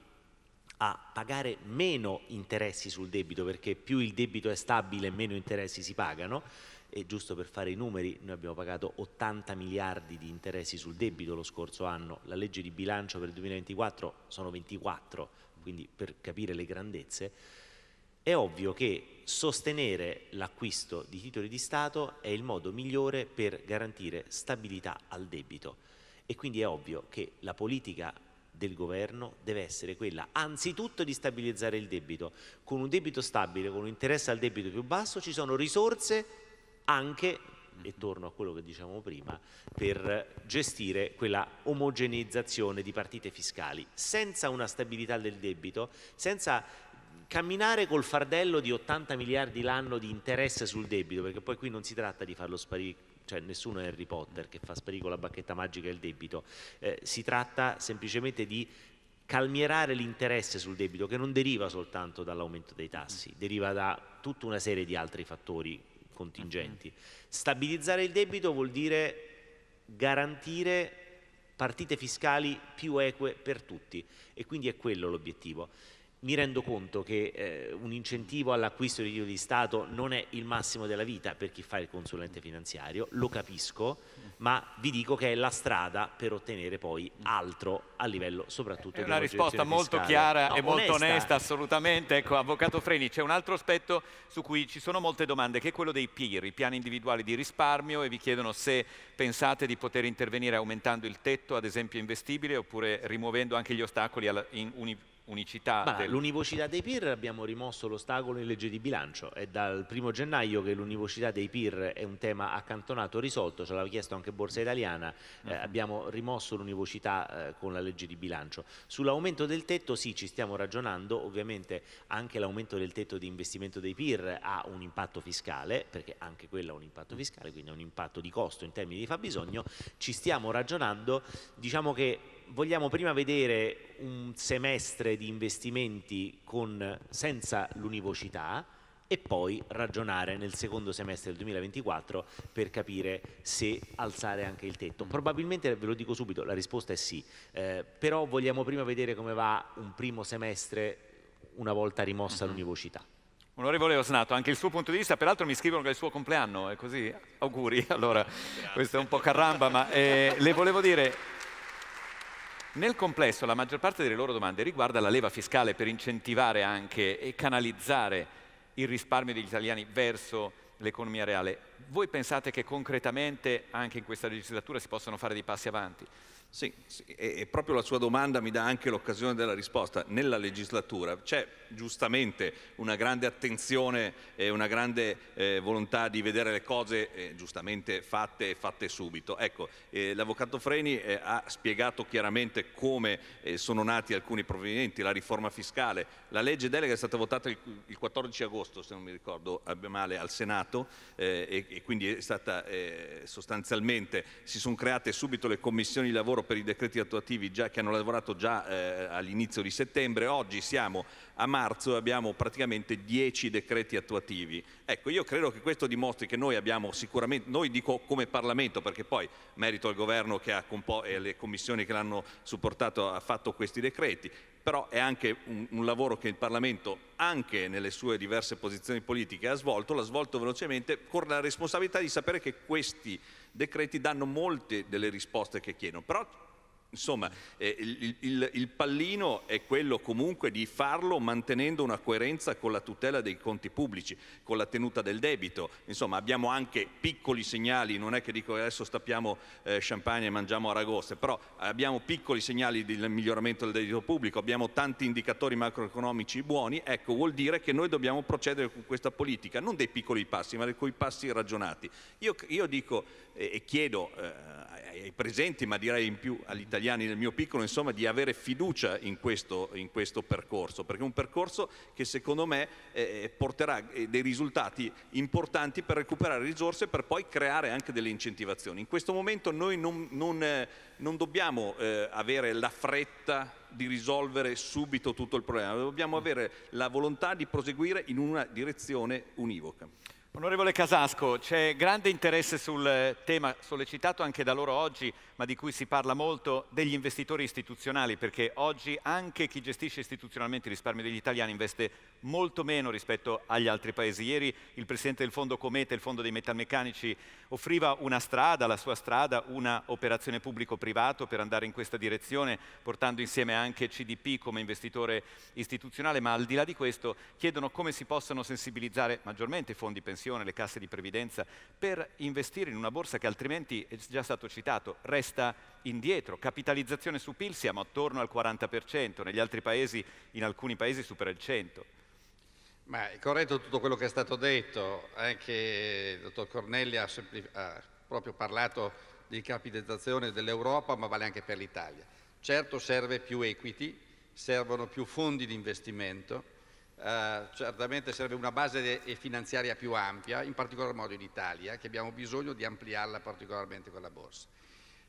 a pagare meno interessi sul debito perché più il debito è stabile meno interessi si pagano, e giusto per fare i numeri, noi abbiamo pagato 80 miliardi di interessi sul debito lo scorso anno, la legge di bilancio per il 2024 sono 24, quindi per capire le grandezze, è ovvio che sostenere l'acquisto di titoli di Stato è il modo migliore per garantire stabilità al debito e quindi è ovvio che la politica del governo deve essere quella anzitutto di stabilizzare il debito. Con un debito stabile, con un interesse al debito più basso, ci sono risorse anche e torno a quello che dicevamo prima, per gestire quella omogeneizzazione di partite fiscali. Senza una stabilità del debito, senza camminare col fardello di 80 miliardi l'anno di interesse sul debito, perché poi qui non si tratta di farlo sparire cioè nessuno è Harry Potter che fa sparire con la bacchetta magica il debito, eh, si tratta semplicemente di calmierare l'interesse sul debito che non deriva soltanto dall'aumento dei tassi, deriva da tutta una serie di altri fattori contingenti. Stabilizzare il debito vuol dire garantire partite fiscali più eque per tutti e quindi è quello l'obiettivo mi rendo conto che eh, un incentivo all'acquisto di titoli di Stato non è il massimo della vita per chi fa il consulente finanziario, lo capisco, ma vi dico che è la strada per ottenere poi altro a livello soprattutto è di una risposta molto fiscale. chiara no, e molto onesta, assolutamente. Ecco, Avvocato Freni, c'è un altro aspetto su cui ci sono molte domande, che è quello dei PIR, i piani individuali di risparmio, e vi chiedono se pensate di poter intervenire aumentando il tetto, ad esempio investibile, oppure rimuovendo anche gli ostacoli alla, in, in unicità. Ma del... l'univocità dei PIR abbiamo rimosso l'ostacolo in legge di bilancio, è dal primo gennaio che l'univocità dei PIR è un tema accantonato, risolto, ce l'aveva chiesto anche Borsa Italiana, eh, mhm. abbiamo rimosso l'univocità eh, con la legge di bilancio. Sull'aumento del tetto sì, ci stiamo ragionando, ovviamente anche l'aumento del tetto di investimento dei PIR ha un impatto fiscale, perché anche quello ha un impatto fiscale, quindi ha un impatto di costo in termini di fabbisogno, ci stiamo ragionando, diciamo che vogliamo prima vedere un semestre di investimenti con, senza l'univocità e poi ragionare nel secondo semestre del 2024 per capire se alzare anche il tetto. Probabilmente, ve lo dico subito, la risposta è sì, eh, però vogliamo prima vedere come va un primo semestre una volta rimossa mhm. l'univocità. Onorevole Osnato, anche il suo punto di vista, peraltro mi scrivono che è il suo compleanno, è così, auguri, allora Grazie. questo è un po' carramba, ma eh, le volevo dire nel complesso la maggior parte delle loro domande riguarda la leva fiscale per incentivare anche e canalizzare il risparmio degli italiani verso l'economia reale. Voi pensate che concretamente anche in questa legislatura si possano fare dei passi avanti? Sì, sì, e proprio la sua domanda mi dà anche l'occasione della risposta. Nella legislatura c'è giustamente una grande attenzione e una grande eh, volontà di vedere le cose eh, giustamente fatte e fatte subito. Ecco, eh, l'Avvocato Freni eh, ha spiegato chiaramente come eh, sono nati alcuni provvedimenti, la riforma fiscale. La legge delega è stata votata il, il 14 agosto, se non mi ricordo eh, male, al Senato e, e, quindi è stata sostanzialmente, si sono create subito le commissioni di lavoro lavoro per i decreti attuativi già, che hanno lavorato già eh, all'inizio di settembre, oggi siamo a marzo e abbiamo praticamente 10 decreti attuativi. Ecco, io credo che questo dimostri che noi abbiamo sicuramente, noi dico come Parlamento, perché poi merito al Governo che ha e alle commissioni che l'hanno supportato ha fatto questi decreti, però è anche un, un, lavoro che il Parlamento, anche nelle sue diverse posizioni politiche, ha svolto, l'ha svolto velocemente con la responsabilità di sapere che questi decreti danno molte delle risposte che chiedono, però Insomma, eh, il, il, il, pallino è quello comunque di farlo mantenendo una coerenza con la tutela dei conti pubblici, con la tenuta del debito. Insomma, abbiamo anche piccoli segnali, non è che dico adesso stappiamo eh, champagne e mangiamo aragoste, però abbiamo piccoli segnali del miglioramento del debito pubblico, abbiamo tanti indicatori macroeconomici buoni, ecco, vuol dire che noi dobbiamo procedere con questa politica, non dei piccoli passi, ma con i passi ragionati. Io, io dico eh, e chiedo eh, ai presenti, ma direi in più all'Italia, italiani nel mio piccolo, insomma, di avere fiducia in questo, in questo percorso, perché è un percorso che secondo me eh, porterà eh, dei risultati importanti per recuperare risorse e per poi creare anche delle incentivazioni. In questo momento noi non, non, eh, non dobbiamo eh, avere la fretta di risolvere subito tutto il problema, dobbiamo avere la volontà di proseguire in una direzione univoca. Onorevole Casasco, c'è grande interesse sul tema sollecitato anche da loro oggi, ma di cui si parla molto, degli investitori istituzionali, perché oggi anche chi gestisce istituzionalmente i risparmi degli italiani investe molto meno rispetto agli altri paesi. Ieri il presidente del fondo Cometa, il fondo dei metalmeccanici, offriva una strada, la sua strada, una operazione pubblico-privato per andare in questa direzione, portando insieme anche CDP come investitore istituzionale, ma al di là di questo chiedono come si possano sensibilizzare maggiormente i fondi pensione, le casse di previdenza, per investire in una borsa che altrimenti, è già stato citato, resta indietro. Capitalizzazione su PIL siamo attorno al 40%, negli altri paesi, in alcuni paesi supera il 100%. Ma è corretto tutto quello che è stato detto, anche eh, il dottor Cornelli ha, ha proprio parlato di capitalizzazione dell'Europa, ma vale anche per l'Italia. Certo serve più equity, servono più fondi di investimento, eh, certamente serve una base finanziaria più ampia, in particolar modo in Italia, che abbiamo bisogno di ampliarla particolarmente con la borsa.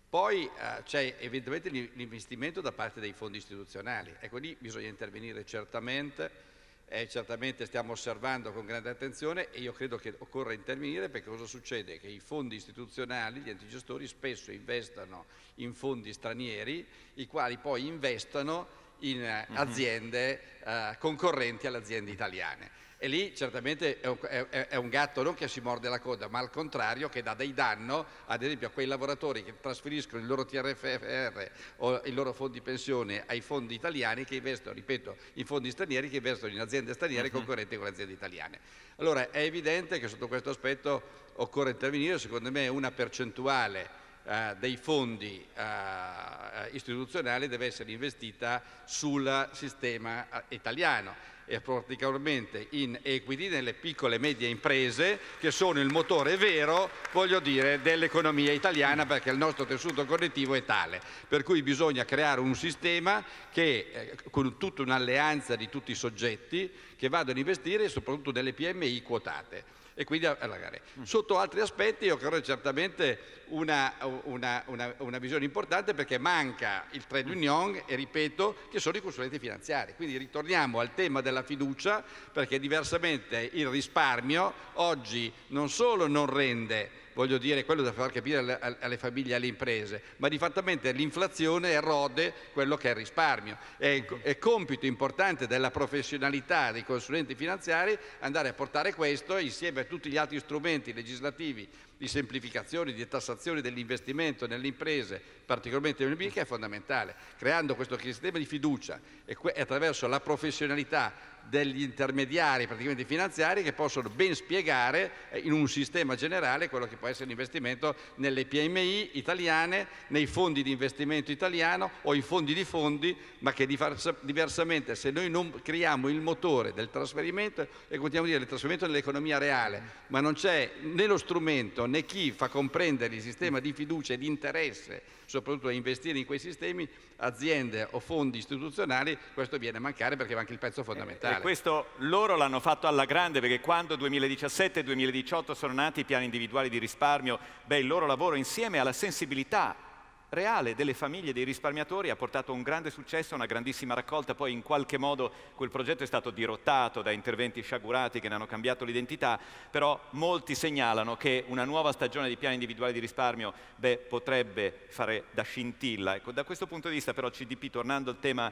Poi eh, c'è evidentemente l'investimento da parte dei fondi istituzionali, ecco lì bisogna intervenire certamente eh, certamente stiamo osservando con grande attenzione e io credo che occorra intervenire perché cosa succede? Che i fondi istituzionali, gli antigestori, spesso investono in fondi stranieri, i quali poi investono in eh, mhm. aziende eh, concorrenti alle aziende italiane. E lì certamente è un, è, è un, gatto non che si morde la coda, ma al contrario che dà dei danni, ad esempio, a quei lavoratori che trasferiscono il loro TRFR o i loro fondi pensione ai fondi italiani che investono, ripeto, i fondi stranieri che investono in aziende straniere mhm. concorrenti con le aziende italiane. Allora è evidente che sotto questo aspetto occorre intervenire, secondo me una percentuale eh, dei fondi eh, istituzionali deve essere investita sul sistema eh, italiano e praticamente in equity, nelle piccole e medie imprese che sono il motore vero, voglio dire, dell'economia italiana perché il nostro tessuto connettivo è tale. Per cui bisogna creare un sistema che, eh, con tutta un'alleanza di tutti i soggetti che vadano a investire soprattutto nelle PMI quotate e quindi allargare. Mm. Sotto altri aspetti io credo certamente una, una, una, una visione importante perché manca il trade mm. union e ripeto che sono i consulenti finanziari. Quindi ritorniamo al tema della fiducia perché diversamente il risparmio oggi non solo non rende voglio dire, quello da far capire alle, alle famiglie e alle imprese, ma di fattamente l'inflazione erode quello che è il risparmio. È, è compito importante della professionalità dei consulenti finanziari andare a portare questo insieme a tutti gli altri strumenti legislativi di semplificazione, di tassazione dell'investimento nelle imprese, particolarmente nelle BIC, è fondamentale, creando questo sistema di fiducia e attraverso la professionalità degli intermediari praticamente finanziari che possono ben spiegare eh, in un sistema generale quello che può essere l'investimento nelle PMI italiane, nei fondi di investimento italiano o i fondi di fondi, ma che diversamente se noi non creiamo il motore del trasferimento e continuiamo a dire il trasferimento nell'economia reale, ma non c'è né lo strumento né chi fa comprendere il sistema di fiducia e di interesse soprattutto a investire in quei sistemi, aziende o fondi istituzionali, questo viene a mancare perché manca il pezzo fondamentale nazionale. Questo loro l'hanno fatto alla grande perché quando 2017 e 2018 sono nati i piani individuali di risparmio, beh, il loro lavoro insieme alla sensibilità reale delle famiglie e dei risparmiatori ha portato un grande successo, una grandissima raccolta, poi in qualche modo quel progetto è stato dirottato da interventi sciagurati che ne hanno cambiato l'identità, però molti segnalano che una nuova stagione di piani individuali di risparmio beh, potrebbe fare da scintilla. Ecco, da questo punto di vista però CDP, tornando al tema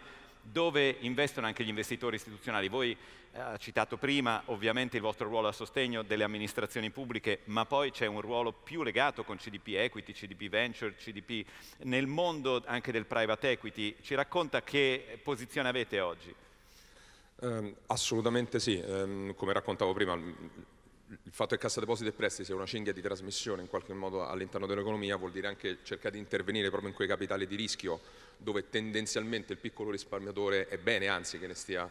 dove investono anche gli investitori istituzionali. Voi eh, ha citato prima ovviamente il vostro ruolo a sostegno delle amministrazioni pubbliche, ma poi c'è un ruolo più legato con CDP Equity, CDP Venture, CDP nel mondo anche del private equity. Ci racconta che posizione avete oggi? Um, assolutamente sì, um, come raccontavo prima il fatto che Cassa Depositi e Prestiti sia una cinghia di trasmissione in qualche modo all'interno dell'economia vuol dire anche cercare di intervenire proprio in quei capitali di rischio dove tendenzialmente il piccolo risparmiatore è bene, anzi che ne stia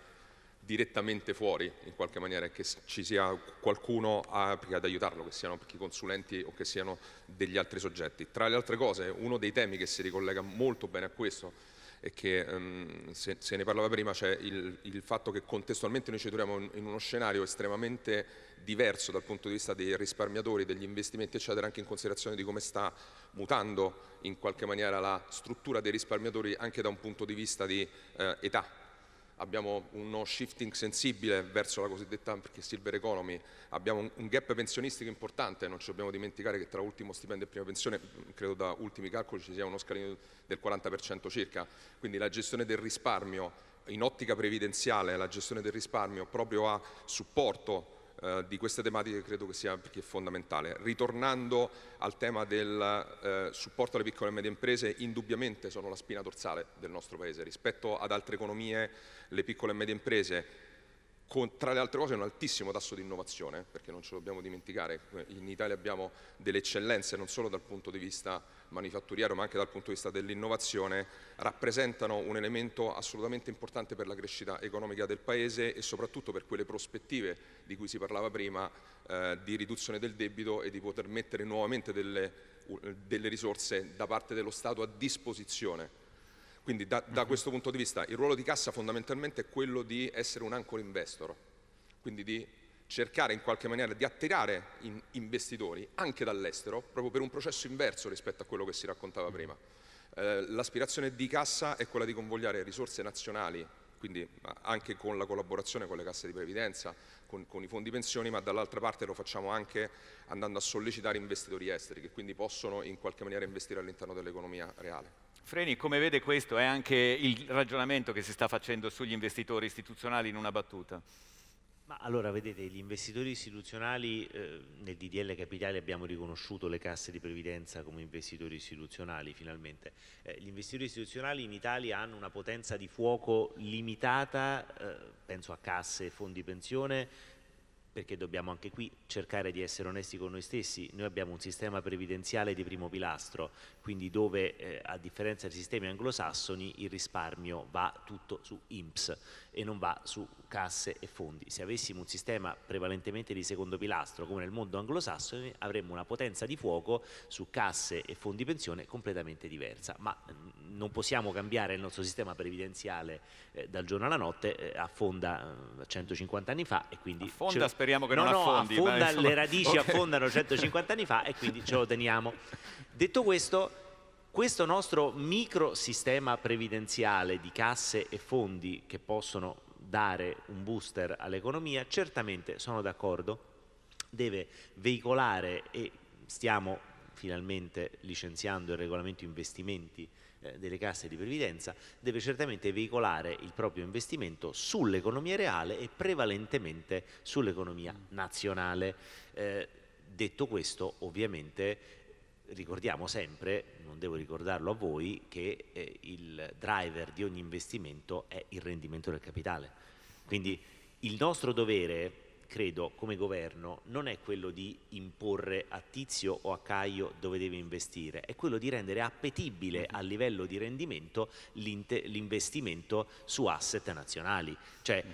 direttamente fuori in qualche maniera, e che ci sia qualcuno a, ad aiutarlo, che siano i consulenti o che siano degli altri soggetti. Tra le altre cose, uno dei temi che si ricollega molto bene a questo e che um, se, se, ne parlava prima c'è il, il, fatto che contestualmente noi ci troviamo in, in uno scenario estremamente diverso dal punto di vista dei risparmiatori, degli investimenti eccetera, anche in considerazione di come sta mutando in qualche maniera la struttura dei risparmiatori anche da un punto di vista di eh, età abbiamo uno shifting sensibile verso la cosiddetta silver economy, abbiamo un, gap pensionistico importante, non ci dobbiamo dimenticare che tra ultimo stipendio e prima pensione, mm, credo da ultimi calcoli ci sia uno scalino del 40% circa, quindi la gestione del risparmio in ottica previdenziale, la gestione del risparmio proprio a supporto eh, di queste tematiche credo che sia che fondamentale. Ritornando al tema del eh, supporto alle piccole e medie imprese, indubbiamente sono la spina dorsale del nostro Paese. Rispetto ad altre economie, le piccole e medie imprese con, tra le altre cose un altissimo tasso di innovazione, perché non ce lo dobbiamo dimenticare, in Italia abbiamo delle eccellenze non solo dal punto di vista manifatturiero ma anche dal punto di vista dell'innovazione, rappresentano un elemento assolutamente importante per la crescita economica del Paese e soprattutto per quelle prospettive di cui si parlava prima eh, di riduzione del debito e di poter mettere nuovamente delle, delle risorse da parte dello Stato a disposizione quindi da, da, mhm. questo punto di vista il ruolo di cassa fondamentalmente è quello di essere un anchor investor, quindi di cercare in qualche maniera di attirare in investitori anche dall'estero, proprio per un processo inverso rispetto a quello che si raccontava prima. Eh, l'aspirazione di cassa è quella di convogliare risorse nazionali, quindi anche con la collaborazione con le casse di previdenza, con, con, i fondi pensioni, ma dall'altra parte lo facciamo anche andando a sollecitare investitori esteri che quindi possono in qualche maniera investire all'interno dell'economia reale. Freni, come vede questo è anche il ragionamento che si sta facendo sugli investitori istituzionali in una battuta. Ma allora, vedete, gli investitori istituzionali, eh, nel DDL Capitale abbiamo riconosciuto le casse di previdenza come investitori istituzionali finalmente. Eh, gli investitori istituzionali in Italia hanno una potenza di fuoco limitata, eh, penso a casse e fondi pensione, perché dobbiamo anche qui cercare di essere onesti con noi stessi, noi abbiamo un sistema previdenziale di primo pilastro, quindi dove eh, a differenza dei sistemi anglosassoni il risparmio va tutto su IMPS e non va su casse e fondi. Se avessimo un sistema prevalentemente di secondo pilastro come nel mondo anglosassone avremmo una potenza di fuoco su casse e fondi pensione completamente diversa, ma mm, non possiamo cambiare il nostro sistema previdenziale eh, dal giorno alla notte, eh, affonda eh, 150 anni fa e quindi... Affonda speriamo che no, non no, affondi. Affonda, insomma... le radici okay. affondano 150 anni fa e quindi ce lo teniamo. Detto questo questo nostro microsistema previdenziale di casse e fondi che possono dare un booster all'economia, certamente sono d'accordo, deve veicolare e stiamo finalmente licenziando il regolamento investimenti eh, delle casse di previdenza, deve certamente veicolare il proprio investimento sull'economia reale e prevalentemente sull'economia mm. nazionale. Eh, detto questo, ovviamente ricordiamo sempre, non devo ricordarlo a voi, che eh, il driver di ogni investimento è il rendimento del capitale. Quindi il nostro dovere, credo, come governo, non è quello di imporre a Tizio o a Caio dove deve investire, è quello di rendere appetibile a livello di rendimento l'investimento su asset nazionali. Cioè,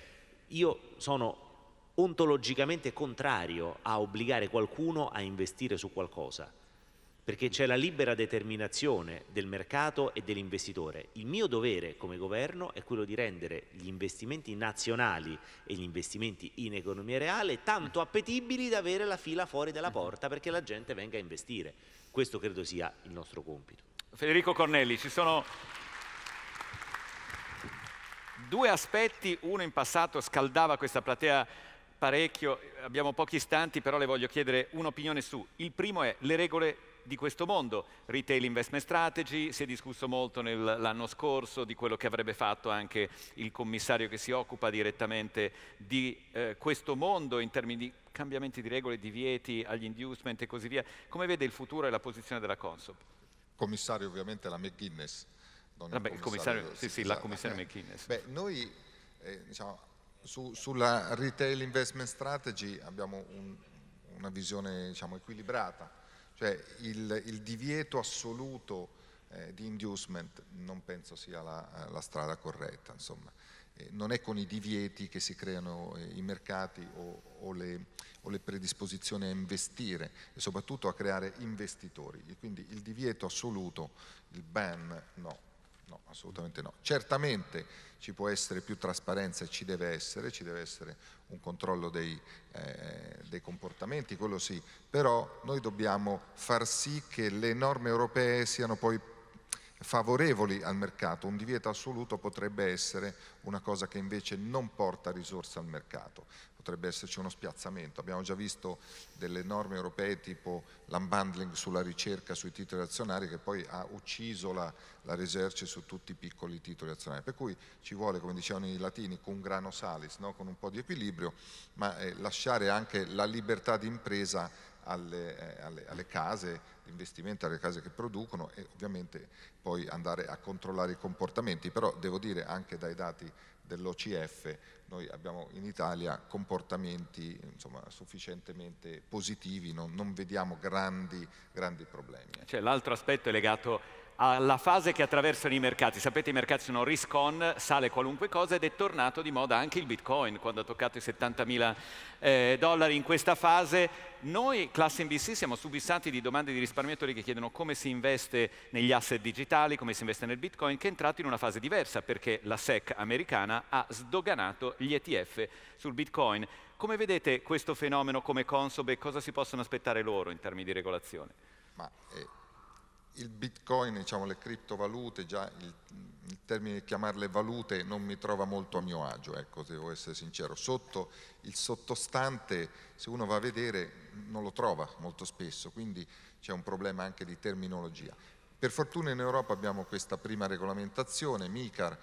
io sono ontologicamente contrario a obbligare qualcuno a investire su qualcosa perché c'è la libera determinazione del mercato e dell'investitore. Il mio dovere come governo è quello di rendere gli investimenti nazionali e gli investimenti in economia reale tanto appetibili da avere la fila fuori dalla porta perché la gente venga a investire. Questo credo sia il nostro compito. Federico Cornelli, ci sono due aspetti, uno in passato scaldava questa platea parecchio, abbiamo pochi istanti, però le voglio chiedere un'opinione su. Il primo è le regole di questo mondo. Retail Investment Strategy, si è discusso molto l'anno scorso di quello che avrebbe fatto anche il commissario che si occupa direttamente di eh, questo mondo in termini di cambiamenti di regole, divieti agli inducement e così via. Come vede il futuro e la posizione della Consob? Commissario ovviamente la McGuinness. Vabbè, il commissario, commissario sì, sì, la commissione eh, McGuinness. Beh, noi eh, diciamo, su, sulla Retail Investment Strategy abbiamo un, una visione diciamo, equilibrata cioè il, il divieto assoluto eh, di inducement non penso sia la, eh, la strada corretta, eh, non è con i divieti che si creano eh, i mercati o, o, le, o, le, predisposizioni a investire e soprattutto a creare investitori. E quindi il divieto assoluto, il ban, no. No, assolutamente no. Certamente ci può essere più trasparenza e ci deve essere, ci deve essere un controllo dei, eh, dei, comportamenti, quello sì, però noi dobbiamo far sì che le norme europee siano poi favorevoli al mercato, un divieto assoluto potrebbe essere una cosa che invece non porta risorse al mercato potrebbe esserci uno spiazzamento. Abbiamo già visto delle norme europee tipo l'unbundling sulla ricerca sui titoli azionari che poi ha ucciso la, la research su tutti i piccoli titoli azionari. Per cui ci vuole, come dicevano i latini, con grano salis, no? con un po' di equilibrio, ma eh, lasciare anche la libertà di impresa alle, eh, alle, alle case di investimento, alle case che producono e ovviamente poi andare a controllare i comportamenti. Però devo dire anche dai dati dell'OCF, noi abbiamo in Italia comportamenti insomma, sufficientemente positivi, non, non vediamo grandi, grandi problemi. Ecco. Cioè, l'altro aspetto è legato alla fase che attraversano i mercati. Sapete i mercati sono risk on, sale qualunque cosa ed è tornato di moda anche il bitcoin quando ha toccato i 70.000 eh, dollari in questa fase. Noi, classe NBC, siamo subissati di domande di risparmiatori che chiedono come si investe negli asset digitali, come si investe nel bitcoin, che è entrato in una fase diversa perché la SEC americana ha sdoganato gli ETF sul bitcoin. Come vedete questo fenomeno come e cosa si possono aspettare loro in termini di regolazione? Ma, eh il bitcoin, diciamo le criptovalute, già il, il termine chiamarle valute non mi trova molto a mio agio, ecco, devo essere sincero. Sotto il sottostante, se uno va a vedere, non lo trova molto spesso, quindi c'è un problema anche di terminologia. Per fortuna in Europa abbiamo questa prima regolamentazione, MICAR,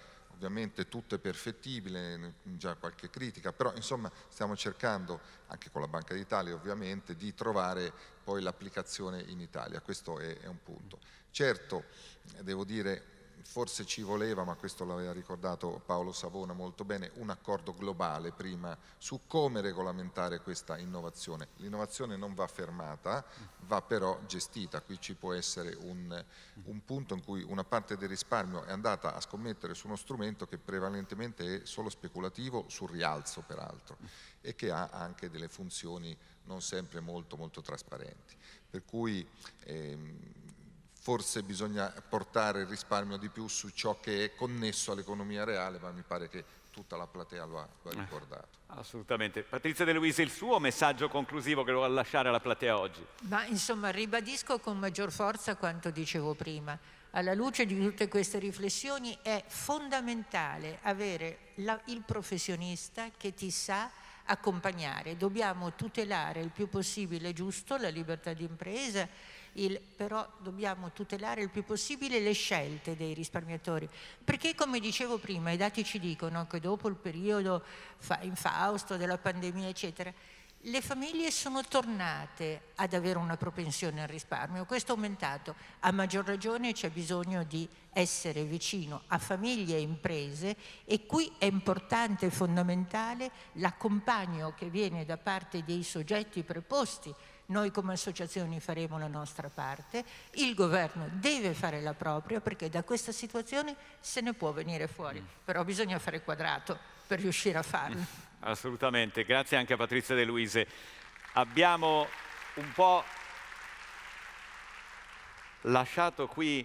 ovviamente tutto è perfettibile, già qualche critica, però insomma stiamo cercando, anche con la Banca d'Italia ovviamente, di trovare poi l'applicazione in Italia, questo è, è un punto. Certo, devo dire, forse ci voleva, ma questo l'aveva ricordato Paolo Savona molto bene, un accordo globale prima su come regolamentare questa innovazione. L'innovazione non va fermata, va però gestita. Qui ci può essere un, un punto in cui una parte del risparmio è andata a scommettere su uno strumento che prevalentemente è solo speculativo, sul rialzo peraltro, e che ha anche delle funzioni non sempre molto, molto trasparenti. Per cui ehm, forse bisogna portare il risparmio di più su ciò che è connesso all'economia reale, ma mi pare che tutta la platea lo ha, lo ha eh, ricordato. assolutamente. Patrizia De Luisi, il suo messaggio conclusivo che lo vuole lasciare alla platea oggi? Ma insomma ribadisco con maggior forza quanto dicevo prima. Alla luce di tutte queste riflessioni è fondamentale avere la, il professionista che ti sa accompagnare. Dobbiamo tutelare il più possibile giusto la libertà di impresa il, però dobbiamo tutelare il più possibile le scelte dei risparmiatori, perché come dicevo prima i dati ci dicono che dopo il periodo infausto della pandemia eccetera, le famiglie sono tornate ad avere una propensione al risparmio, questo è aumentato, a maggior ragione c'è bisogno di essere vicino a famiglie e imprese e qui è importante e fondamentale l'accompagno che viene da parte dei soggetti preposti noi come associazioni faremo la nostra parte, il governo deve fare la propria perché da questa situazione se ne può venire fuori, mm. però bisogna fare quadrato per riuscire a farlo. Assolutamente, grazie anche a Patrizia De Luise. Abbiamo un po' lasciato qui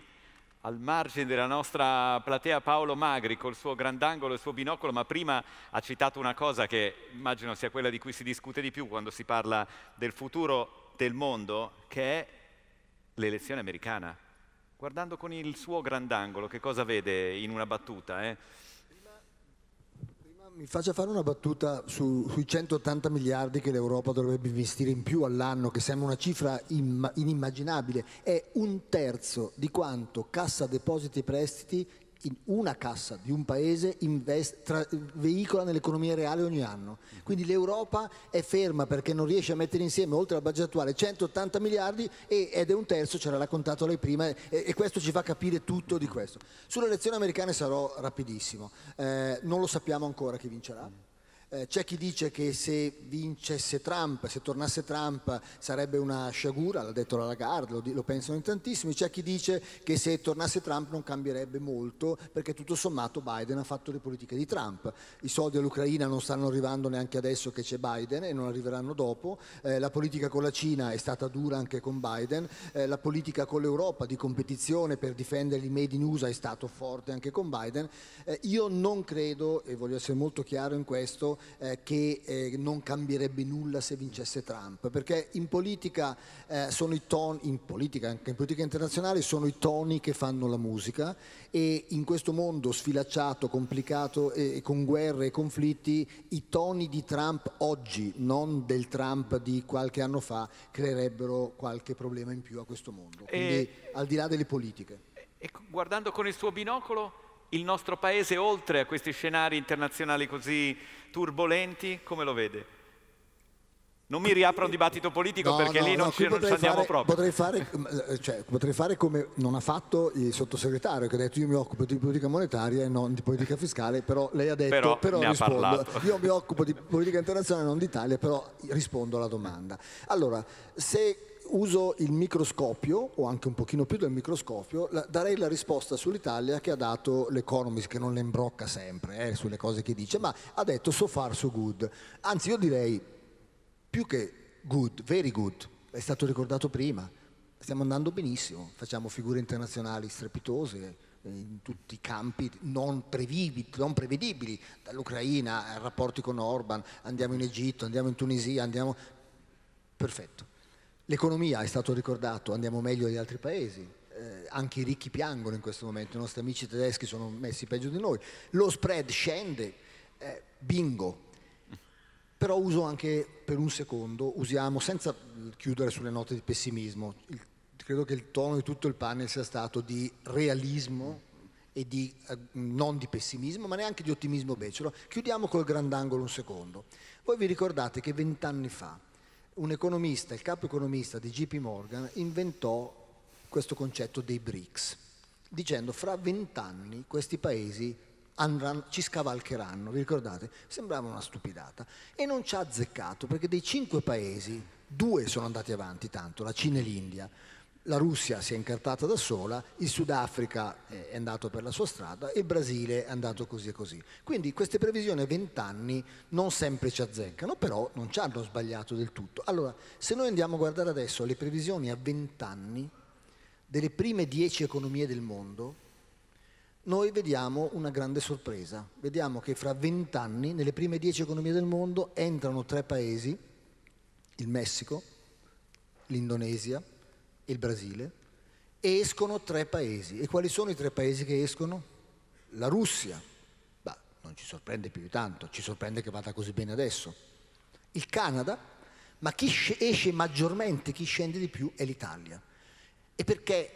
al margine della nostra platea Paolo Magri col suo grandangolo e il suo binocolo, ma prima ha citato una cosa che immagino sia quella di cui si discute di più quando si parla del futuro del mondo, che è l'elezione americana. Guardando con il suo grandangolo, che cosa vede in una battuta? Eh? mi faccia fare una battuta su, sui 180 miliardi che l'Europa dovrebbe investire in più all'anno, che sembra una cifra im, inimmaginabile. È un terzo di quanto Cassa Depositi e Prestiti in una cassa di un paese invest, tra, veicola nell'economia reale ogni anno. Quindi l'Europa è ferma perché non riesce a mettere insieme, oltre al budget attuale, 180 miliardi e, ed è un terzo, ce l'ha raccontato lei prima, e, e, questo ci fa capire tutto di questo. Sulle elezioni americane sarò rapidissimo, eh, non lo sappiamo ancora chi vincerà eh, c'è chi dice che se vincesse Trump, se tornasse Trump sarebbe una sciagura, l'ha detto la Lagarde, lo, lo pensano in tantissimi, c'è chi dice che se tornasse Trump non cambierebbe molto perché tutto sommato Biden ha fatto le politiche di Trump. I soldi all'Ucraina non stanno arrivando neanche adesso che c'è Biden e non arriveranno dopo, eh, la politica con la Cina è stata dura anche con Biden, eh, la politica con l'Europa di competizione per difendere i made in USA è stata forte anche con Biden. Eh, io non credo, e voglio essere molto chiaro in questo, eh, che eh, non cambierebbe nulla se vincesse Trump, perché in politica, eh, toni, in politica, anche in politica internazionale, sono i toni che fanno la musica e in questo mondo sfilacciato, complicato e con guerre e conflitti, i toni di Trump oggi, non del Trump di qualche anno fa, creerebbero qualche problema in più a questo mondo. Quindi e... al di là delle politiche. E guardando con il suo binocolo il nostro Paese, oltre a questi scenari internazionali così turbolenti, come lo vede? Non mi riapro un dibattito politico no, perché no, lì non, no, ci, non ci andiamo fare, proprio. Potrei fare, eh, cioè, potrei fare, come non ha fatto il sottosegretario che ha detto io mi occupo di politica monetaria e non di politica fiscale, però lei ha detto però, però rispondo. Io mi occupo di politica internazionale non d'Italia, però rispondo alla domanda. Allora, se uso il microscopio, o anche un pochino più del microscopio, la, darei la risposta sull'Italia che ha dato l'Economist, che non le imbrocca sempre eh, sulle cose che dice, ma ha detto so far so good. Anzi, io direi più che good, very good, è stato ricordato prima, stiamo andando benissimo, facciamo figure internazionali strepitose eh, in tutti i campi non, previvi, non prevedibili, dall'Ucraina, ai rapporti con Orban, andiamo in Egitto, andiamo in Tunisia, andiamo... Perfetto. L'economia, è stato ricordato, andiamo meglio degli altri paesi, eh, anche i ricchi piangono in questo momento, i nostri amici tedeschi sono messi peggio di noi, lo spread scende, eh, bingo. Però uso anche per un secondo, usiamo, senza chiudere sulle note di pessimismo, il, credo che il tono di tutto il panel sia stato di realismo e di, eh, non di pessimismo, ma neanche di ottimismo becero. Chiudiamo col grandangolo un secondo. Voi vi ricordate che vent'anni fa un economista, il capo economista di JP Morgan, inventò questo concetto dei BRICS, dicendo fra vent'anni questi paesi andranno, ci scavalcheranno, vi ricordate? Sembrava una stupidata e non ci ha azzeccato perché dei cinque paesi, due sono andati avanti tanto, la Cina e l'India, la Russia si è incartata da sola, il Sudafrica eh, è andato per la sua strada e il Brasile è andato così e così. Quindi queste previsioni a 20 anni non sempre ci azzeccano, però non ci hanno sbagliato del tutto. Allora, se noi andiamo a guardare adesso le previsioni a 20 anni delle prime 10 economie del mondo, noi vediamo una grande sorpresa. Vediamo che fra 20 anni nelle prime 10 economie del mondo entrano tre paesi, il Messico, l'Indonesia, il Brasile, e escono tre paesi. E quali sono i tre paesi che escono? La Russia, bah, non ci sorprende più di tanto, ci sorprende che vada così bene adesso. Il Canada, ma chi esce maggiormente, chi scende di più è l'Italia. E perché,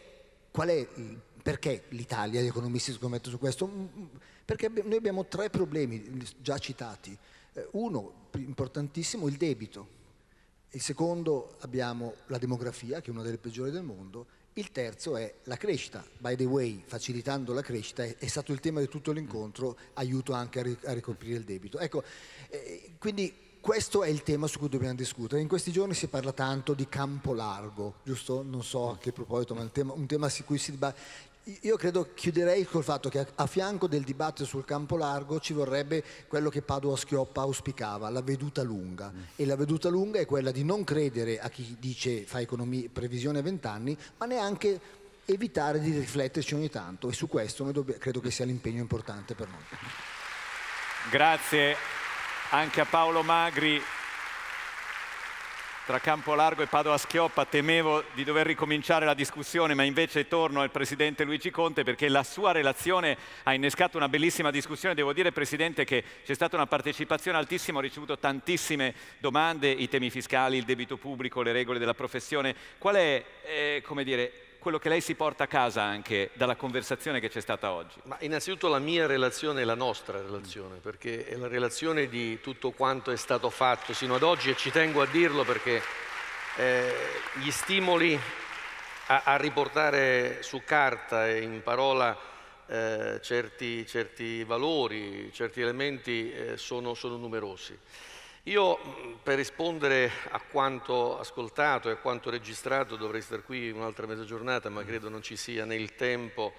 perché l'Italia, gli economisti scommettono su questo? Mm, mm, perché noi abbiamo tre problemi già citati. Eh, uno, importantissimo, il debito il secondo abbiamo la demografia, che è una delle peggiori del mondo. Il terzo è la crescita. By the way, facilitando la crescita, è, stato il tema di tutto l'incontro, aiuto anche a, ricoprire il debito. Ecco, eh, quindi questo è il tema su cui dobbiamo discutere. In questi giorni si parla tanto di campo largo, giusto? Non so a che proposito, ma un tema, un tema su cui si dibatte. Io credo chiuderei col fatto che a fianco del dibattito sul campo largo ci vorrebbe quello che Padua Schioppa auspicava, la veduta lunga. E la veduta lunga è quella di non credere a chi dice fa economia, previsione a vent'anni, ma neanche evitare di rifletterci ogni tanto. E su questo credo che sia l'impegno importante per noi. Grazie anche a Paolo Magri tra campo largo e Padova Schioppa temevo di dover ricominciare la discussione, ma invece torno al Presidente Luigi Conte perché la sua relazione ha innescato una bellissima discussione. Devo dire, Presidente, che c'è stata una partecipazione altissima, ho ricevuto tantissime domande, i temi fiscali, il debito pubblico, le regole della professione. Qual è, eh, come dire, quello che lei si porta a casa anche dalla conversazione che c'è stata oggi? Ma innanzitutto la mia relazione è la nostra relazione, perché è la relazione di tutto quanto è stato fatto sino ad oggi e ci tengo a dirlo perché eh, gli stimoli a, a, riportare su carta e in parola eh, certi, certi, valori, certi elementi eh, sono, sono numerosi. Io mm, per rispondere a quanto ascoltato e a quanto registrato dovrei stare qui un'altra mezza giornata, ma mm. credo non ci sia né il tempo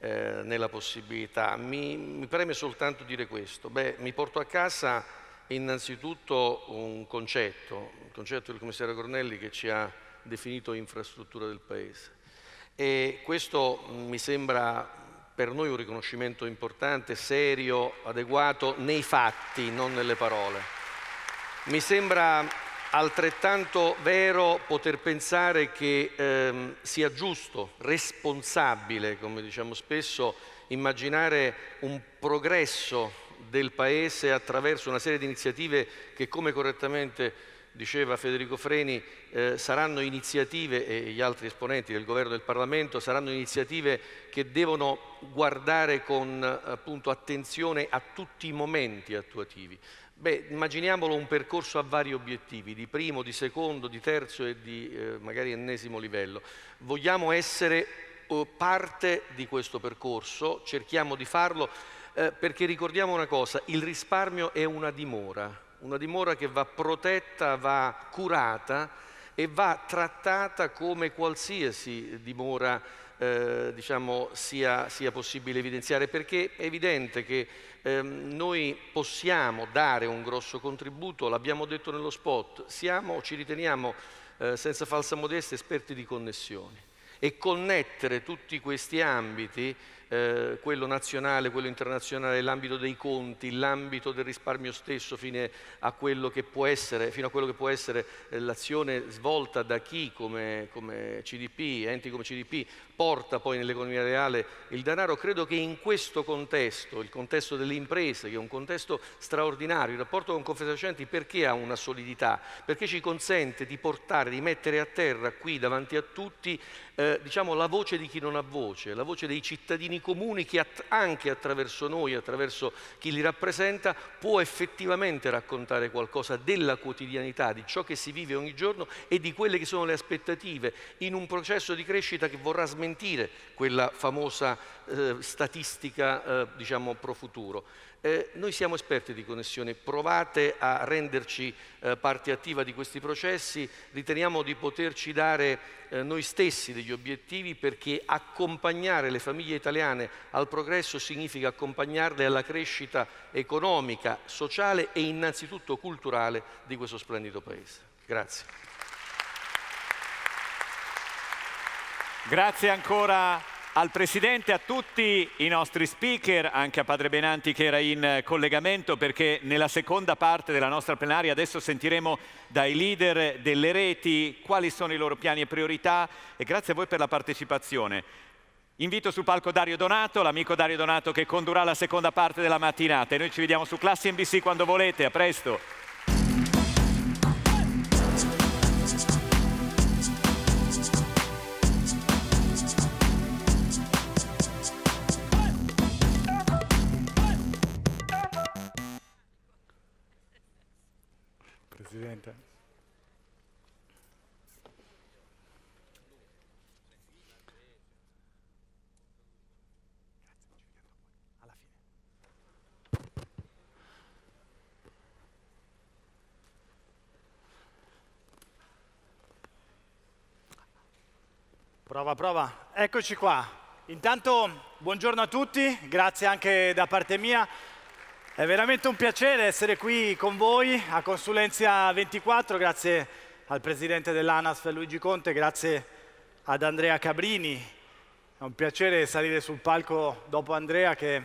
eh, né la possibilità. Mi, mi preme soltanto dire questo. Beh, mi porto a casa innanzitutto un concetto, il concetto del commissario Cornelli che ci ha definito infrastruttura del Paese. E questo mm, mi sembra per noi un riconoscimento importante, serio, adeguato nei fatti, non nelle parole. Mi sembra altrettanto vero poter pensare che ehm, sia giusto, responsabile, come diciamo spesso, immaginare un progresso del Paese attraverso una serie di iniziative che, come correttamente diceva Federico Freni, eh, saranno iniziative, e gli altri esponenti del Governo e del Parlamento, saranno iniziative che devono guardare con appunto, attenzione a tutti i momenti attuativi. Beh, immaginiamolo un percorso a vari obiettivi, di primo, di secondo, di terzo e di eh, magari ennesimo livello. Vogliamo essere eh, parte di questo percorso, cerchiamo di farlo, eh, perché ricordiamo una cosa, il risparmio è una dimora, una dimora che va protetta, va curata e va trattata come qualsiasi dimora eh, diciamo, sia, sia, possibile evidenziare, perché è evidente che ehm, noi possiamo dare un grosso contributo, l'abbiamo detto nello spot, siamo, o ci riteniamo eh, senza falsa modestia esperti di connessioni e connettere tutti questi ambiti, eh, quello nazionale, quello internazionale, l'ambito dei conti, l'ambito del risparmio stesso fino a quello che può essere, essere eh, l'azione svolta da chi come, come, CDP, enti come CDP porta poi nell'economia reale il denaro, credo che in questo contesto, il contesto delle imprese, che è un contesto straordinario, il rapporto con Confesercenti perché ha una solidità? Perché ci consente di portare, di mettere a terra qui davanti a tutti eh, diciamo, la voce di chi non ha voce, la voce dei cittadini comuni che att anche attraverso noi, attraverso chi li rappresenta, può effettivamente raccontare qualcosa della quotidianità, di ciò che si vive ogni giorno e di quelle che sono le aspettative in un processo di crescita che vorrà smentire smentire quella famosa eh, statistica eh, diciamo pro futuro. Eh, noi siamo esperti di connessione, provate a renderci eh, parte attiva di questi processi, riteniamo di poterci dare eh, noi stessi degli obiettivi perché accompagnare le famiglie italiane al progresso significa accompagnarle alla crescita economica, sociale e innanzitutto culturale di questo splendido Paese. Grazie. Grazie ancora al Presidente, a tutti i nostri speaker, anche a Padre Benanti che era in collegamento perché nella seconda parte della nostra plenaria adesso sentiremo dai leader delle reti quali sono i loro piani e priorità e grazie a voi per la partecipazione. Invito sul palco Dario Donato, l'amico Dario Donato che condurrà la seconda parte della mattinata e noi ci vediamo su Classi NBC quando volete, a presto. Presidente. Prova, prova. Eccoci qua. Intanto buongiorno a tutti, grazie anche da parte mia. È veramente un piacere essere qui con voi a Consulenza 24, grazie al presidente dell'ANAS Luigi Conte, grazie ad Andrea Cabrini. È un piacere salire sul palco dopo Andrea che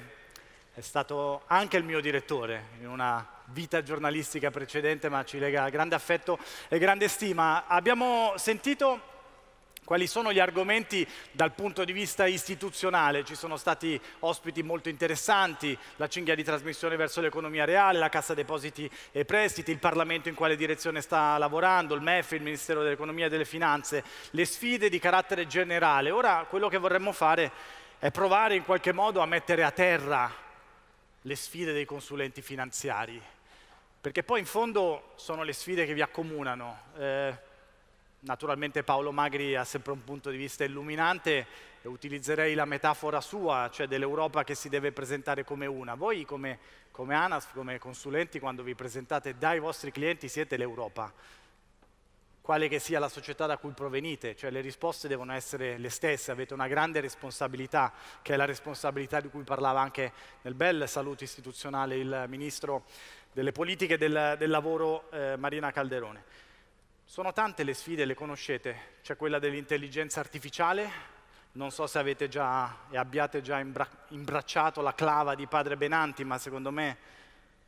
è stato anche il mio direttore in una vita giornalistica precedente, ma ci lega grande affetto e grande stima. Abbiamo sentito quali sono gli argomenti dal punto di vista istituzionale? Ci sono stati ospiti molto interessanti, la cinghia di trasmissione verso l'economia reale, la Cassa Depositi e Prestiti, il Parlamento in quale direzione sta lavorando, il MEF, il Ministero dell'Economia e delle Finanze, le sfide di carattere generale. Ora quello che vorremmo fare è provare in qualche modo a mettere a terra le sfide dei consulenti finanziari, perché poi in fondo sono le sfide che vi accomunano. Eh, Naturalmente Paolo Magri ha sempre un punto di vista illuminante e utilizzerei la metafora sua, cioè dell'Europa che si deve presentare come una. Voi come, come ANAS, come consulenti, quando vi presentate dai vostri clienti siete l'Europa, quale che sia la società da cui provenite, cioè le risposte devono essere le stesse, avete una grande responsabilità, che è la responsabilità di cui parlava anche nel bel saluto istituzionale il Ministro delle Politiche del, del Lavoro eh, Marina Calderone. Sono tante le sfide, le conoscete. C'è quella dell'intelligenza artificiale, non so se avete già e abbiate già imbra- imbracciato la clava di padre Benanti, ma secondo me,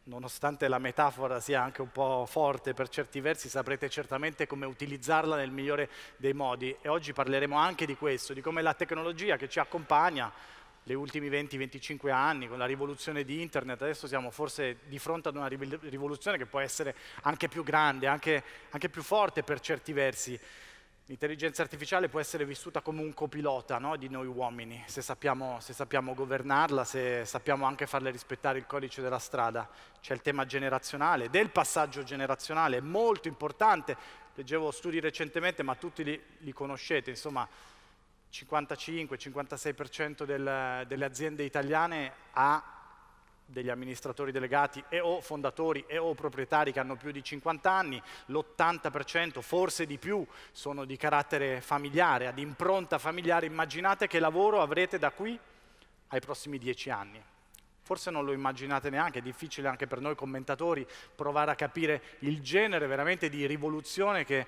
nonostante la metafora sia anche un po' forte per certi versi, saprete certamente come utilizzarla nel migliore dei modi. E oggi parleremo anche di questo, di come la tecnologia che ci accompagna gli ultimi 20-25 anni, con la rivoluzione di internet, adesso siamo forse di fronte ad una rivoluzione che può essere anche più grande, anche, anche più forte per certi versi. L'intelligenza artificiale può essere vissuta come un copilota no? di noi uomini, se sappiamo, se sappiamo, governarla, se sappiamo anche farle rispettare il codice della strada. C'è il tema generazionale, del passaggio generazionale, molto importante. Leggevo studi recentemente, ma tutti li, li conoscete, insomma, 55-56% del, delle aziende italiane ha degli amministratori delegati e o fondatori e o proprietari che hanno più di 50 anni, l'80% forse di più sono di carattere familiare, ad impronta familiare, immaginate che lavoro avrete da qui ai prossimi 10 anni. Forse non lo immaginate neanche, è difficile anche per noi commentatori provare a capire il genere veramente di rivoluzione che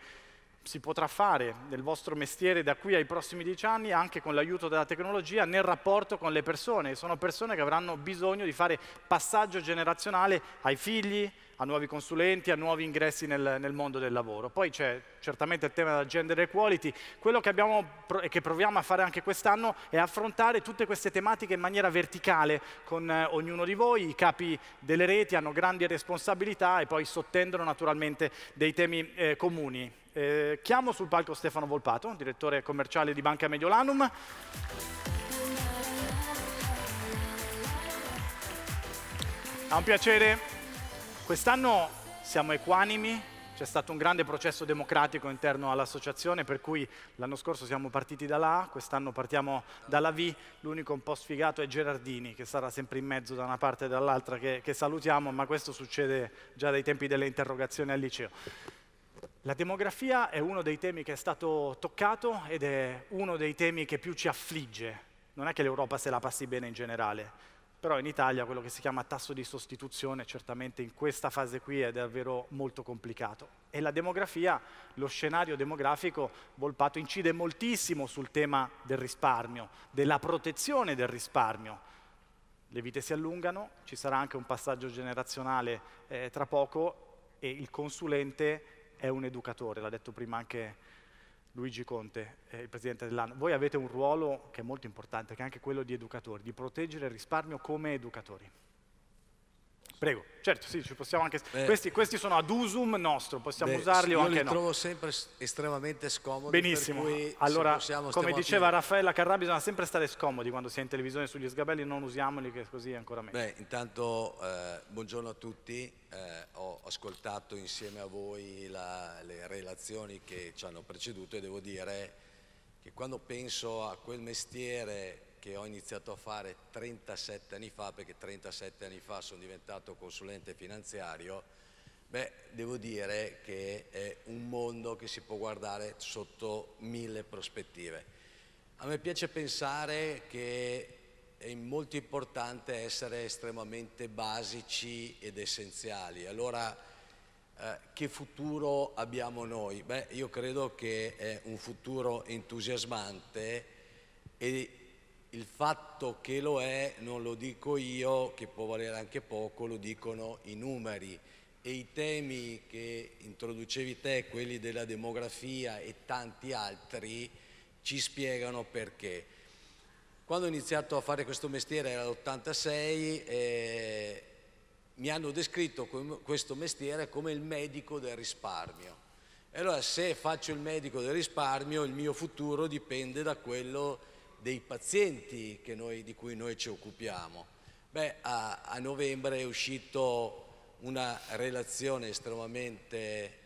si potrà fare nel vostro mestiere da qui ai prossimi dieci anni anche con l'aiuto della tecnologia nel rapporto con le persone. Sono persone che avranno bisogno di fare passaggio generazionale ai figli, a nuovi consulenti, a nuovi ingressi nel, nel mondo del lavoro. Poi c'è certamente il tema della gender equality, quello che, abbiamo, e che proviamo a fare anche quest'anno è affrontare tutte queste tematiche in maniera verticale con eh, ognuno di voi, i capi delle reti hanno grandi responsabilità e poi sottendono naturalmente dei temi eh, comuni. Eh, chiamo sul palco Stefano Volpato, direttore commerciale di Banca Mediolanum. È un piacere Quest'anno siamo equanimi, c'è stato un grande processo democratico interno all'associazione, per cui l'anno scorso siamo partiti dalla A, quest'anno partiamo dalla V, l'unico un po' sfigato è Gerardini, che sarà sempre in mezzo da una parte e dall'altra, che, che salutiamo, ma questo succede già dai tempi delle interrogazioni al liceo. La demografia è uno dei temi che è stato toccato ed è uno dei temi che più ci affligge. Non è che l'Europa se la passi bene in generale, però in Italia quello che si chiama tasso di sostituzione certamente in questa fase qui è davvero molto complicato. E la demografia, lo scenario demografico volpato incide moltissimo sul tema del risparmio, della protezione del risparmio. Le vite si allungano, ci sarà anche un passaggio generazionale eh, tra poco e il consulente è un educatore, l'ha detto prima anche Luigi Conte, eh, il presidente dell'ANA, voi avete un ruolo che è molto importante, che è anche quello di educatori, di proteggere il risparmio come educatori. Prego, certo, sì, ci possiamo anche... Beh, questi, questi, sono ad usum nostro, possiamo beh, usarli o anche no. Io li trovo sempre estremamente scomodi. Benissimo, cui, allora possiamo, come diceva a... Raffaella Carrà bisogna sempre stare scomodi quando si è in televisione sugli sgabelli, non usiamoli che così è ancora meglio. Beh, intanto eh, buongiorno a tutti, eh, ho ascoltato insieme a voi la, le relazioni che ci hanno preceduto e devo dire che quando penso a quel mestiere che ho iniziato a fare 37 anni fa, perché 37 anni fa sono diventato consulente finanziario, beh, devo dire che è un mondo che si può guardare sotto mille prospettive. A me piace pensare che è molto importante essere estremamente basici ed essenziali. Allora, eh, che futuro abbiamo noi? Beh, io credo che è un futuro entusiasmante e il fatto che lo è non lo dico io, che può valere anche poco, lo dicono i numeri e i temi che introducevi te, quelli della demografia e tanti altri, ci spiegano perché. Quando ho iniziato a fare questo mestiere era l'86, eh, mi hanno descritto questo mestiere come il medico del risparmio. E allora se faccio il medico del risparmio il mio futuro dipende da quello dei pazienti noi, di cui noi ci occupiamo. Beh, a, a, novembre è uscito una relazione estremamente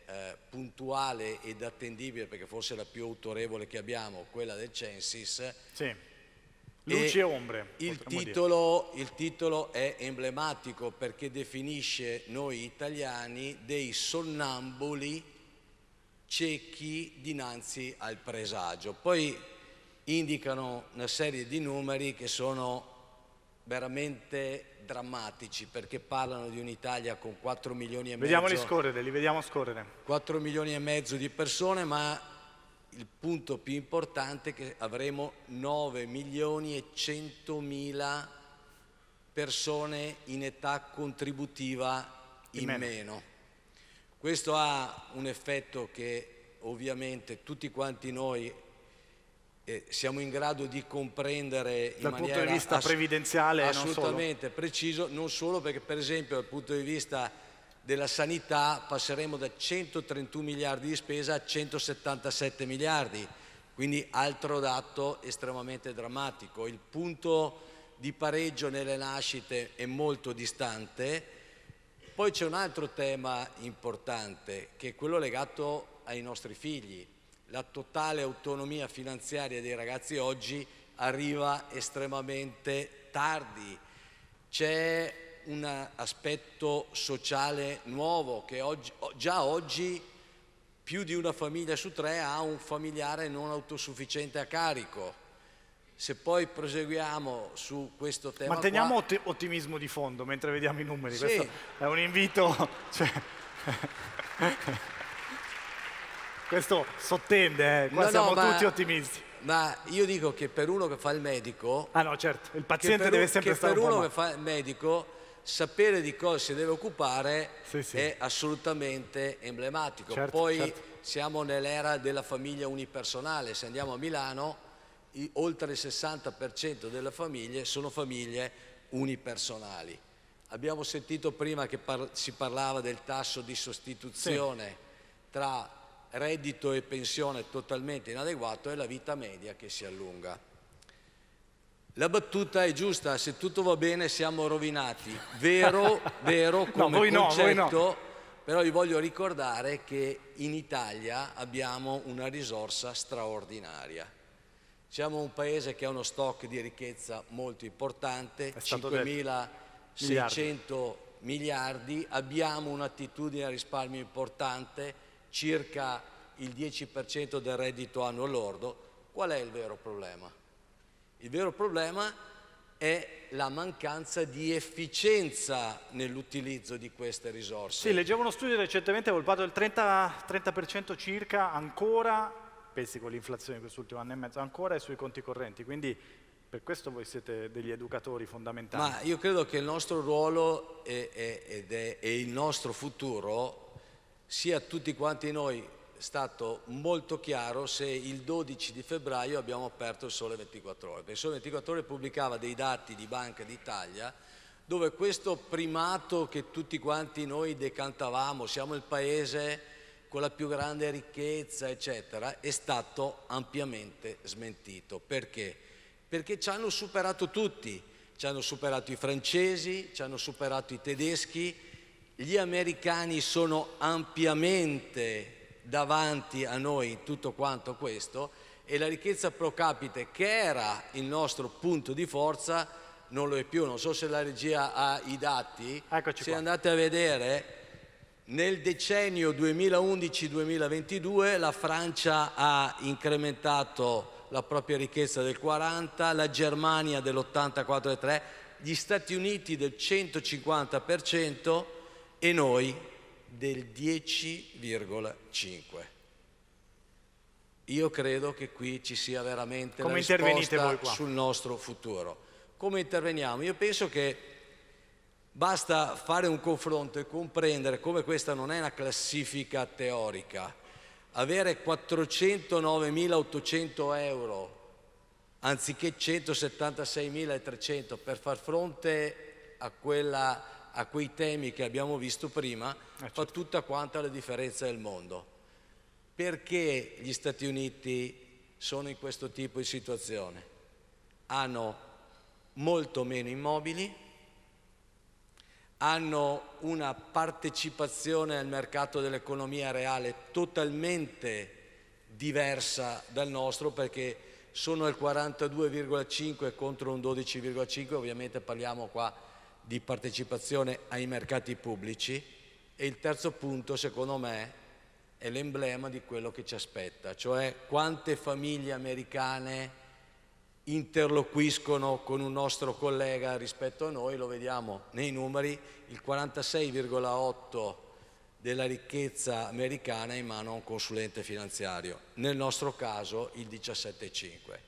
eh, puntuale ed attendibile, perché forse la più autorevole che abbiamo, quella del Censis. Sì. Luci e, e ombre. Il titolo, il titolo, è emblematico perché definisce noi italiani dei sonnambuli ciechi dinanzi al presagio. Poi indicano una serie di numeri che sono veramente drammatici perché parlano di un'Italia con 4 milioni e vediamo mezzo. Scorrere, li vediamo scorrere. 4 milioni e mezzo di persone, ma il punto più importante è che avremo 9 milioni e 100 mila persone in età contributiva in, meno. meno. Questo ha un effetto che ovviamente tutti quanti noi eh, siamo in grado di comprendere dal punto di vista ass previdenziale assolutamente non preciso, non solo perché per esempio dal punto di vista della sanità passeremo da 131 miliardi di spesa a 177 miliardi, quindi altro dato estremamente drammatico. Il punto di pareggio nelle nascite è molto distante. Poi c'è un altro tema importante che è quello legato ai nostri figli la totale autonomia finanziaria dei ragazzi oggi arriva estremamente tardi. C'è un aspetto sociale nuovo che oggi, già oggi più di una famiglia su tre ha un familiare non autosufficiente a carico. Se poi proseguiamo su questo tema... Manteniamo qua... ottimismo di fondo mentre vediamo i numeri, sì. questo è un invito... Cioè questo sottende, eh. qua no, siamo no, tutti ma, ottimisti. Ma io dico che per uno che fa il medico... Ah no, certo, il paziente deve sempre stare un po' per uno che fa il medico sapere di cosa si deve occupare sì, sì. è assolutamente emblematico. Certo, Poi certo. siamo nell'era della famiglia unipersonale, se andiamo a Milano oltre il 60% delle famiglie sono famiglie unipersonali. Abbiamo sentito prima che par si parlava del tasso di sostituzione sì. tra reddito e pensione totalmente inadeguato e la vita media che si allunga. La battuta è giusta, se tutto va bene siamo rovinati, vero, vero come no, concetto, no, no. però vi voglio ricordare che in Italia abbiamo una risorsa straordinaria. Siamo un paese che ha uno stock di ricchezza molto importante, 5.600 miliardi, abbiamo un'attitudine a risparmio importante, circa il 10% del reddito annuo lordo, qual è il vero problema? Il vero problema è la mancanza di efficienza nell'utilizzo di queste risorse. Sì, leggevo uno studio recentemente dove il 30%, 30 circa ancora, pensi con l'inflazione di quest'ultimo anno e mezzo, ancora è sui conti correnti, quindi per questo voi siete degli educatori fondamentali. Ma io credo che il nostro ruolo è, ed il nostro futuro sia a tutti quanti noi stato molto chiaro se il 12 di febbraio abbiamo aperto il Sole 24 Ore. Il Sole 24 Ore pubblicava dei dati di Banca d'Italia dove questo primato che tutti quanti noi decantavamo, siamo il paese con la più grande ricchezza, eccetera, è stato ampiamente smentito. Perché? Perché ci hanno superato tutti, ci hanno superato i francesi, ci hanno superato i tedeschi, gli americani sono ampiamente davanti a noi in tutto quanto questo e la ricchezza pro capite che era il nostro punto di forza non lo è più. Non so se la regia ha i dati. Eccoci se qua. andate a vedere nel decennio 2011-2022 la Francia ha incrementato la propria ricchezza del 40, la Germania dell'84,3, gli Stati Uniti del 150%, e noi del 10,5. Io credo che qui ci sia veramente Come risposta sul nostro futuro. Come interveniamo? Io penso che basta fare un confronto e comprendere come questa non è una classifica teorica. Avere 409.800 euro anziché 176.300 per far fronte a quella a quei temi che abbiamo visto prima ah, fa certo. tutta quanta la differenza del mondo. Perché gli Stati Uniti sono in questo tipo di situazione? Hanno molto meno immobili, hanno una partecipazione al mercato dell'economia reale totalmente diversa dal nostro perché sono al 42,5 contro un 12,5, ovviamente parliamo qua di partecipazione ai mercati pubblici e il terzo punto secondo me è l'emblema di quello che ci aspetta, cioè quante famiglie americane interloquiscono con un nostro collega rispetto a noi, lo vediamo nei numeri, il 46,8 della ricchezza americana è in mano a un consulente finanziario, nel nostro caso il 17,5.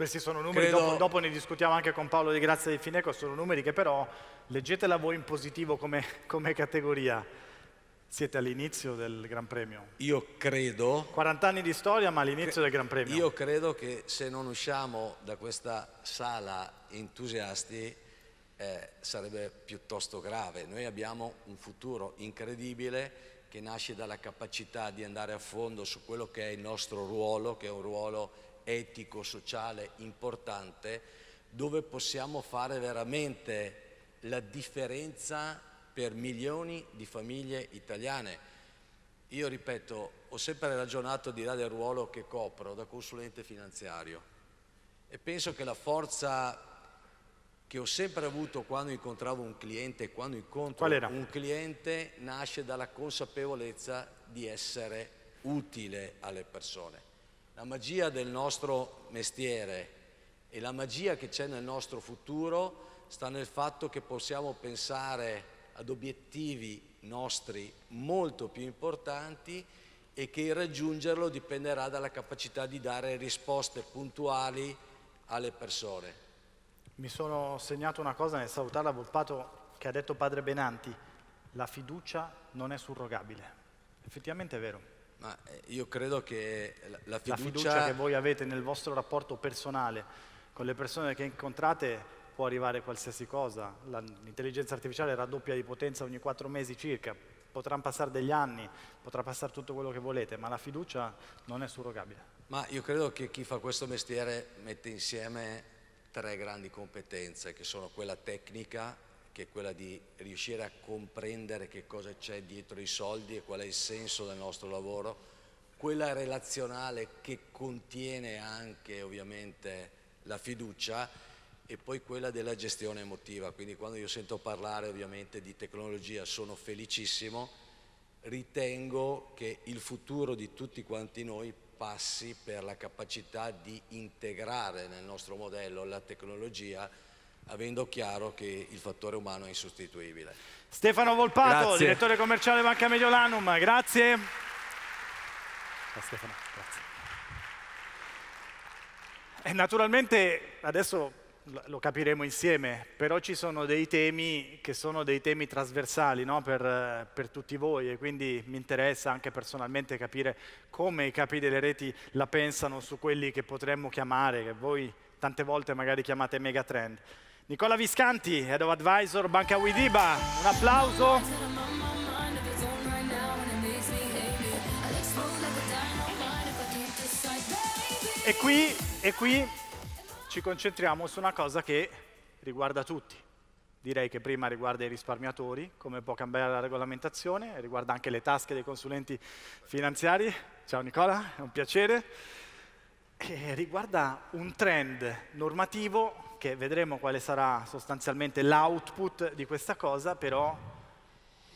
Questi sono numeri, Credo... dopo, dopo, ne discutiamo anche con Paolo Di Grazia di Fineco, sono numeri che però leggetela voi in positivo come, come categoria. Siete all'inizio del Gran Premio. Io credo... 40 anni di storia, ma all'inizio del Gran Premio. Io credo che se non usciamo da questa sala entusiasti eh, sarebbe piuttosto grave. Noi abbiamo un futuro incredibile che nasce dalla capacità di andare a fondo su quello che è il nostro ruolo, che è un ruolo etico, sociale importante, dove possiamo fare veramente la differenza per milioni di famiglie italiane. Io ripeto, ho sempre ragionato al di là del ruolo che copro da consulente finanziario e penso che la forza che ho sempre avuto quando incontravo un cliente, quando incontro un cliente, nasce dalla consapevolezza di essere utile alle persone la magia del nostro mestiere e la magia che c'è nel nostro futuro sta nel fatto che possiamo pensare ad obiettivi nostri molto più importanti e che il raggiungerlo dipenderà dalla capacità di dare risposte puntuali alle persone. Mi sono segnato una cosa nel salutare la Volpato che ha detto padre Benanti, la fiducia non è surrogabile. Effettivamente è vero. Ma eh, io credo che la, fiducia... la fiducia che voi avete nel vostro rapporto personale con le persone che incontrate può arrivare qualsiasi cosa. L'intelligenza artificiale raddoppia di potenza ogni quattro mesi circa, potranno passare degli anni, potrà passare tutto quello che volete, ma la fiducia non è surrogabile. Ma io credo che chi fa questo mestiere mette insieme tre grandi competenze, che sono quella tecnica, che è quella di riuscire a comprendere che cosa c'è dietro i soldi e qual è il senso del nostro lavoro, quella relazionale che contiene anche ovviamente la fiducia e poi quella della gestione emotiva. Quindi quando io sento parlare ovviamente di tecnologia sono felicissimo, ritengo che il futuro di tutti quanti noi passi per la capacità di integrare nel nostro modello la tecnologia avendo chiaro che il fattore umano è insostituibile. Stefano Volpato, grazie. direttore commerciale Banca Mediolanum, grazie. Ah, Stefano, grazie. E eh, naturalmente adesso lo capiremo insieme, però ci sono dei temi che sono dei temi trasversali no? per, per, tutti voi e quindi mi interessa anche personalmente capire come i capi delle reti la pensano su quelli che potremmo chiamare, che voi tante volte magari chiamate megatrend. Nicola Viscanti, Head of Advisor Banca Widiba, un applauso. E qui, e qui ci concentriamo su una cosa che riguarda tutti. Direi che prima riguarda i risparmiatori, come può cambiare la regolamentazione, riguarda anche le tasche dei consulenti finanziari. Ciao Nicola, è un piacere. E riguarda un trend normativo che vedremo quale sarà sostanzialmente l'output di questa cosa, però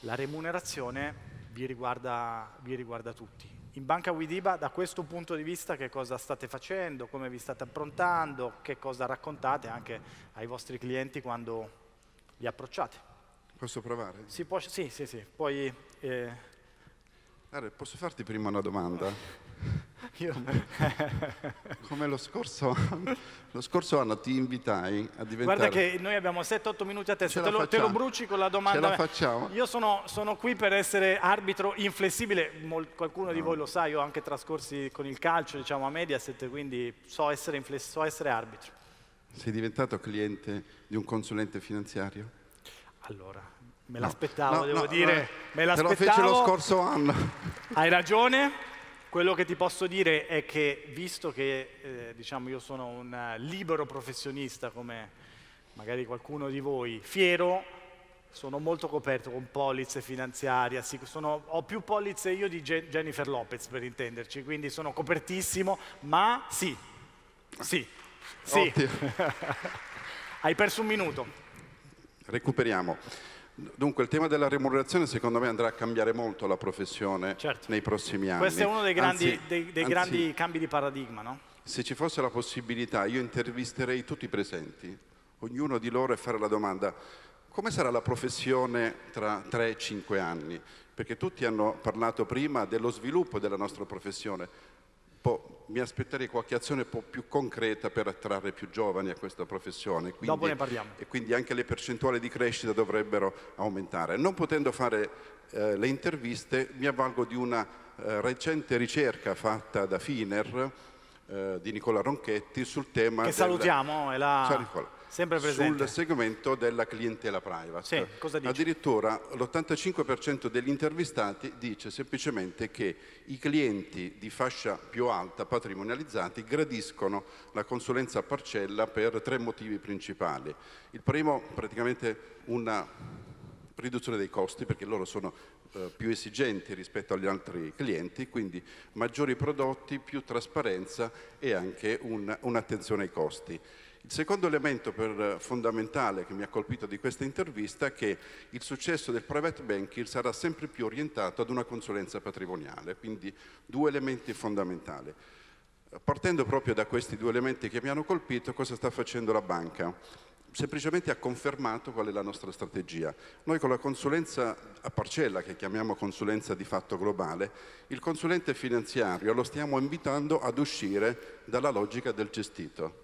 la remunerazione vi riguarda, vi riguarda tutti. In Banca Widiba, da questo punto di vista, che cosa state facendo, come vi state approntando, che cosa raccontate anche ai vostri clienti quando li approcciate? Posso provare? Si può, sì, sì, sì. Poi, eh... allora, posso farti prima una domanda? Io, come lo scorso, lo scorso, anno ti invitai a diventare... Guarda che noi abbiamo 7-8 minuti a testa, te lo, te lo, bruci con la domanda. Ce la facciamo? Io sono, sono qui per essere arbitro inflessibile, Mol, qualcuno no. di voi lo sa, io ho anche trascorsi con il calcio diciamo, a Mediaset, quindi so essere, so essere arbitro. Sei diventato cliente di un consulente finanziario? Allora, me l'aspettavo, no, no, devo dire, me l'aspettavo. Te lo fece lo scorso anno. Hai ragione, quello che ti posso dire è che, visto che eh, diciamo io sono un eh, libero professionista, come magari qualcuno di voi, fiero, sono molto coperto con polizze finanziarie, sono, ho più polizze io di Je Jennifer Lopez per intenderci, quindi sono copertissimo, ma sì, sì, sì. Hai perso un minuto. Recuperiamo. Dunque il tema della remunerazione secondo me andrà a cambiare molto la professione certo. nei prossimi anni. Questo è uno dei grandi, anzi, dei, dei anzi, cambi di paradigma, no? Se ci fosse la possibilità io intervisterei tutti i presenti, ognuno di loro e fare la domanda come sarà la professione tra 3 e 5 anni? Perché tutti hanno parlato prima dello sviluppo della nostra professione. Po mi aspetterei qualche azione un po' più concreta per attrarre più giovani a questa professione. Quindi, Dopo ne parliamo. E quindi anche le percentuali di crescita dovrebbero aumentare. Non potendo fare eh, le interviste, mi avvalgo di una eh, recente ricerca fatta da Finer eh, di Nicola Ronchetti sul tema... Che del... salutiamo, è la... Ciao Nicola sul segmento della clientela private. Sì, cosa dice? Addirittura l'85% degli intervistati dice semplicemente che i clienti di fascia più alta patrimonializzati gradiscono la consulenza a parcella per tre motivi principali. Il primo praticamente una riduzione dei costi perché loro sono eh, più esigenti rispetto agli altri clienti, quindi maggiori prodotti, più trasparenza e anche un'attenzione ai costi. Il secondo elemento per, eh, fondamentale che mi ha colpito di questa intervista è che il successo del private banking sarà sempre più orientato ad una consulenza patrimoniale, quindi due elementi fondamentali. Partendo proprio da questi due elementi che mi hanno colpito, cosa sta facendo la banca? semplicemente ha confermato qual è la nostra strategia. Noi con la consulenza a parcella, che chiamiamo consulenza di fatto globale, il consulente finanziario lo stiamo invitando ad uscire dalla logica del gestito,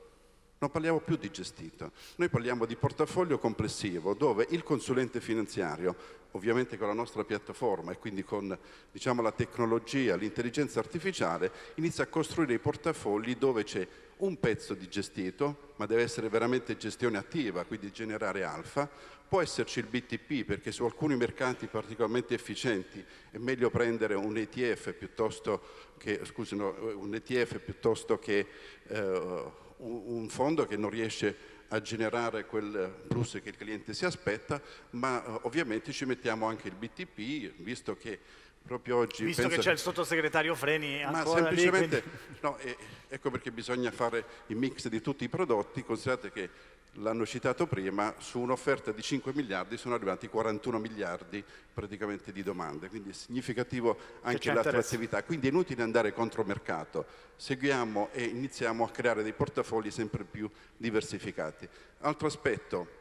non parliamo più di gestito, noi parliamo di portafoglio complessivo dove il consulente finanziario, ovviamente con la nostra piattaforma e quindi con diciamo, la tecnologia, l'intelligenza artificiale, inizia a costruire i portafogli dove c'è un pezzo di gestito, ma deve essere veramente gestione attiva, quindi generare alfa, può esserci il BTP perché su alcuni mercati particolarmente efficienti è meglio prendere un ETF piuttosto che, scusi, no, un ETF piuttosto che eh, un, un fondo che non riesce a generare quel plus che il cliente si aspetta, ma eh, ovviamente ci mettiamo anche il BTP, visto che proprio oggi... Visto pensa... che c'è il sottosegretario Freni Ma semplicemente, lì, quindi... no, eh, ecco perché bisogna fare il mix di tutti i prodotti, considerate che l'hanno citato prima, su un'offerta di 5 miliardi sono arrivati 41 miliardi praticamente di domande, quindi è significativo anche l'attrattività, quindi è inutile andare contro mercato, seguiamo e iniziamo a creare dei portafogli sempre più diversificati. Altro aspetto,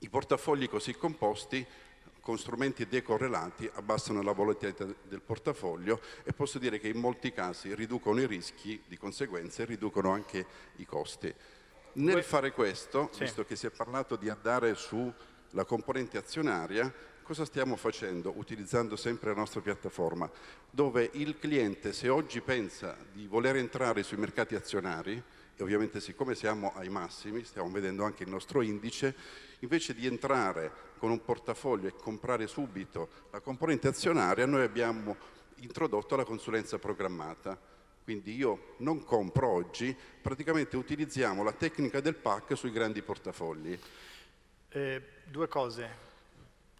i portafogli così composti con strumenti decorrelati abbassano la volatilità del portafoglio e posso dire che in molti casi riducono i rischi di conseguenza e riducono anche i costi nel fare questo, sì. visto che si è parlato di andare sulla componente azionaria, cosa stiamo facendo utilizzando sempre la nostra piattaforma? Dove il cliente, se oggi pensa di voler entrare sui mercati azionari, e ovviamente siccome siamo ai massimi, stiamo vedendo anche il nostro indice, invece di entrare con un portafoglio e comprare subito la componente azionaria, noi abbiamo introdotto la consulenza programmata quindi io non compro oggi, praticamente utilizziamo la tecnica del PAC sui grandi portafogli. Eh, due cose.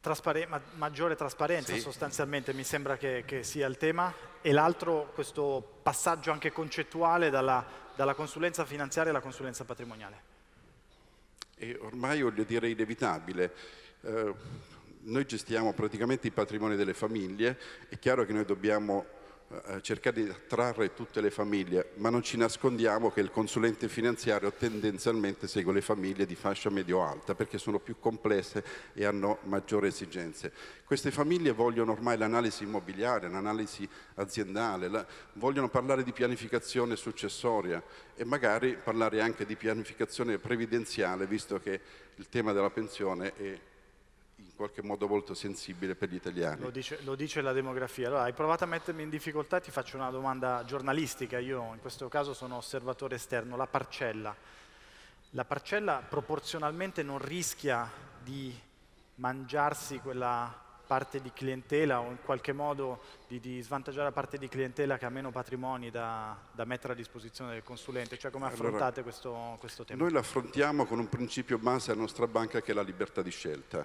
Traspare ma maggiore trasparenza sì. sostanzialmente mi sembra che, che sia il tema e l'altro questo passaggio anche concettuale dalla, dalla consulenza finanziaria alla consulenza patrimoniale. E ormai voglio dire inevitabile. Eh, noi gestiamo praticamente i patrimoni delle famiglie, è chiaro che noi dobbiamo eh, eh, cercare di attrarre tutte le famiglie, ma non ci nascondiamo che il consulente finanziario tendenzialmente segue le famiglie di fascia medio-alta perché sono più complesse e hanno maggiori esigenze. Queste famiglie vogliono ormai l'analisi immobiliare, l'analisi aziendale, la, vogliono parlare di pianificazione successoria e magari parlare anche di pianificazione previdenziale, visto che il tema della pensione è in qualche modo molto sensibile per gli italiani. Lo dice, lo dice, la demografia. Allora, hai provato a mettermi in difficoltà, ti faccio una domanda giornalistica, io in questo caso sono osservatore esterno, la parcella. La parcella proporzionalmente non rischia di mangiarsi quella parte di clientela o in qualche modo di, di svantaggiare la parte di clientela che ha meno patrimoni da, da mettere a disposizione del consulente? Cioè come affrontate allora, questo, questo tema? Noi l'affrontiamo con un principio base della nostra banca che è la libertà di scelta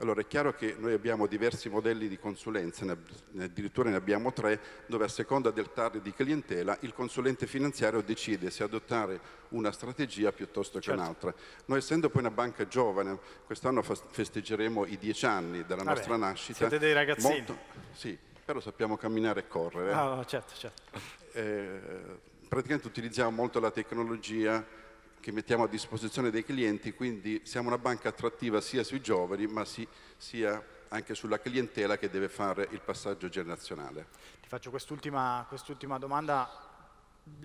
allora è chiaro che noi abbiamo diversi modelli di consulenza, ne addirittura ne abbiamo tre, dove a seconda del target di clientela il consulente finanziario decide se adottare una strategia piuttosto certo. che un'altra. Noi essendo poi una banca giovane, quest'anno festeggeremo i dieci anni dalla Vabbè, nostra nascita. Siete dei ragazzini. Molto, sì, però sappiamo camminare e correre. Eh. Ah, certo, certo. Eh, praticamente utilizziamo molto la tecnologia, che mettiamo a disposizione dei clienti, quindi siamo una banca attrattiva sia sui giovani ma si, sia anche sulla clientela che deve fare il passaggio generazionale. Ti faccio quest'ultima quest domanda,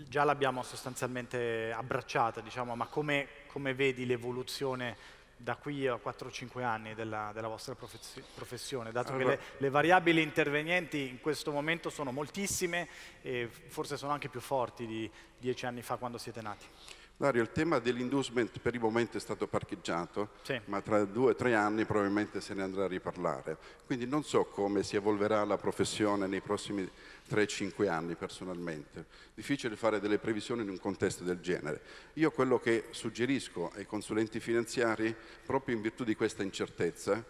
già l'abbiamo sostanzialmente abbracciata, diciamo, ma come, come vedi l'evoluzione da qui a 4-5 anni della, della vostra professione, dato allora, che le, le, variabili intervenienti in questo momento sono moltissime e forse sono anche più forti di 10 anni fa quando siete nati? Dario, il tema dell'inducement per il momento è stato parcheggiato, sì. ma tra due o tre anni probabilmente se ne andrà a riparlare. Quindi non so come si evolverà la professione nei prossimi 3-5 anni personalmente. Difficile fare delle previsioni in un contesto del genere. Io quello che suggerisco ai consulenti finanziari, proprio in virtù di questa incertezza,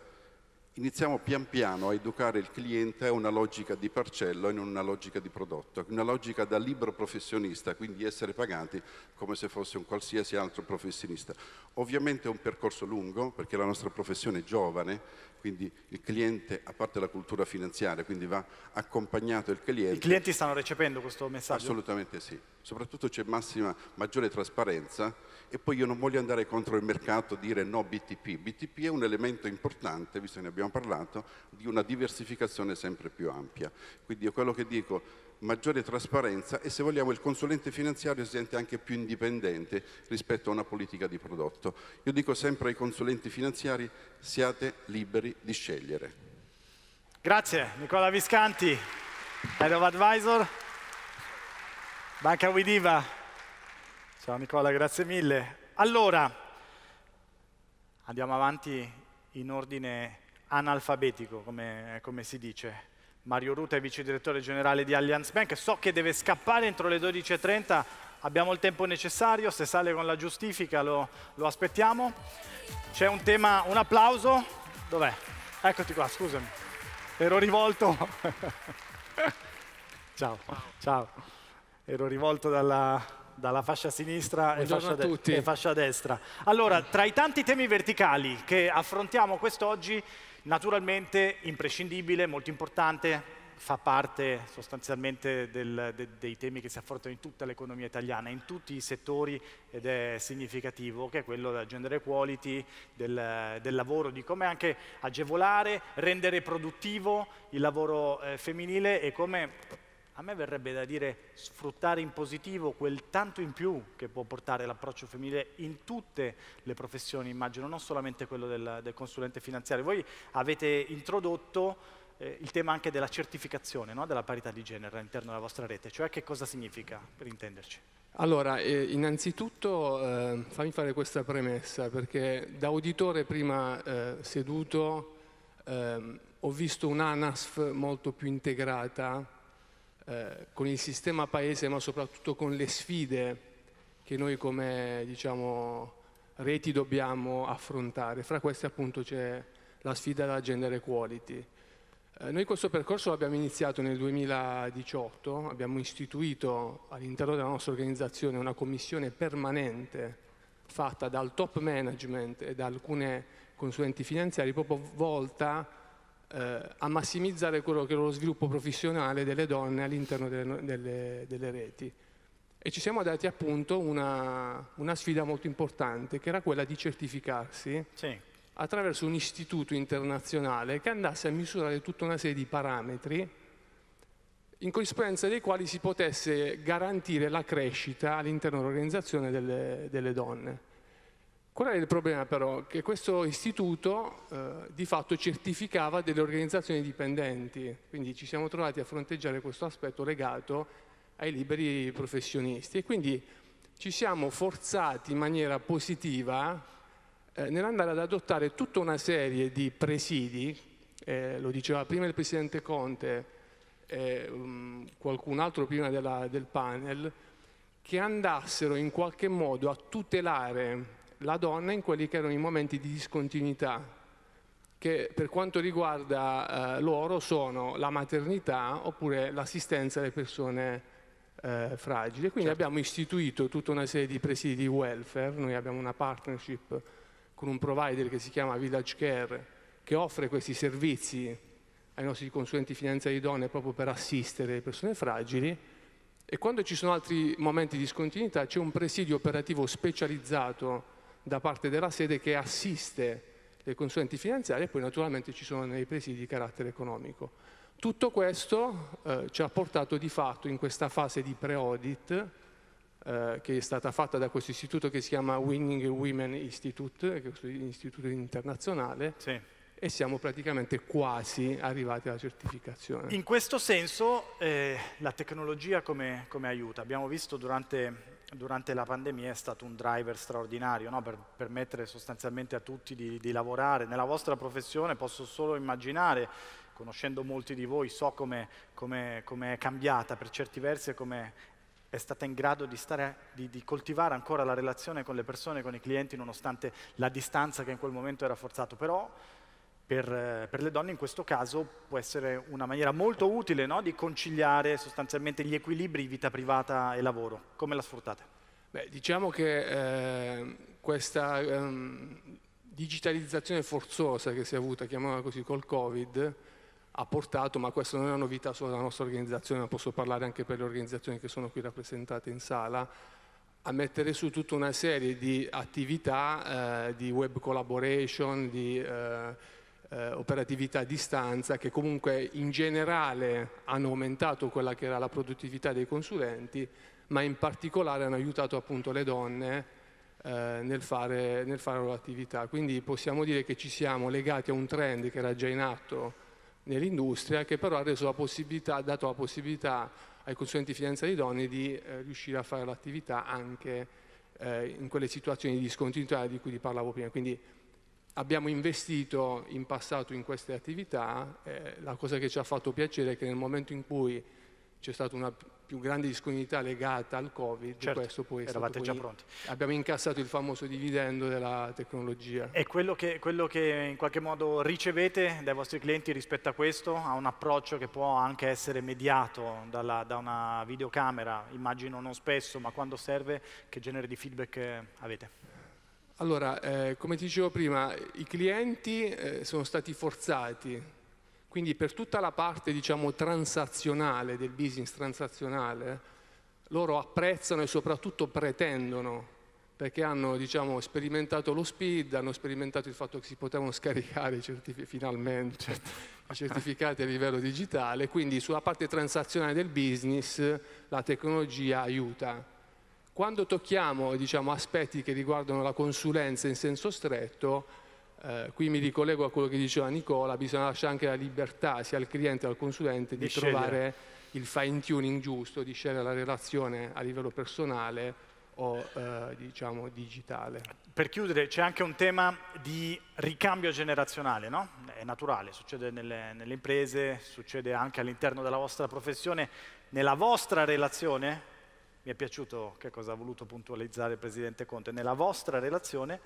iniziamo pian piano a educare il cliente a una logica di parcello e non una logica di prodotto, una logica da libero professionista, quindi essere pagati come se fosse un qualsiasi altro professionista. Ovviamente è un percorso lungo, perché la nostra professione è giovane, quindi il cliente, a parte la cultura finanziaria, quindi va accompagnato il cliente. I clienti stanno recependo questo messaggio? Assolutamente sì, soprattutto c'è massima, maggiore trasparenza e poi io non voglio andare contro il mercato e dire no BTP, BTP è un elemento importante, visto che ne abbiamo parlato, di una diversificazione sempre più ampia, quindi io quello che dico, maggiore trasparenza e se vogliamo il consulente finanziario si sente anche più indipendente rispetto a una politica di prodotto. Io dico sempre ai consulenti finanziari siate liberi di scegliere. Grazie Nicola Viscanti, Head of Advisor, Banca Widiva. Ciao Nicola, grazie mille. Allora, andiamo avanti in ordine analfabetico, come, come si dice. Mario Ruta è vice direttore generale di Allianz Bank. So che deve scappare entro le 12.30. Abbiamo il tempo necessario. Se sale con la giustifica lo, lo aspettiamo. C'è un tema, un applauso. Dov'è? Eccoti qua, scusami. Ero rivolto. ciao, ciao. Ero rivolto dalla, dalla fascia sinistra e fascia, e fascia destra. Allora, tra i tanti temi verticali che affrontiamo quest'oggi Naturalmente imprescindibile, molto importante, fa parte sostanzialmente del, de, dei temi che si affrontano in tutta l'economia italiana, in tutti i settori ed è significativo, che è quello della gender equality, del, del lavoro, di come anche agevolare, rendere produttivo il lavoro eh, femminile e come a me verrebbe da dire sfruttare in positivo quel tanto in più che può portare l'approccio femminile in tutte le professioni, immagino, non solamente quello del, del consulente finanziario. Voi avete introdotto eh, il tema anche della certificazione, no? della parità di genere all'interno della vostra rete, cioè che cosa significa, per intenderci? Allora, eh, innanzitutto eh, fammi fare questa premessa, perché da auditore prima eh, seduto ehm, ho visto un'ANASF molto più integrata eh, con il sistema paese, ma soprattutto con le sfide che noi come diciamo, reti dobbiamo affrontare. Fra queste appunto c'è la sfida della gender equality. Eh, noi questo percorso l'abbiamo iniziato nel 2018, abbiamo istituito all'interno della nostra organizzazione una commissione permanente fatta dal top management e da alcune consulenti finanziari proprio volta a eh, a massimizzare quello che è lo sviluppo professionale delle donne all'interno delle, delle, delle, reti. E ci siamo dati appunto una, una sfida molto importante, che era quella di certificarsi sì. attraverso un istituto internazionale che andasse a misurare tutta una serie di parametri in corrispondenza dei quali si potesse garantire la crescita all'interno dell'organizzazione delle, delle donne. Qual era il problema però? Che questo istituto eh, di fatto certificava delle organizzazioni dipendenti, quindi ci siamo trovati a fronteggiare questo aspetto legato ai liberi professionisti e quindi ci siamo forzati in maniera positiva eh, nell'andare ad adottare tutta una serie di presidi, eh, lo diceva prima il Presidente Conte, um, qualcun altro prima della, del panel, che andassero in qualche modo a tutelare la donna in quelli che erano i momenti di discontinuità, che per quanto riguarda eh, loro sono la maternità oppure l'assistenza alle persone eh, fragili. Quindi certo. abbiamo istituito tutta una serie di presidi di welfare, noi abbiamo una partnership con un provider che si chiama Village Care, che offre questi servizi ai nostri consulenti finanziari di donne proprio per assistere le persone fragili e quando ci sono altri momenti di discontinuità c'è un presidio operativo specializzato da parte della sede che assiste le consulenti finanziarie e poi naturalmente ci sono dei presidi di carattere economico. Tutto questo eh, ci ha portato di fatto in questa fase di pre-audit eh, che è stata fatta da questo istituto che si chiama Winning Women Institute, che è un istituto internazionale, sì e siamo praticamente quasi arrivati alla certificazione. In questo senso eh, la tecnologia come, come, aiuta? Abbiamo visto durante durante la pandemia è stato un driver straordinario no? per permettere sostanzialmente a tutti di, di lavorare. Nella vostra professione posso solo immaginare conoscendo molti di voi, so come, è cambiata per certi versi e come è stata in grado di, stare, di, di, coltivare ancora la relazione con le persone, con i clienti, nonostante la distanza che in quel momento era forzato. Però per, eh, per, le donne in questo caso può essere una maniera molto utile no? di conciliare sostanzialmente gli equilibri vita privata e lavoro. Come la sfruttate? Beh, diciamo che eh, questa ehm, digitalizzazione forzosa che si è avuta, chiamiamola così, col Covid, ha portato, ma questa non è una novità solo della nostra organizzazione, ma posso parlare anche per le organizzazioni che sono qui rappresentate in sala, a mettere su tutta una serie di attività eh, di web collaboration, di... Eh, eh, operatività a distanza che comunque in generale hanno aumentato quella che era la produttività dei consulenti, ma in particolare hanno aiutato appunto le donne eh, nel, fare, nel fare l'attività. Quindi possiamo dire che ci siamo legati a un trend che era già in atto nell'industria che però ha, reso la possibilità, ha dato la possibilità ai consulenti finanziari donne di eh, riuscire a fare l'attività anche eh, in quelle situazioni di discontinuità di cui vi parlavo prima. Quindi abbiamo investito in passato in queste attività, eh, la cosa che ci ha fatto piacere è che nel momento in cui c'è stata una più grande discontinuità legata al Covid, certo, questo poi è eravate poi già pronti. Abbiamo incassato il famoso dividendo della tecnologia. E quello che, quello che, in qualche modo ricevete dai vostri clienti rispetto a questo, a un approccio che può anche essere mediato dalla, da una videocamera, immagino non spesso, ma quando serve, che genere di feedback avete? Allora, eh, come ti dicevo prima, i clienti eh, sono stati forzati, quindi per tutta la parte diciamo, transazionale del business transazionale, loro apprezzano e soprattutto pretendono, perché hanno diciamo, sperimentato lo speed, hanno sperimentato il fatto che si potevano scaricare finalmente certo. i certificati a livello digitale, quindi sulla parte transazionale del business la tecnologia aiuta quando tocchiamo diciamo, aspetti che riguardano la consulenza in senso stretto, eh, qui mi ricollego a quello che diceva Nicola, bisogna lasciare anche la libertà sia al cliente che al consulente di, di trovare il fine tuning giusto, di scegliere la relazione a livello personale o eh, diciamo digitale. Per chiudere c'è anche un tema di ricambio generazionale, no? È naturale, succede nelle, nelle imprese, succede anche all'interno della vostra professione. Nella vostra relazione mi è piaciuto che cosa ha voluto puntualizzare il Presidente Conte, nella vostra relazione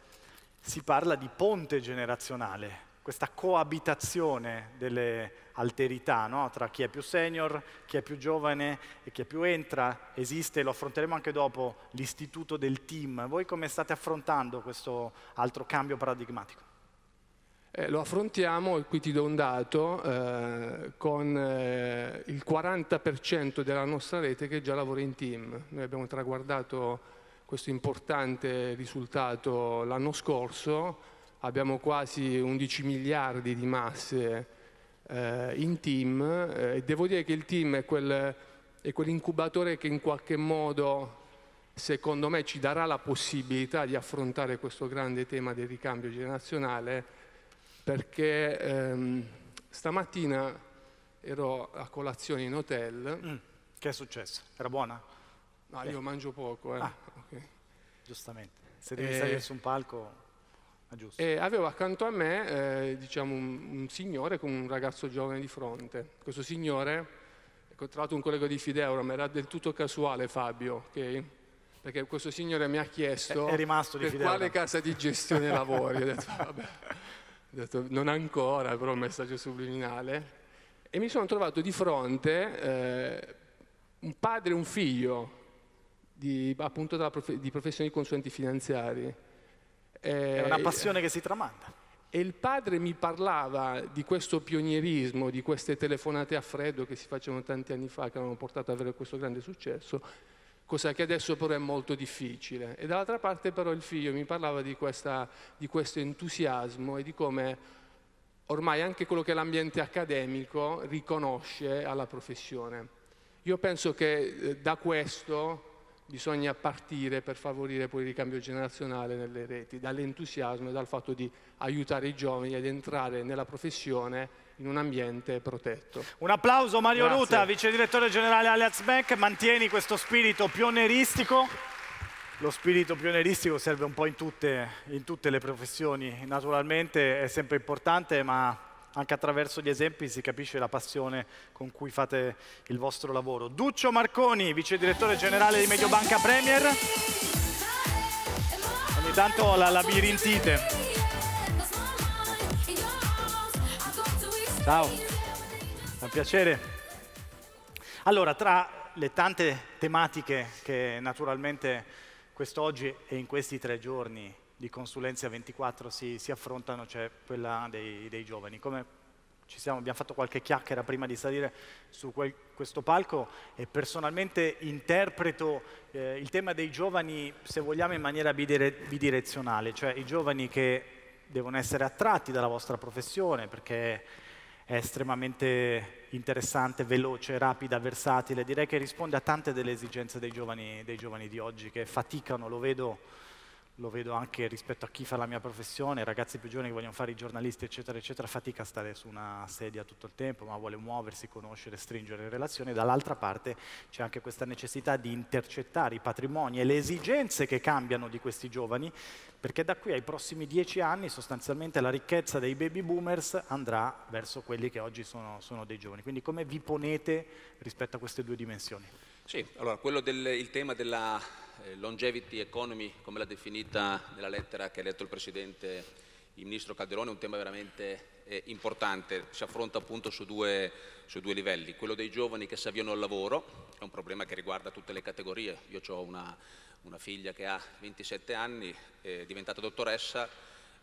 si parla di ponte generazionale, questa coabitazione delle alterità no? tra chi è più senior, chi è più giovane e chi è più entra. Esiste, lo affronteremo anche dopo, l'istituto del team. Voi come state affrontando questo altro cambio paradigmatico? Eh, lo affrontiamo, e qui ti do un dato, eh, con eh, il 40% della nostra rete che già lavora in team. Noi abbiamo traguardato questo importante risultato l'anno scorso, abbiamo quasi 11 miliardi di masse eh, in team eh, e devo dire che il team è, quel, è quell'incubatore che in qualche modo secondo me ci darà la possibilità di affrontare questo grande tema del ricambio generazionale perché ehm, stamattina ero a colazione in hotel. Mm. Che è successo? Era buona? No, Beh. io mangio poco. Eh. Ah. Okay. Giustamente, se devi e... Eh, salire su un palco... Giusto. E eh, avevo accanto a me eh, diciamo un, un, signore con un ragazzo giovane di fronte. Questo signore, ecco, tra l'altro un collega di Fideuro, ma era del tutto casuale Fabio, okay? perché questo signore mi ha chiesto è, è per Fideura. quale casa di gestione lavori. Ho detto, vabbè, detto, non ancora, però un messaggio subliminale. E mi sono trovato di fronte eh, un padre e un figlio, di, appunto profe- di professioni consulenti finanziari. Eh, È una eh, passione che si tramanda. E il padre mi parlava di questo pionierismo, di queste telefonate a freddo che si facevano tanti anni fa, che avevano portato ad avere questo grande successo, cosa che adesso però è molto difficile. E dall'altra parte però il figlio mi parlava di, questa, di questo entusiasmo e di come ormai anche quello che l'ambiente accademico riconosce alla professione. Io penso che eh, da questo bisogna partire per favorire poi il ricambio generazionale nelle reti, dall'entusiasmo e dal fatto di aiutare i giovani ad entrare nella professione in un ambiente protetto. Un applauso Mario Grazie. Ruta, vice direttore generale Allianz Bank, mantieni questo spirito pioneristico. Lo spirito pioneristico serve un po' in tutte, in tutte le professioni, naturalmente è sempre importante, ma anche attraverso gli esempi si capisce la passione con cui fate il vostro lavoro. Duccio Marconi, vice direttore generale di Mediobanca Premier. Ogni tanto la labirintite. Ciao, è un piacere. Allora, tra le tante tematiche che naturalmente quest'oggi e in questi tre giorni di consulenza 24 si, si affrontano, c'è quella dei, dei, giovani. Come ci siamo, abbiamo fatto qualche chiacchiera prima di salire su quel, questo palco e personalmente interpreto eh, il tema dei giovani, se vogliamo, in maniera bidire, bidirezionale, cioè i giovani che devono essere attratti dalla vostra professione perché è estremamente interessante, veloce, rapida, versatile, direi che risponde a tante delle esigenze dei giovani, dei giovani di oggi che faticano, lo vedo lo vedo anche rispetto a chi fa la mia professione, ragazzi più giovani che vogliono fare i giornalisti, eccetera, eccetera, fatica a stare su una sedia tutto il tempo, ma vuole muoversi, conoscere, stringere relazioni. Dall'altra parte c'è anche questa necessità di intercettare i patrimoni e le esigenze che cambiano di questi giovani, perché da qui ai prossimi dieci anni sostanzialmente la ricchezza dei baby boomers andrà verso quelli che oggi sono, sono dei giovani. Quindi come vi ponete rispetto a queste due dimensioni? Sì, allora quello del tema della eh, longevity economy, come l'ha definita nella lettera che ha letto il Presidente, il Ministro Calderone, è un tema veramente eh, importante, si affronta appunto su due, su due, livelli, quello dei giovani che si avviano al lavoro, è un problema che riguarda tutte le categorie, io ho una, una figlia che ha 27 anni, è diventata dottoressa,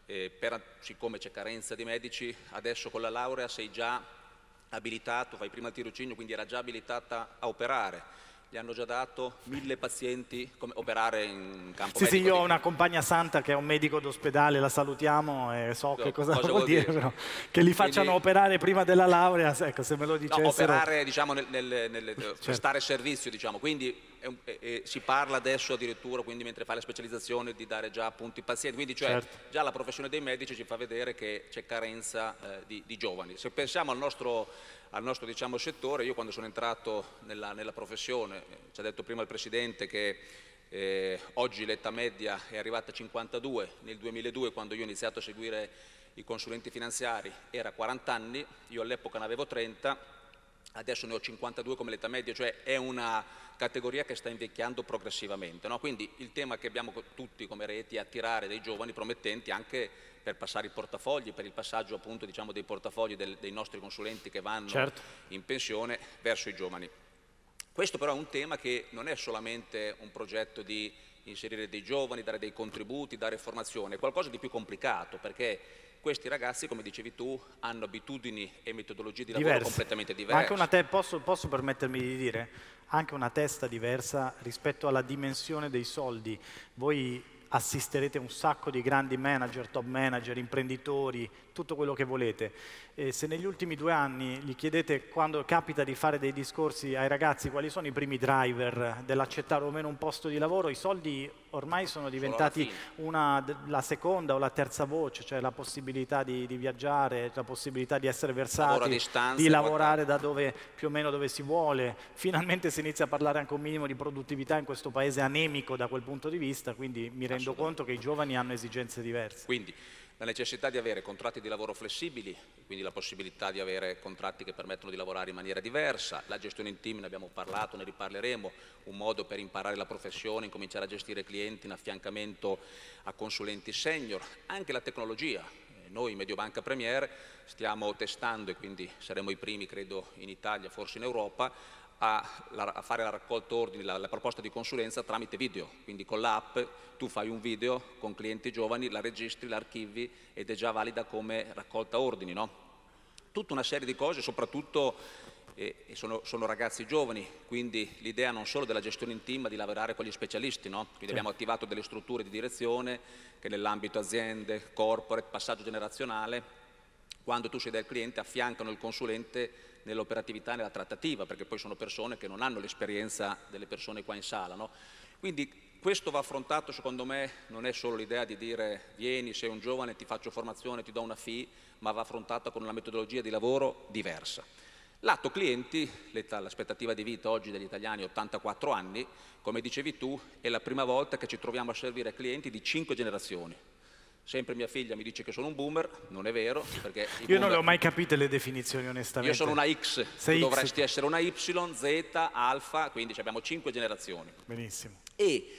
per, siccome c'è carenza di medici, adesso con la laurea sei già abilitato, fai prima il tirocinio, quindi era già abilitata a operare gli hanno già dato mille pazienti come operare in campo sì, Sì, io ho una compagna santa che è un medico d'ospedale, la salutiamo e so sì, che cosa, cosa vuol dire, dire? Però, che li facciano Quindi, operare prima della laurea, ecco, se me lo dicessero. No, operare, diciamo, nel, nel, nel eh, certo. prestare servizio, diciamo. Quindi è un, eh, eh, si parla adesso addirittura, quindi mentre fa la specializzazione, di dare già appunti ai pazienti. Quindi cioè, certo. già la professione dei medici ci fa vedere che c'è carenza eh, di, di giovani. Se pensiamo al nostro al nostro diciamo, settore. Io quando sono entrato nella, nella professione, eh, ci ha detto prima il Presidente che eh, oggi l'età media è arrivata a 52, nel 2002 quando io ho iniziato a seguire i consulenti finanziari era 40 anni, io all'epoca ne avevo 30, adesso ne ho 52 come l'età media, cioè è una categoria che sta invecchiando progressivamente. No? Quindi il tema che abbiamo tutti come reti è attirare dei giovani promettenti anche per passare i portafogli, per il passaggio appunto diciamo, dei portafogli del, dei nostri consulenti che vanno certo. in pensione verso i giovani. Questo però è un tema che non è solamente un progetto di inserire dei giovani, dare dei contributi, dare formazione, è qualcosa di più complicato perché questi ragazzi, come dicevi tu, hanno abitudini e metodologie di lavoro diverse. completamente diverse. Posso, posso, permettermi di dire, anche una testa diversa rispetto alla dimensione dei soldi. Voi assisterete un sacco di grandi manager, top manager, imprenditori, tutto quello che volete. E se negli ultimi due anni gli chiedete quando capita di fare dei discorsi ai ragazzi quali sono i primi driver dell'accettare o meno un posto di lavoro, i soldi ormai sono diventati una, la seconda o la terza voce, cioè la possibilità di, di viaggiare, la possibilità di essere versati, distanza, di lavorare da dove, più o meno dove si vuole. Finalmente si inizia a parlare anche un minimo di produttività in questo paese anemico da quel punto di vista, quindi mi rendo conto che i giovani hanno esigenze diverse. Quindi, la necessità di avere contratti di lavoro flessibili, quindi la possibilità di avere contratti che permettono di lavorare in maniera diversa, la gestione in team, ne abbiamo parlato, ne riparleremo, un modo per imparare la professione, incominciare a gestire clienti in affiancamento a consulenti senior, anche la tecnologia. Eh, noi in Mediobanca Premier stiamo testando e quindi saremo i primi, credo, in Italia, forse in Europa, a, a fare la raccolta ordini, la, la, proposta di consulenza tramite video, quindi con l'app tu fai un video con clienti giovani, la registri, l'archivi ed è già valida come raccolta ordini, no? Tutta una serie di cose, soprattutto eh, sono, sono, ragazzi giovani, quindi l'idea non solo della gestione in team ma di lavorare con gli specialisti, no? quindi sì. abbiamo attivato delle strutture di direzione che nell'ambito aziende, corporate, passaggio generazionale, quando tu sei del cliente affiancano il consulente nell'operatività e nella trattativa, perché poi sono persone che non hanno l'esperienza delle persone qua in sala. No? Quindi questo va affrontato, secondo me, non è solo l'idea di dire vieni, sei un giovane, ti faccio formazione, ti do una fee, ma va affrontata con una metodologia di lavoro diversa. Lato clienti, l'aspettativa di vita oggi degli italiani è 84 anni, come dicevi tu, è la prima volta che ci troviamo a servire clienti di 5 generazioni, Sempre mia figlia mi dice che sono un boomer, non è vero. Io boomer... non le ho mai capite le definizioni onestamente. Io sono una X, Sei tu dovresti essere una Y, Z, alfa, quindi abbiamo cinque generazioni. Benissimo. E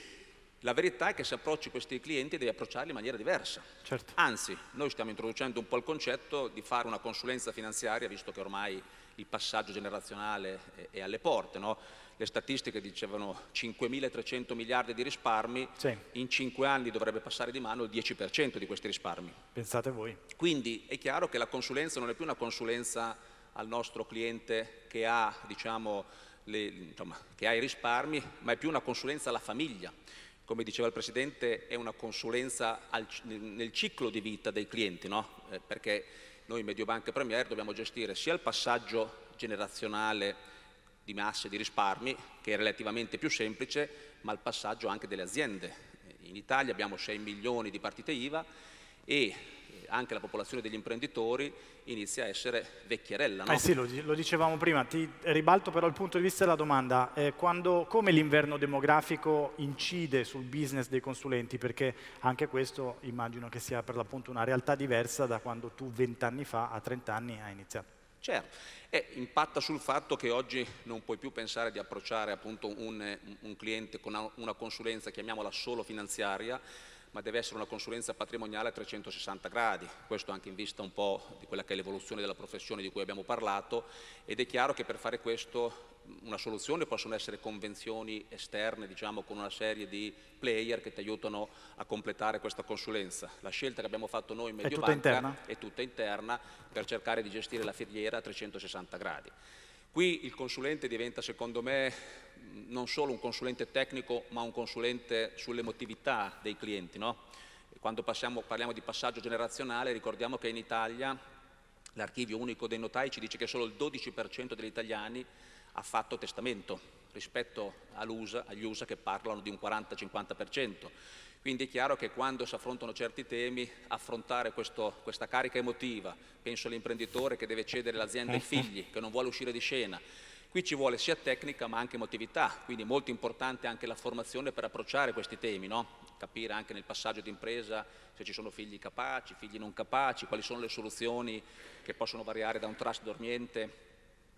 la verità è che se approcci questi clienti devi approcciarli in maniera diversa. Certo. Anzi, noi stiamo introducendo un po' il concetto di fare una consulenza finanziaria, visto che ormai il passaggio generazionale è alle porte, no? le statistiche dicevano 5.300 miliardi di risparmi, sì. in 5 anni dovrebbe passare di mano il 10% di questi risparmi. Pensate voi. Quindi è chiaro che la consulenza non è più una consulenza al nostro cliente che ha, diciamo, le, insomma, che ha i risparmi, ma è più una consulenza alla famiglia. Come diceva il Presidente, è una consulenza al, nel ciclo di vita dei clienti, no? eh, perché noi Mediobanca Premier dobbiamo gestire sia il passaggio generazionale, di masse di risparmi, che è relativamente più semplice, ma il passaggio anche delle aziende. In Italia abbiamo 6 milioni di partite IVA e eh, anche la popolazione degli imprenditori inizia a essere vecchierella. No? Eh sì, lo, lo, dicevamo prima, ti ribalto però il punto di vista della domanda, eh, quando, come l'inverno demografico incide sul business dei consulenti? Perché anche questo immagino che sia per l'appunto una realtà diversa da quando tu vent'anni fa, a 30 anni, hai iniziato. Certo, e impatta sul fatto che oggi non puoi più pensare di approcciare appunto un, un cliente con una, una consulenza, chiamiamola solo finanziaria, ma deve essere una consulenza patrimoniale a 360 gradi, questo anche in vista un po' di quella che è l'evoluzione della professione di cui abbiamo parlato ed è chiaro che per fare questo una soluzione possono essere convenzioni esterne, diciamo, con una serie di player che ti aiutano a completare questa consulenza. La scelta che abbiamo fatto noi in Mediobanca è tutta interna, è tutta interna per cercare di gestire la filiera a 360 gradi. Qui il consulente diventa, secondo me, non solo un consulente tecnico, ma un consulente sull'emotività dei clienti. No? Quando passiamo, parliamo di passaggio generazionale, ricordiamo che in Italia l'archivio unico dei notai ci dice che solo il 12% degli italiani ha fatto testamento rispetto USA, agli USA che parlano di un 40-50%. Quindi è chiaro che quando si affrontano certi temi, affrontare questo, questa carica emotiva, penso all'imprenditore che deve cedere l'azienda ai figli, che non vuole uscire di scena, Qui ci vuole sia tecnica ma anche emotività, quindi è molto importante anche la formazione per approcciare questi temi, no? capire anche nel passaggio d'impresa se ci sono figli capaci, figli non capaci, quali sono le soluzioni che possono variare da un trust dormiente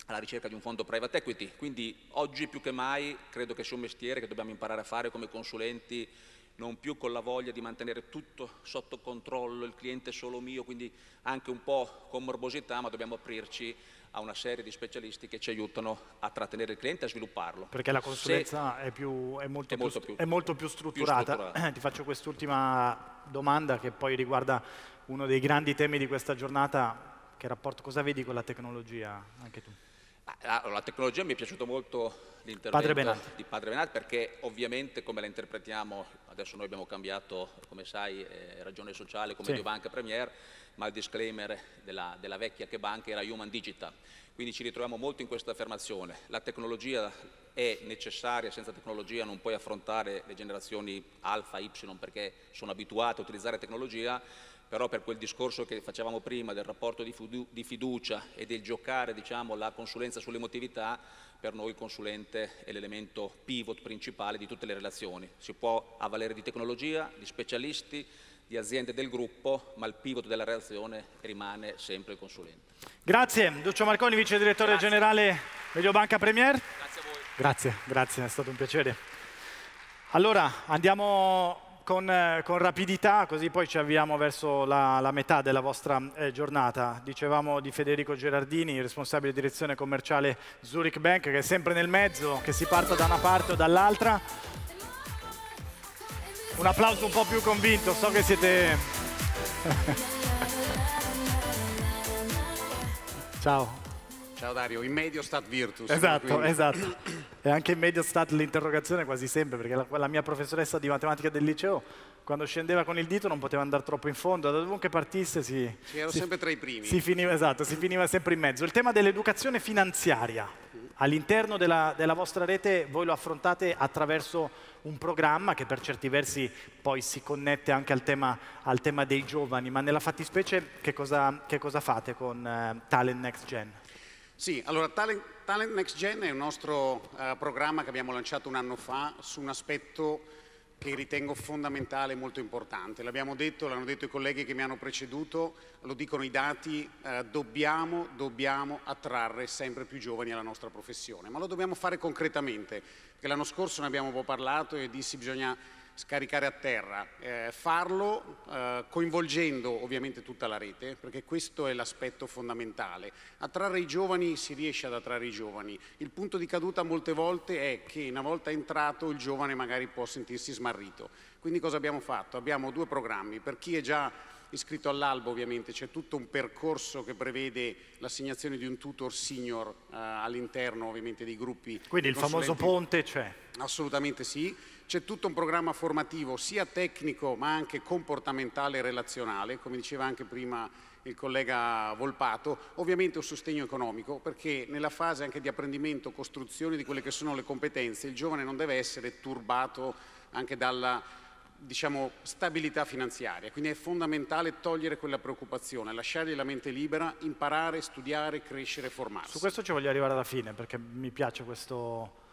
alla ricerca di un fondo private equity, quindi oggi più che mai credo che sia un mestiere che dobbiamo imparare a fare come consulenti, non più con la voglia di mantenere tutto sotto controllo, il cliente è solo mio, quindi anche un po' con morbosità, ma dobbiamo aprirci a una serie di specialisti che ci aiutano a trattenere il cliente e a svilupparlo. Perché la consulenza è, più, è, molto, è più, molto, più, è molto più strutturata. strutturata. Ti faccio quest'ultima domanda che poi riguarda uno dei grandi temi di questa giornata, che rapporto cosa vedi con la tecnologia, anche tu? La, ah, la, tecnologia mi è piaciuto molto l'intervento di Padre Benat perché ovviamente come la interpretiamo, adesso noi abbiamo cambiato, come sai, eh, ragione sociale come sì. Mediobanca Premier, ma il disclaimer della, della vecchia che banca era Human Digital. Quindi ci ritroviamo molto in questa affermazione. La tecnologia è necessaria, senza tecnologia non puoi affrontare le generazioni alfa, y perché sono abituate a utilizzare tecnologia, però per quel discorso che facevamo prima del rapporto di, fiducia e del giocare diciamo, la consulenza sull'emotività, per noi il consulente è l'elemento pivot principale di tutte le relazioni. Si può avvalere di tecnologia, di specialisti, di aziende del gruppo, ma il pivot della relazione rimane sempre il consulente. Grazie, Duccio Marconi, vice direttore grazie. generale Mediobanca Premier. Grazie a voi. Grazie, grazie, è stato un piacere. Allora, andiamo con, eh, con, rapidità, così poi ci avviamo verso la, la metà della vostra eh, giornata. Dicevamo di Federico Gerardini, responsabile direzione commerciale Zurich Bank, che è sempre nel mezzo, che si parta da una parte o dall'altra. Un applauso un po' più convinto, so che siete... Ciao. Ciao Dario, in medio stat Virtus. Esatto, quindi. esatto. E anche in medio stat l'interrogazione quasi sempre, perché la, la, mia professoressa di matematica del liceo, quando scendeva con il dito non poteva andare troppo in fondo, da dovunque partisse si... Sì, ero si, sempre tra i primi. Si finiva, esatto, si finiva sempre in mezzo. Il tema dell'educazione finanziaria. All'interno della, della vostra rete voi lo affrontate attraverso un programma che per certi versi poi si connette anche al tema, al tema dei giovani, ma nella fattispecie che cosa, che cosa fate con eh, Talent Next Gen? Sì, allora Talent, Talent, Next Gen è un nostro eh, programma che abbiamo lanciato un anno fa su un aspetto che ritengo fondamentale e molto importante. L'abbiamo detto, l'hanno detto i colleghi che mi hanno preceduto, lo dicono i dati, eh, dobbiamo, dobbiamo attrarre sempre più giovani alla nostra professione, ma lo dobbiamo fare concretamente, perché l'anno scorso ne abbiamo un po' parlato e dissi bisogna scaricare a terra, eh, farlo eh, coinvolgendo ovviamente tutta la rete, perché questo è l'aspetto fondamentale. Attrarre i giovani si riesce ad attrarre i giovani, il punto di caduta molte volte è che una volta entrato il giovane magari può sentirsi smarrito. Quindi cosa abbiamo fatto? Abbiamo due programmi, per chi è già iscritto all'albo ovviamente, c'è tutto un percorso che prevede l'assegnazione di un tutor senior eh, all'interno ovviamente dei gruppi. Quindi il famoso ponte c'è? Assolutamente sì c'è tutto un programma formativo sia tecnico ma anche comportamentale e relazionale, come diceva anche prima il collega Volpato, ovviamente un sostegno economico perché nella fase anche di apprendimento, costruzione di quelle che sono le competenze, il giovane non deve essere turbato anche dalla diciamo, stabilità finanziaria, quindi è fondamentale togliere quella preoccupazione, lasciargli la mente libera, imparare, studiare, crescere, formarsi. Su questo ci voglio arrivare alla fine perché mi piace questo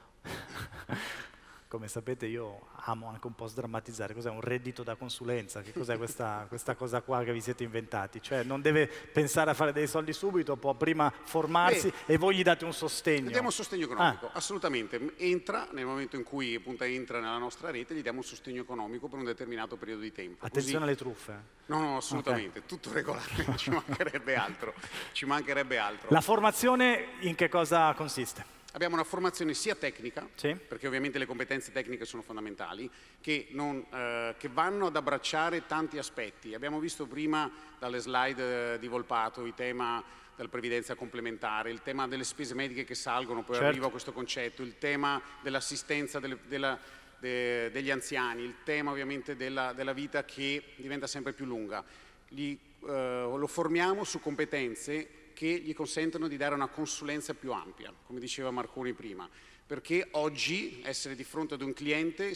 come sapete io amo anche un po' sdrammatizzare, cos'è un reddito da consulenza, che cos'è questa, questa, cosa qua che vi siete inventati, cioè non deve pensare a fare dei soldi subito, può prima formarsi Beh, e voi gli date un sostegno. Gli diamo un sostegno economico, ah. assolutamente, entra nel momento in cui appunto, entra nella nostra rete, gli diamo un sostegno economico per un determinato periodo di tempo. Attenzione Così... alle truffe. No, no, assolutamente, okay. tutto regolare, ci mancherebbe altro, ci mancherebbe altro. La formazione in che cosa consiste? Abbiamo una formazione sia tecnica, sì. perché ovviamente le competenze tecniche sono fondamentali, che, non, eh, che, vanno ad abbracciare tanti aspetti. Abbiamo visto prima dalle slide eh, di Volpato il tema della previdenza complementare, il tema delle spese mediche che salgono, poi certo. arrivo a questo concetto, il tema dell'assistenza delle, della, de, degli anziani, il tema ovviamente della, della vita che diventa sempre più lunga. Gli, eh, lo formiamo su competenze che gli consentono di dare una consulenza più ampia, come diceva Marconi prima, perché oggi essere di fronte ad un cliente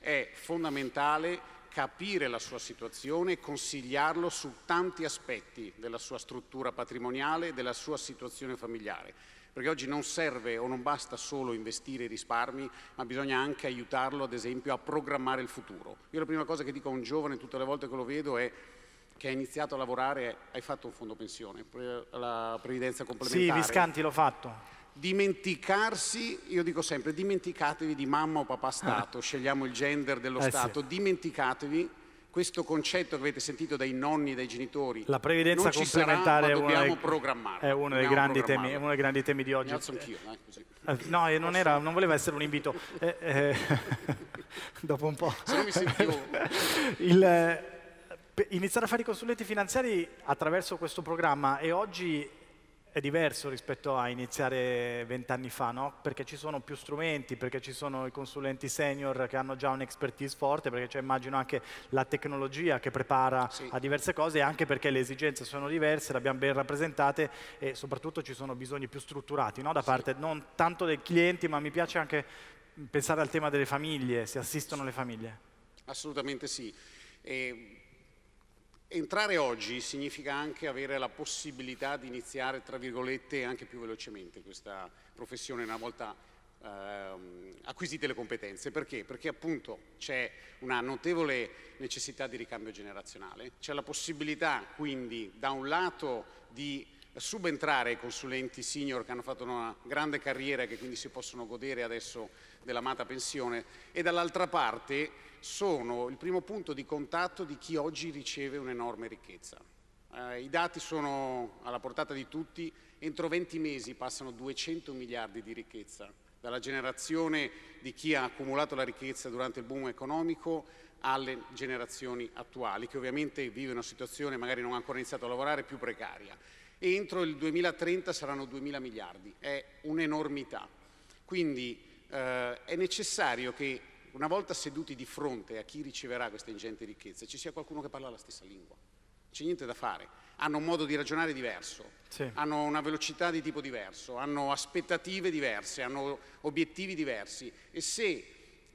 è fondamentale capire la sua situazione e consigliarlo su tanti aspetti della sua struttura patrimoniale e della sua situazione familiare. Perché oggi non serve o non basta solo investire i risparmi, ma bisogna anche aiutarlo, ad esempio, a programmare il futuro. Io la prima cosa che dico a un giovane tutte le volte che lo vedo è che hai iniziato a lavorare, hai fatto un fondo pensione, la previdenza complementare. Sì, Viscanti l'ho fatto. Dimenticarsi, io dico sempre, dimenticatevi di mamma o papà Stato, ah. scegliamo il gender dello eh Stato, sì. dimenticatevi questo concetto che avete sentito dai nonni, dai genitori. La previdenza complementare sarà, è, uno dei, è, temi, è, uno dei, grandi temi, di oggi. Mi alzo anch'io, eh, così. No, non, era, non, voleva essere un invito. eh, eh, dopo un po'. Se non mi sentivo... il, eh, iniziare a fare i consulenti finanziari attraverso questo programma e oggi è diverso rispetto a iniziare vent'anni fa, no? perché ci sono più strumenti, perché ci sono i consulenti senior che hanno già un'expertise forte, perché c'è immagino anche la tecnologia che prepara sì. a diverse cose e anche perché le esigenze sono diverse, le abbiamo ben rappresentate e soprattutto ci sono bisogni più strutturati no? da parte non tanto dei clienti ma mi piace anche pensare al tema delle famiglie, si assistono le famiglie. Assolutamente sì. E Entrare oggi significa anche avere la possibilità di iniziare, tra virgolette, anche più velocemente questa professione una volta ehm, acquisite le competenze. Perché? Perché appunto c'è una notevole necessità di ricambio generazionale, c'è la possibilità quindi da un lato di subentrare i consulenti senior che hanno fatto una grande carriera e che quindi si possono godere adesso dell'amata pensione e dall'altra parte sono il primo punto di contatto di chi oggi riceve un'enorme ricchezza. Eh, I dati sono alla portata di tutti, entro 20 mesi passano 200 miliardi di ricchezza, dalla generazione di chi ha accumulato la ricchezza durante il boom economico alle generazioni attuali, che ovviamente vive una situazione, magari non ha ancora iniziato a lavorare, più precaria. entro il 2030 saranno 2 mila miliardi, è un'enormità. Quindi eh, è necessario che una volta seduti di fronte a chi riceverà questa ingente ricchezza ci sia qualcuno che parla la stessa lingua. Non c'è niente da fare. Hanno un modo di ragionare diverso, sì. hanno una velocità di tipo diverso, hanno aspettative diverse, hanno obiettivi diversi e se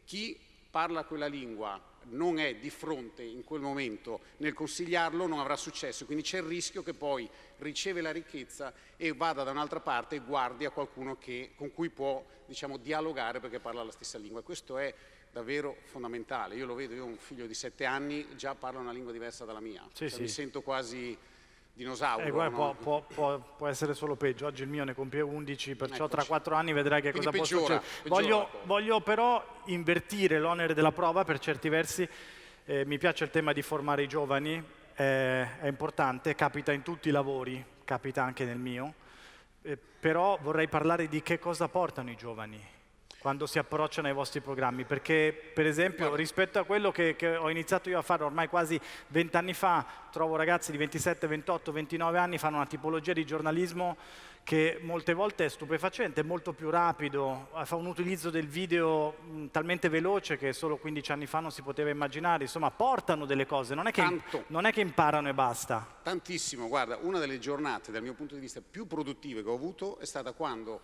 chi parla quella lingua non è di fronte in quel momento nel consigliarlo non avrà successo, quindi c'è il rischio che poi riceve la ricchezza e vada da un'altra parte e guardi a qualcuno che, con cui può diciamo, dialogare perché parla la stessa lingua. Questo è davvero fondamentale, io lo vedo, io ho un figlio di sette anni, già parla una lingua diversa dalla mia, sì, cioè, sì. mi sento quasi dinosauro. Eh, guarda, no? può, può, può, essere solo peggio. Oggi il mio ne compie 11, perciò ecco. tra 4 anni vedrai che Quindi cosa peggiora, può succedere. Voglio, voglio, però invertire l'onere della prova per certi versi. Eh, mi piace il tema di formare i giovani, eh, è importante, capita in tutti i lavori, capita anche nel mio. Eh, però vorrei parlare di che cosa portano i giovani quando si approcciano ai vostri programmi, perché per esempio rispetto a quello che, che ho iniziato io a fare ormai quasi vent'anni fa, trovo ragazzi di 27, 28, 29 anni fanno una tipologia di giornalismo che molte volte è stupefacente, è molto più rapido, eh, fa un utilizzo del video mh, mm, talmente veloce che solo 15 anni fa non si poteva immaginare, insomma portano delle cose, non è, che, non è che, imparano e basta. Tantissimo, guarda, una delle giornate dal mio punto di vista più produttive che ho avuto è stata quando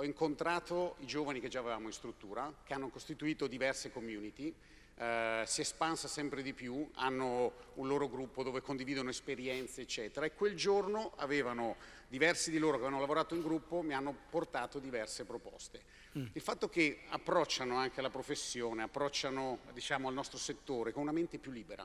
ho incontrato i giovani che già avevamo in struttura, che hanno costituito diverse community, eh, si è espansa sempre di più, hanno un loro gruppo dove condividono esperienze, eccetera. E quel giorno avevano, diversi di loro che avevano lavorato in gruppo, mi hanno portato diverse proposte. Mm. Il fatto che approcciano anche la professione, approcciano diciamo, al nostro settore con una mente più libera,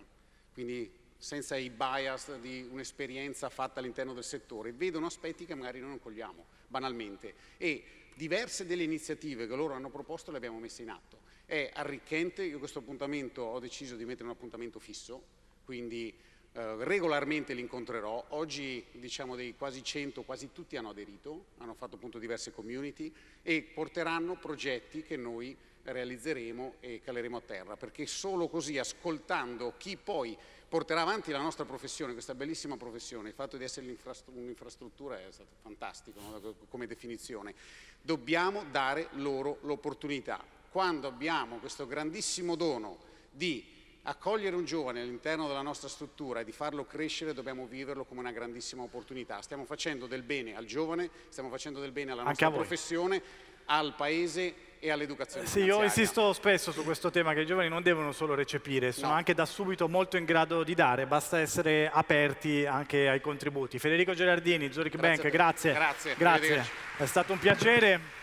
quindi senza i bias di un'esperienza fatta all'interno del settore, vedono aspetti che magari noi non cogliamo, banalmente. E diverse delle iniziative che loro hanno proposto le abbiamo messe in atto. È arricchente, io questo appuntamento ho deciso di mettere un appuntamento fisso, quindi eh, regolarmente li incontrerò. Oggi diciamo dei quasi 100, quasi tutti hanno aderito, hanno fatto appunto diverse community e porteranno progetti che noi realizzeremo e caleremo a terra, perché solo così ascoltando chi poi porterà avanti la nostra professione, questa bellissima professione, il fatto di essere un'infrastruttura è stato fantastico no? come definizione, dobbiamo dare loro l'opportunità. Quando abbiamo questo grandissimo dono di accogliere un giovane all'interno della nostra struttura e di farlo crescere, dobbiamo viverlo come una grandissima opportunità. Stiamo facendo del bene al giovane, stiamo facendo del bene alla nostra professione al Paese e all'educazione Sì, io insisto spesso su questo tema che i giovani non devono solo recepire, sono no. anche da subito molto in grado di dare, basta essere aperti anche ai contributi. Federico Gerardini, Zurich grazie Bank, grazie. Grazie. grazie. È stato un piacere.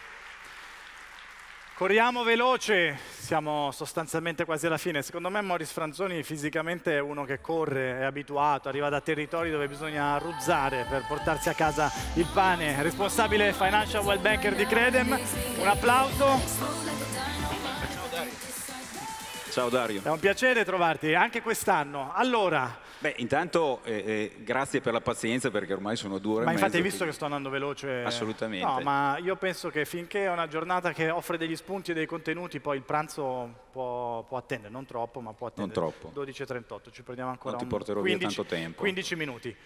Corriamo veloce, siamo sostanzialmente quasi alla fine. Secondo me Maurice Franzoni fisicamente è uno che corre, è abituato, arriva da territori dove bisogna ruzzare per portarsi a casa il pane. Responsabile Financial Well Banker di Credem, un applauso. Ciao Dario. Ciao Dario. È un piacere trovarti anche quest'anno. Allora, Beh, intanto eh, eh, grazie per la pazienza perché ormai sono due ore. Ma infatti hai visto che... che sto andando veloce? Assolutamente. No, ma io penso che finché è una giornata che offre degli spunti e dei contenuti, poi il pranzo può, può attendere, non troppo, ma può attendere. Non troppo. 12.38, ci prendiamo ancora non ti porterò 15, via tanto tempo. 15 minuti.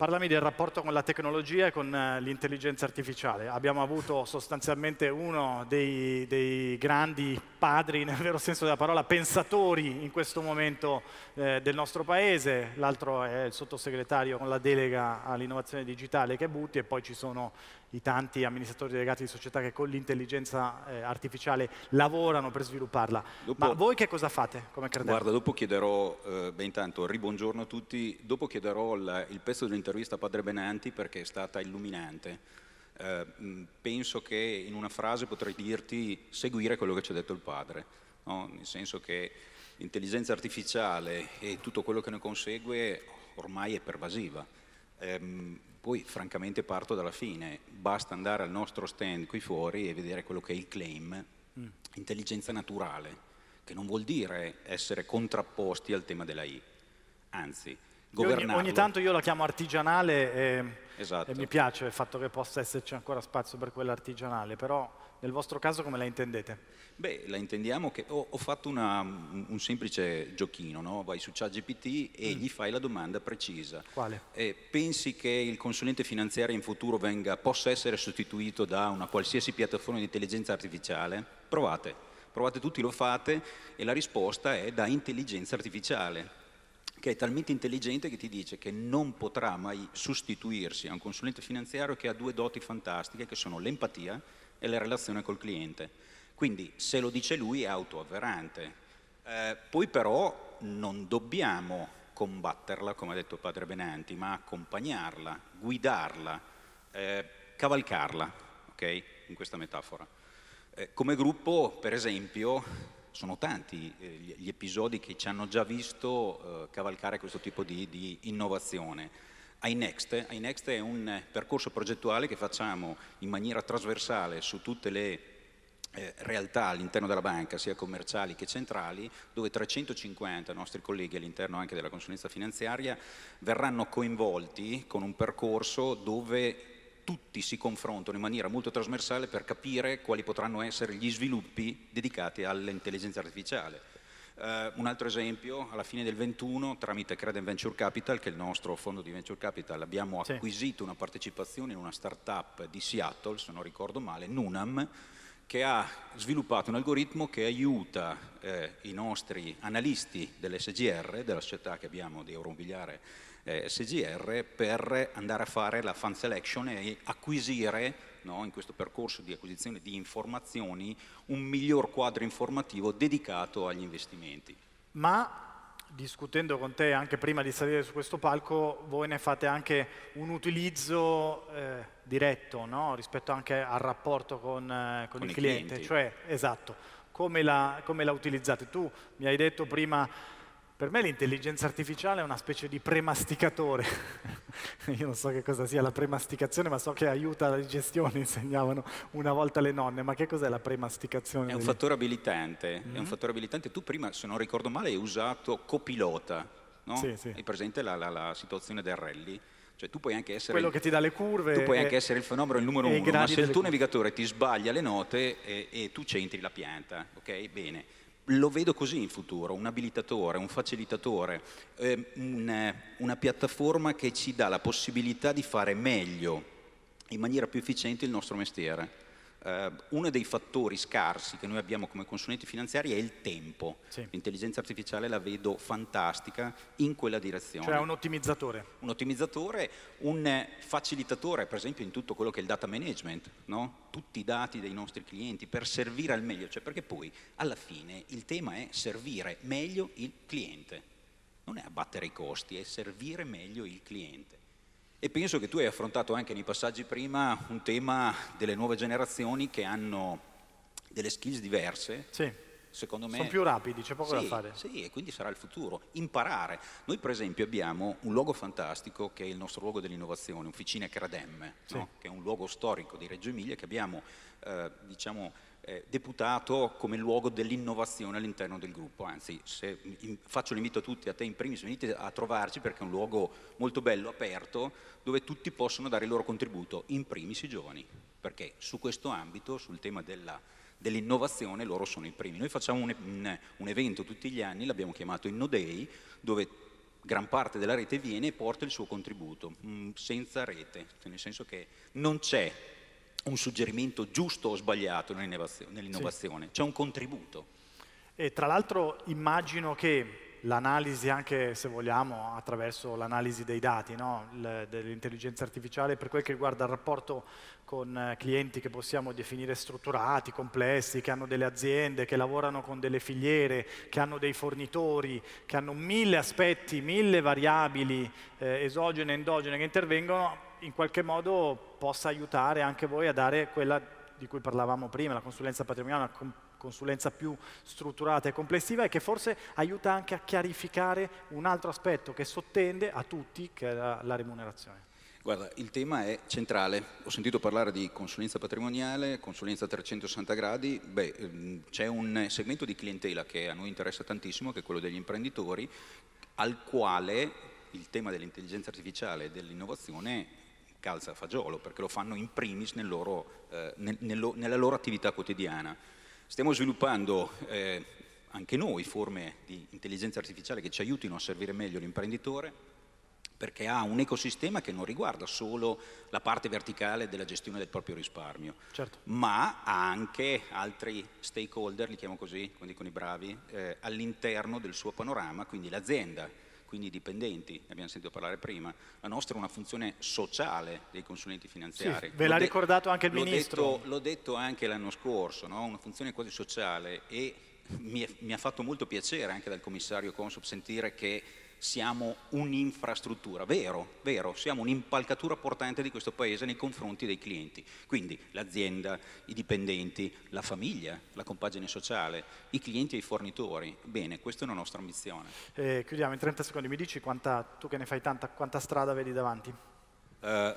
Parlami del rapporto con la tecnologia e con eh, l'intelligenza artificiale. Abbiamo avuto sostanzialmente uno dei, dei, grandi padri, nel vero senso della parola, pensatori in questo momento eh, del nostro paese, l'altro è il sottosegretario con la delega all'innovazione digitale che è Butti e poi ci sono i tanti amministratori delegati di società che con l'intelligenza eh, artificiale lavorano per svilupparla. Dopo, Ma voi che cosa fate come credete? Guarda, dopo chiederò, eh, beh intanto, ribongiorno a tutti, dopo chiederò la, il pezzo dell'intervista a Padre Benanti perché è stata illuminante. Eh, mm, penso che in una frase potrei dirti seguire quello che ci ha detto il padre, no? nel senso che l'intelligenza artificiale e tutto quello che ne consegue ormai è pervasiva. Eh, poi francamente parto dalla fine, basta andare al nostro stand qui fuori e vedere quello che è il claim, mm. intelligenza naturale, che non vuol dire essere contrapposti al tema della I, anzi, Ogni, ogni, tanto io la chiamo artigianale e, esatto. e, mi piace il fatto che possa esserci ancora spazio per quella artigianale, però nel vostro caso come la intendete? Beh, la intendiamo che ho, ho fatto una, un semplice giochino, no? vai su ChatGPT e mm. gli fai la domanda precisa. Quale? Eh, pensi che il consulente finanziario in futuro venga, possa essere sostituito da una qualsiasi piattaforma di intelligenza artificiale? Provate, provate tutti, lo fate e la risposta è da intelligenza artificiale che è talmente intelligente che ti dice che non potrà mai sostituirsi a un consulente finanziario che ha due doti fantastiche che sono l'empatia e la relazione col cliente. Quindi se lo dice lui è autoavverante. Eh, poi però non dobbiamo combatterla, come ha detto padre Benanti, ma accompagnarla, guidarla, eh, cavalcarla, ok? In questa metafora. Eh, come gruppo, per esempio, sono tanti eh, gli episodi che ci hanno già visto eh, cavalcare questo tipo di, di innovazione iNext. iNext è un eh, percorso progettuale che facciamo in maniera trasversale su tutte le eh, realtà all'interno della banca, sia commerciali che centrali, dove 350 nostri colleghi all'interno anche della consulenza finanziaria verranno coinvolti con un percorso dove tutti si confrontano in maniera molto trasversale per capire quali potranno essere gli sviluppi dedicati all'intelligenza artificiale Uh, un altro esempio, alla fine del 21, tramite Credem Venture Capital, che è il nostro fondo di Venture Capital, abbiamo sì. acquisito una partecipazione in una startup di Seattle, se non ricordo male, Nunam, che ha sviluppato un algoritmo che aiuta eh, i nostri analisti dell'SGR, della società che abbiamo di Euromobiliare eh, SGR, per andare a fare la fund selection e acquisire no, in questo percorso di acquisizione di informazioni un miglior quadro informativo dedicato agli investimenti. Ma discutendo con te anche prima di salire su questo palco, voi ne fate anche un utilizzo eh, diretto no? rispetto anche al rapporto con, eh, con, con il cliente, clienti. cioè esatto, come la, come la utilizzate? Tu mi hai detto prima per me l'intelligenza artificiale è una specie di premasticatore. Io non so che cosa sia la premasticazione, ma so che aiuta la digestione, insegnavano una volta le nonne. Ma che cos'è la premasticazione? È un fattore abilitante. Mm -hmm. un mm-hmm. fattore abilitante. Tu prima, se non ricordo male, hai usato copilota. No? Sì, sì. Hai presente la, la, la situazione del rally? Cioè tu puoi anche essere... Quello il, che ti dà le curve. Tu puoi anche essere il fenomeno, il numero uno, ma se il tuo curve. navigatore ti sbaglia le note e, e tu centri la pianta, ok? Bene lo vedo così in futuro, un abilitatore, un facilitatore, ehm, eh, un, una piattaforma che ci dà la possibilità di fare meglio, in maniera più efficiente, il nostro mestiere eh, uno dei fattori scarsi che noi abbiamo come consulenti finanziari è il tempo. Sì. L'intelligenza artificiale la vedo fantastica in quella direzione. Cioè un ottimizzatore. Un ottimizzatore, un facilitatore per esempio in tutto quello che è il data management, no? tutti i dati dei nostri clienti per servire al meglio, cioè perché poi alla fine il tema è servire meglio il cliente, non è abbattere i costi, è servire meglio il cliente. E penso che tu hai affrontato anche nei passaggi prima un tema delle nuove generazioni che hanno delle skills diverse. Sì. Secondo me. Sono più rapidi, c'è poco sì, da fare. Sì, e quindi sarà il futuro. Imparare. Noi, per esempio, abbiamo un luogo fantastico che è il nostro luogo dell'innovazione, Officine Credem, sì. no? che è un luogo storico di Reggio Emilia che abbiamo, eh, diciamo, eh, deputato come luogo dell'innovazione all'interno del gruppo, anzi se, in, faccio l'invito a tutti, a te in primis, venite a trovarci perché è un luogo molto bello, aperto, dove tutti possono dare il loro contributo, in primis i giovani, perché su questo ambito, sul tema dell'innovazione, loro sono i primi. Noi facciamo un, un, un evento tutti gli anni, l'abbiamo chiamato InnoDay, dove gran parte della rete viene e porta il suo contributo, mh, mm, senza rete, nel senso che non c'è un suggerimento giusto o sbagliato nell'innovazione, sì. c'è un contributo. E tra l'altro immagino che l'analisi anche, se vogliamo, attraverso l'analisi dei dati no? dell'intelligenza artificiale per quel che riguarda il rapporto con eh, clienti che possiamo definire strutturati, complessi, che hanno delle aziende, che lavorano con delle filiere, che hanno dei fornitori, che hanno mille aspetti, mille variabili eh, esogene e endogene che intervengono, in qualche modo possa aiutare anche voi a dare quella di cui parlavamo prima, la consulenza patrimoniale, una consulenza più strutturata e complessiva e che forse aiuta anche a chiarificare un altro aspetto che sottende a tutti, che è la, la remunerazione. Guarda, il tema è centrale. Ho sentito parlare di consulenza patrimoniale, consulenza a 360 gradi. Beh, ehm, c'è un segmento di clientela che a noi interessa tantissimo, che è quello degli imprenditori, al quale il tema dell'intelligenza artificiale e dell'innovazione calza a fagiolo, perché lo fanno in primis nel loro, eh, nel, nel, nella loro attività quotidiana. Stiamo sviluppando eh, anche noi forme di intelligenza artificiale che ci aiutino a servire meglio l'imprenditore, perché ha un ecosistema che non riguarda solo la parte verticale della gestione del proprio risparmio, certo. ma ha anche altri stakeholder, li chiamo così, quindi con i bravi, eh, all'interno del suo panorama, quindi l'azienda quindi dipendenti, ne abbiamo sentito parlare prima, la nostra è una funzione sociale dei consulenti finanziari. Sì, ve l'ha ricordato anche il Ministro. l'ho detto anche l'anno scorso, no? una funzione quasi sociale e mi, è, mi ha fatto molto piacere anche dal commissario Consob sentire che siamo un'infrastruttura, vero, vero, siamo un'impalcatura portante di questo paese nei confronti dei clienti, quindi l'azienda, i dipendenti, la famiglia, la compagine sociale, i clienti e i fornitori, bene, questa è una nostra ambizione. Eh, chiudiamo in 30 secondi, mi dici quanta, tu che ne fai tanta, quanta strada vedi davanti? Eh,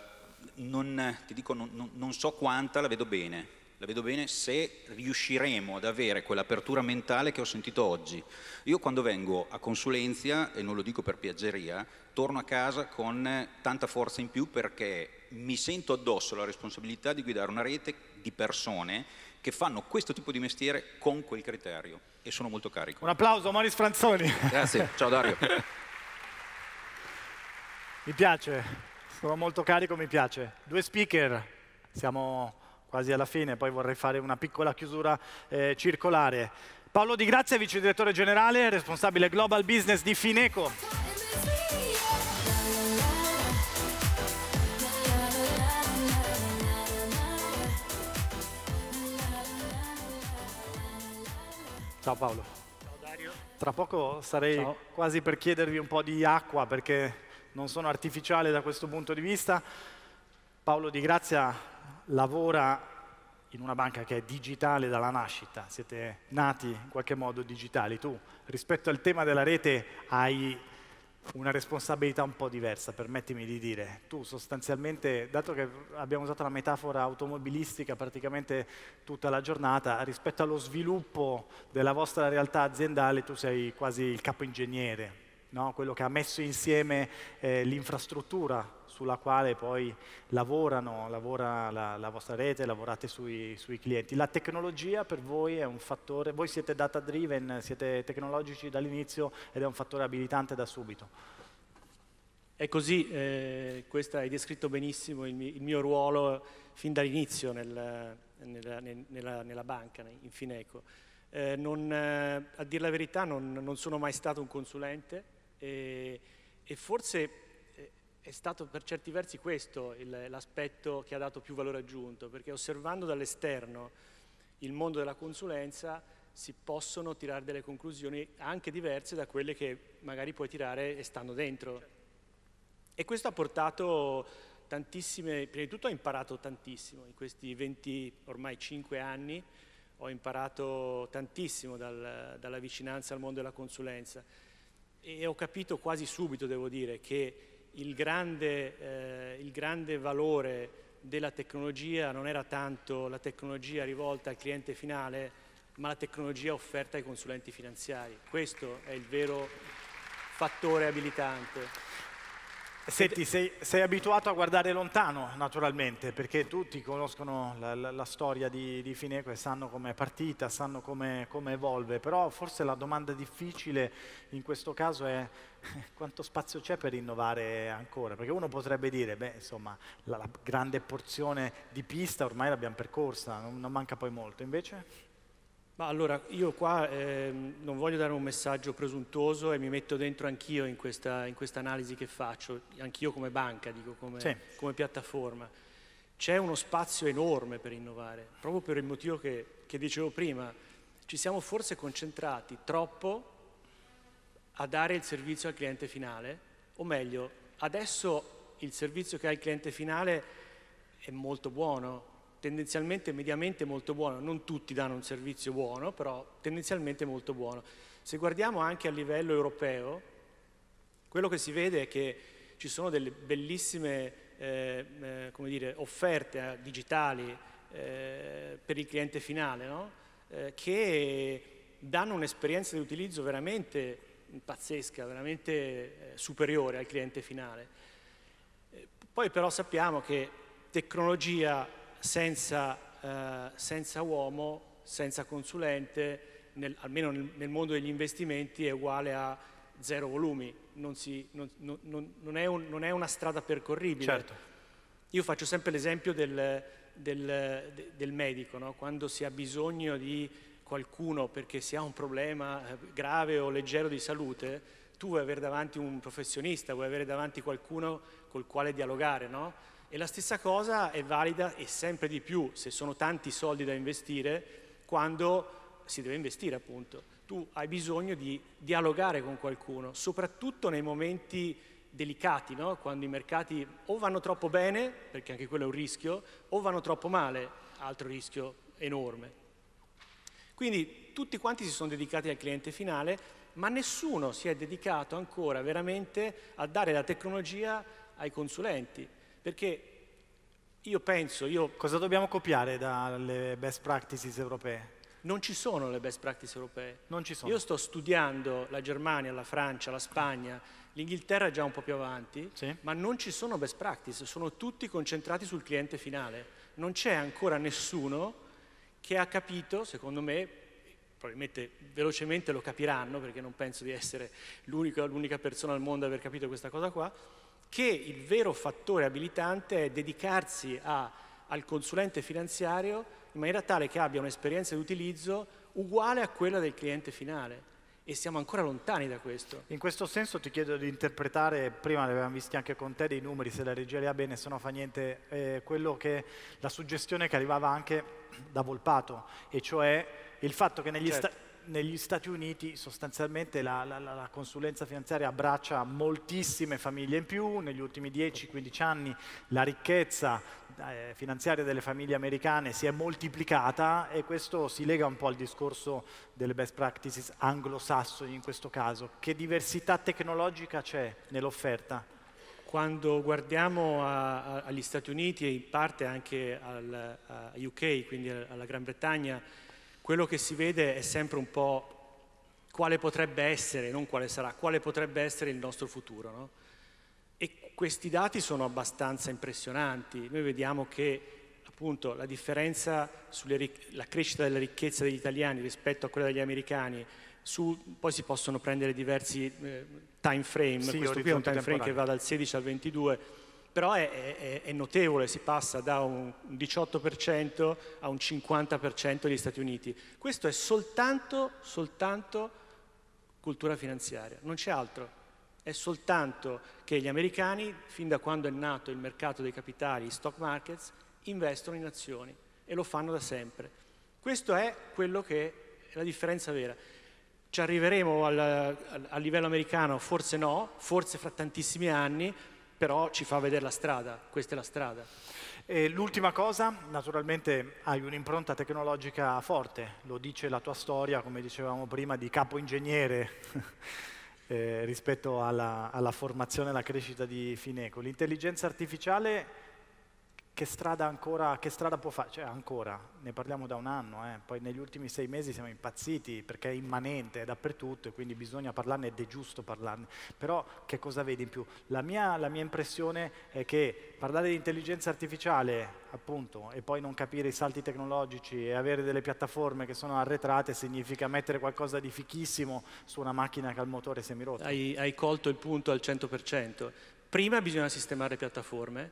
non, ti dico, non, non, non so quanta, la vedo bene, la vedo bene, se riusciremo ad avere quell'apertura mentale che ho sentito oggi. Io quando vengo a consulenza, e non lo dico per piaggeria, torno a casa con tanta forza in più perché mi sento addosso la responsabilità di guidare una rete di persone che fanno questo tipo di mestiere con quel criterio e sono molto carico. Un applauso a Maris Franzoni. Grazie, ciao Dario. mi piace, sono molto carico, mi piace. Due speaker, siamo quasi alla fine, poi vorrei fare una piccola chiusura eh, circolare. Paolo Di Grazia, vice direttore generale, responsabile global business di Fineco. Ciao Paolo. Ciao Dario. Tra poco sarei Ciao. quasi per chiedervi un po' di acqua perché non sono artificiale da questo punto di vista. Paolo Di Grazia lavora in una banca che è digitale dalla nascita, siete nati in qualche modo digitali, tu rispetto al tema della rete hai una responsabilità un po' diversa, permettimi di dire. Tu sostanzialmente, dato che abbiamo usato la metafora automobilistica praticamente tutta la giornata, rispetto allo sviluppo della vostra realtà aziendale tu sei quasi il capo ingegnere, no? quello che ha messo insieme eh, l'infrastruttura sulla quale poi lavorano, lavora la, la vostra rete, lavorate sui, sui, clienti. La tecnologia per voi è un fattore, voi siete data driven, siete tecnologici dall'inizio ed è un fattore abilitante da subito. È così, eh, questo hai descritto benissimo il mio, il mio ruolo fin dall'inizio nel, nella, nella, nella, banca, in Fineco. Ecco. Eh, non, eh, a dire la verità non, non, sono mai stato un consulente e, e forse è stato per certi versi questo l'aspetto che ha dato più valore aggiunto, perché osservando dall'esterno il mondo della consulenza si possono tirare delle conclusioni anche diverse da quelle che magari puoi tirare stando dentro. E questo ha portato tantissime, prima di tutto ho imparato tantissimo, in questi 20, ormai 5 anni ho imparato tantissimo dal, dalla vicinanza al mondo della consulenza e ho capito quasi subito, devo dire, che il grande, eh, il grande valore della tecnologia non era tanto la tecnologia rivolta al cliente finale, ma la tecnologia offerta ai consulenti finanziari. Questo è il vero fattore abilitante. Senti, sei, sei, abituato a guardare lontano, naturalmente, perché tutti conoscono la, la, la storia di, di Fineco e sanno come è partita, sanno come evolve, però forse la domanda difficile in questo caso è quanto spazio c'è per innovare ancora? Perché uno potrebbe dire, beh, insomma, la, la grande porzione di pista ormai l'abbiamo percorsa, non, non manca poi molto, invece? Ma allora, io qua eh, non voglio dare un messaggio presuntuoso e mi metto dentro anch'io in questa, in questa analisi che faccio, anch'io come banca, dico come, sì. come piattaforma. C'è uno spazio enorme per innovare, proprio per il motivo che, che dicevo prima. Ci siamo forse concentrati troppo a dare il servizio al cliente finale, o meglio, adesso il servizio che ha il cliente finale è molto buono, tendenzialmente mediamente molto buono, non tutti danno un servizio buono, però tendenzialmente molto buono. Se guardiamo anche a livello europeo, quello che si vede è che ci sono delle bellissime eh, eh, dire, offerte eh, digitali eh, per il cliente finale, no? Eh, che danno un'esperienza di utilizzo veramente pazzesca, veramente eh, superiore al cliente finale. Poi però sappiamo che tecnologia senza, eh, senza uomo, senza consulente, nel, almeno nel, nel, mondo degli investimenti è uguale a zero volumi, non, si, non, non, non è, un, è, una strada percorribile. Certo. Io faccio sempre l'esempio del, del, del, medico, no? quando si ha bisogno di qualcuno perché si ha un problema eh, grave o leggero di salute, tu vuoi avere davanti un professionista, vuoi avere davanti qualcuno col quale dialogare, no? E la stessa cosa è valida e sempre di più, se sono tanti soldi da investire, quando si deve investire appunto. Tu hai bisogno di dialogare con qualcuno, soprattutto nei momenti delicati, no? quando i mercati o vanno troppo bene, perché anche quello è un rischio, o vanno troppo male, altro rischio enorme. Quindi tutti quanti si sono dedicati al cliente finale, ma nessuno si è dedicato ancora veramente a dare la tecnologia ai consulenti. Perché io penso, io cosa dobbiamo copiare dalle best practices europee? Non ci sono le best practices europee. Non ci sono. Io sto studiando la Germania, la Francia, la Spagna, l'Inghilterra è già un po' più avanti, sì. ma non ci sono best practices, sono tutti concentrati sul cliente finale. Non c'è ancora nessuno che ha capito, secondo me, probabilmente velocemente lo capiranno perché non penso di essere l'unica persona al mondo a aver capito questa cosa qua, che il vero fattore abilitante è dedicarsi a, al consulente finanziario in maniera tale che abbia un'esperienza di utilizzo uguale a quella del cliente finale e siamo ancora lontani da questo. In questo senso ti chiedo di interpretare, prima li avevamo visti anche con te, dei numeri, se la regia li ha bene, se no fa niente, eh, che, la suggestione che arrivava anche da Volpato, e cioè il fatto che negli, certo. sta, negli Stati Uniti sostanzialmente la, la, la, consulenza finanziaria abbraccia moltissime famiglie in più, negli ultimi 10-15 anni la ricchezza eh, finanziaria delle famiglie americane si è moltiplicata e questo si lega un po' al discorso delle best practices anglosassoni in questo caso. Che diversità tecnologica c'è nell'offerta? Quando guardiamo a, a, agli Stati Uniti e in parte anche al UK, quindi alla Gran Bretagna, quello che si vede è sempre un po' quale potrebbe essere, non quale sarà, quale potrebbe essere il nostro futuro. No? E questi dati sono abbastanza impressionanti. Noi vediamo che appunto la differenza sulla crescita della ricchezza degli italiani rispetto a quella degli americani, su, poi si possono prendere diversi eh, time frame, sì, questo qui è un time temporale. frame che va dal 16 al 22, però è, è, è, notevole, si passa da un 18% a un 50% degli Stati Uniti. Questo è soltanto, soltanto cultura finanziaria, non c'è altro. È soltanto che gli americani, fin da quando è nato il mercato dei capitali, i stock markets, investono in azioni e lo fanno da sempre. Questo è quello che è la differenza vera. Ci arriveremo al, al, al livello americano? Forse no, forse fra tantissimi anni, però ci fa vedere la strada, questa è la strada. E l'ultima cosa, naturalmente hai un'impronta tecnologica forte, lo dice la tua storia, come dicevamo prima, di capo ingegnere eh, rispetto alla, alla formazione e alla crescita di Fineco. L'intelligenza artificiale che strada, ancora, che strada può fare? Cioè ancora, ne parliamo da un anno, eh? poi negli ultimi sei mesi siamo impazziti perché è immanente, è dappertutto e quindi bisogna parlarne ed è giusto parlarne. Però che cosa vedi in più? La mia, la mia impressione è che parlare di intelligenza artificiale, appunto, e poi non capire i salti tecnologici e avere delle piattaforme che sono arretrate significa mettere qualcosa di fichissimo su una macchina che ha il motore semirotto. Hai, hai colto il punto al 100%. Prima bisogna sistemare le piattaforme,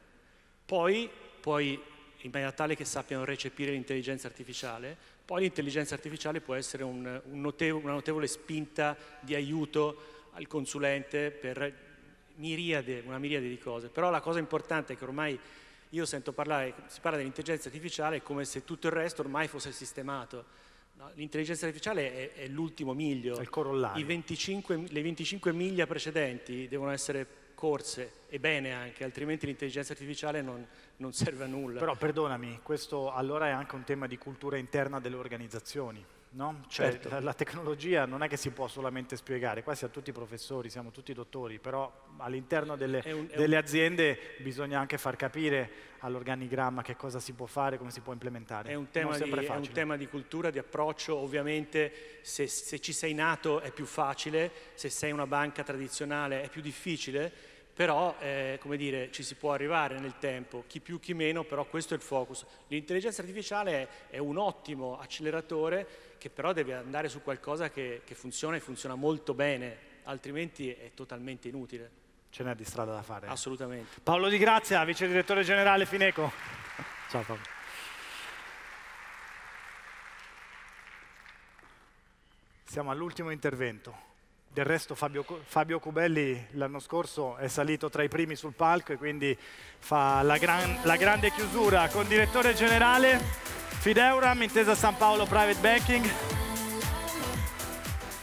poi poi in maniera tale che sappiano recepire l'intelligenza artificiale, poi l'intelligenza artificiale può essere un, un notevole, una notevole spinta di aiuto al consulente per miriade, una miriade di cose. Però la cosa importante è che ormai io sento parlare, si parla dell'intelligenza artificiale come se tutto il resto ormai fosse sistemato. L'intelligenza artificiale è, è l'ultimo miglio. È il corollario. 25, le 25 miglia precedenti devono essere corse e bene anche, altrimenti l'intelligenza artificiale non, non serve a nulla. Però perdonami, questo allora è anche un tema di cultura interna delle organizzazioni. No? Cioè, certo. la, la, tecnologia non è che si può solamente spiegare, qua siamo tutti professori, siamo tutti dottori, però all'interno delle, un, delle un... aziende bisogna anche far capire all'organigramma che cosa si può fare, come si può implementare. È un tema, di, è un tema di, cultura, di approccio, ovviamente se, se ci sei nato è più facile, se sei una banca tradizionale è più difficile, però eh, come dire, ci si può arrivare nel tempo, chi più chi meno, però questo è il focus. L'intelligenza artificiale è, è un ottimo acceleratore che però deve andare su qualcosa che, che funziona e funziona molto bene, altrimenti è totalmente inutile. Ce n'è di strada da fare. Assolutamente. Paolo Di Grazia, vice direttore generale Fineco. Ciao Paolo. Siamo all'ultimo intervento. Del resto Fabio, Fabio Cubelli l'anno scorso è salito tra i primi sul palco e quindi fa la, gran, la grande chiusura con direttore generale Fideuram, intesa San Paolo Private Banking.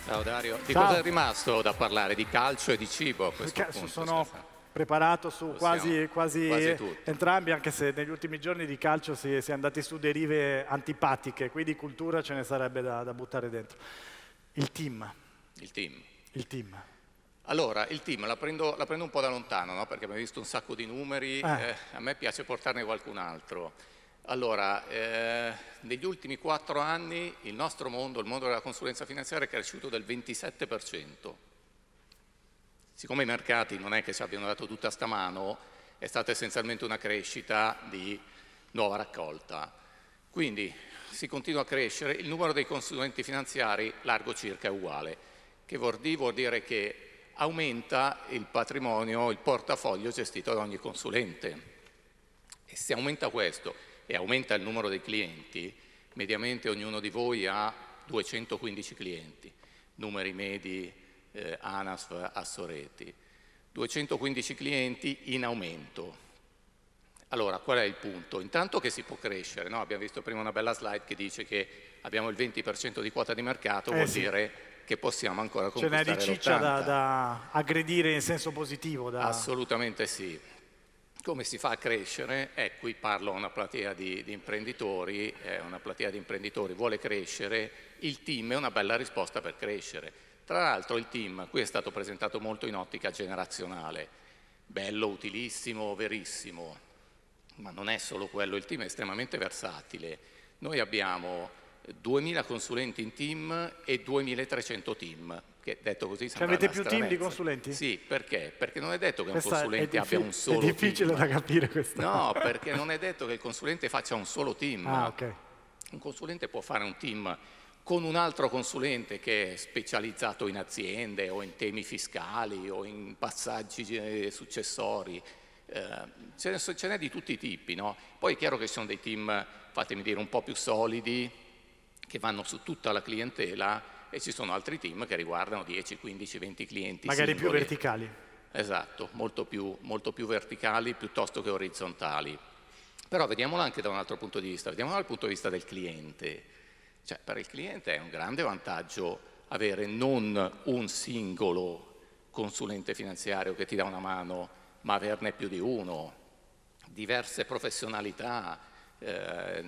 Ciao Dario, di Ciao. cosa è rimasto da parlare? Di calcio e di cibo a questo punto? Sono senza... preparato su quasi, quasi, quasi entrambi, anche se negli ultimi giorni di calcio si, si, è andati su derive antipatiche, qui di cultura ce ne sarebbe da, da buttare dentro. Il team. Il team il team? Allora, il team la prendo, la prendo un po' da lontano, no? perché abbiamo visto un sacco di numeri, ah. eh, a me piace portarne qualcun altro. Allora, eh, negli ultimi quattro anni il nostro mondo, il mondo della consulenza finanziaria, è cresciuto del 27%. Siccome i mercati non è che ci abbiano dato tutta sta mano, è stata essenzialmente una crescita di nuova raccolta. Quindi si continua a crescere, il numero dei consulenti finanziari largo circa è uguale che vuol dire, vuol dire che aumenta il patrimonio, il portafoglio gestito da ogni consulente. E se aumenta questo e aumenta il numero dei clienti, mediamente ognuno di voi ha 215 clienti, numeri medi eh, ANASF Assoreti. 215 clienti in aumento. Allora, qual è il punto? Intanto che si può crescere, no? abbiamo visto prima una bella slide che dice che abbiamo il 20% di quota di mercato, eh vuol sì. dire che possiamo ancora conquistare C'è una riciccia da, da, aggredire in senso positivo. Da... Assolutamente sì. Come si fa a crescere? E ecco, eh, qui parlo a una platea di, di imprenditori, eh, una platea di imprenditori vuole crescere, il team è una bella risposta per crescere. Tra l'altro il team qui è stato presentato molto in ottica generazionale, bello, utilissimo, verissimo, ma non è solo quello, il team è estremamente versatile. Noi abbiamo 2.000 consulenti in team e 2.300 team, che detto così cioè, sembra Avete più team di consulenti? Sì, perché? Perché non è detto che Questa un consulente abbia un solo team. È difficile team. da capire questo. No, perché non è detto che il consulente faccia un solo team. Ah, okay. Un consulente può fare un team con un altro consulente che è specializzato in aziende o in temi fiscali o in passaggi eh, successori. Eh, ce n'è di tutti i tipi, no? Poi è chiaro che ci sono dei team, fatemi dire, un po' più solidi, che vanno su tutta la clientela e ci sono altri team che riguardano 10, 15, 20 clienti. Magari singoli. più verticali. Esatto, molto più, molto più verticali piuttosto che orizzontali. Però vediamola anche da un altro punto di vista, vediamola dal punto di vista del cliente. Cioè, per il cliente è un grande vantaggio avere non un singolo consulente finanziario che ti dà una mano, ma averne più di uno, diverse professionalità, eh,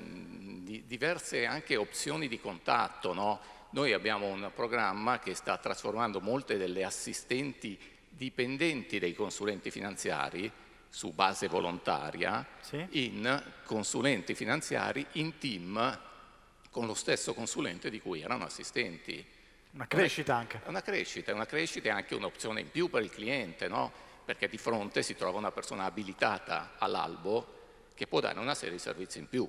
diverse anche opzioni di contatto. No? Noi abbiamo un programma che sta trasformando molte delle assistenti dipendenti dei consulenti finanziari su base volontaria sì. in consulenti finanziari in team con lo stesso consulente di cui erano assistenti. Una crescita anche. Una crescita, una crescita è anche un'opzione in più per il cliente, no? perché di fronte si trova una persona abilitata all'albo che può dare una serie di servizi in più.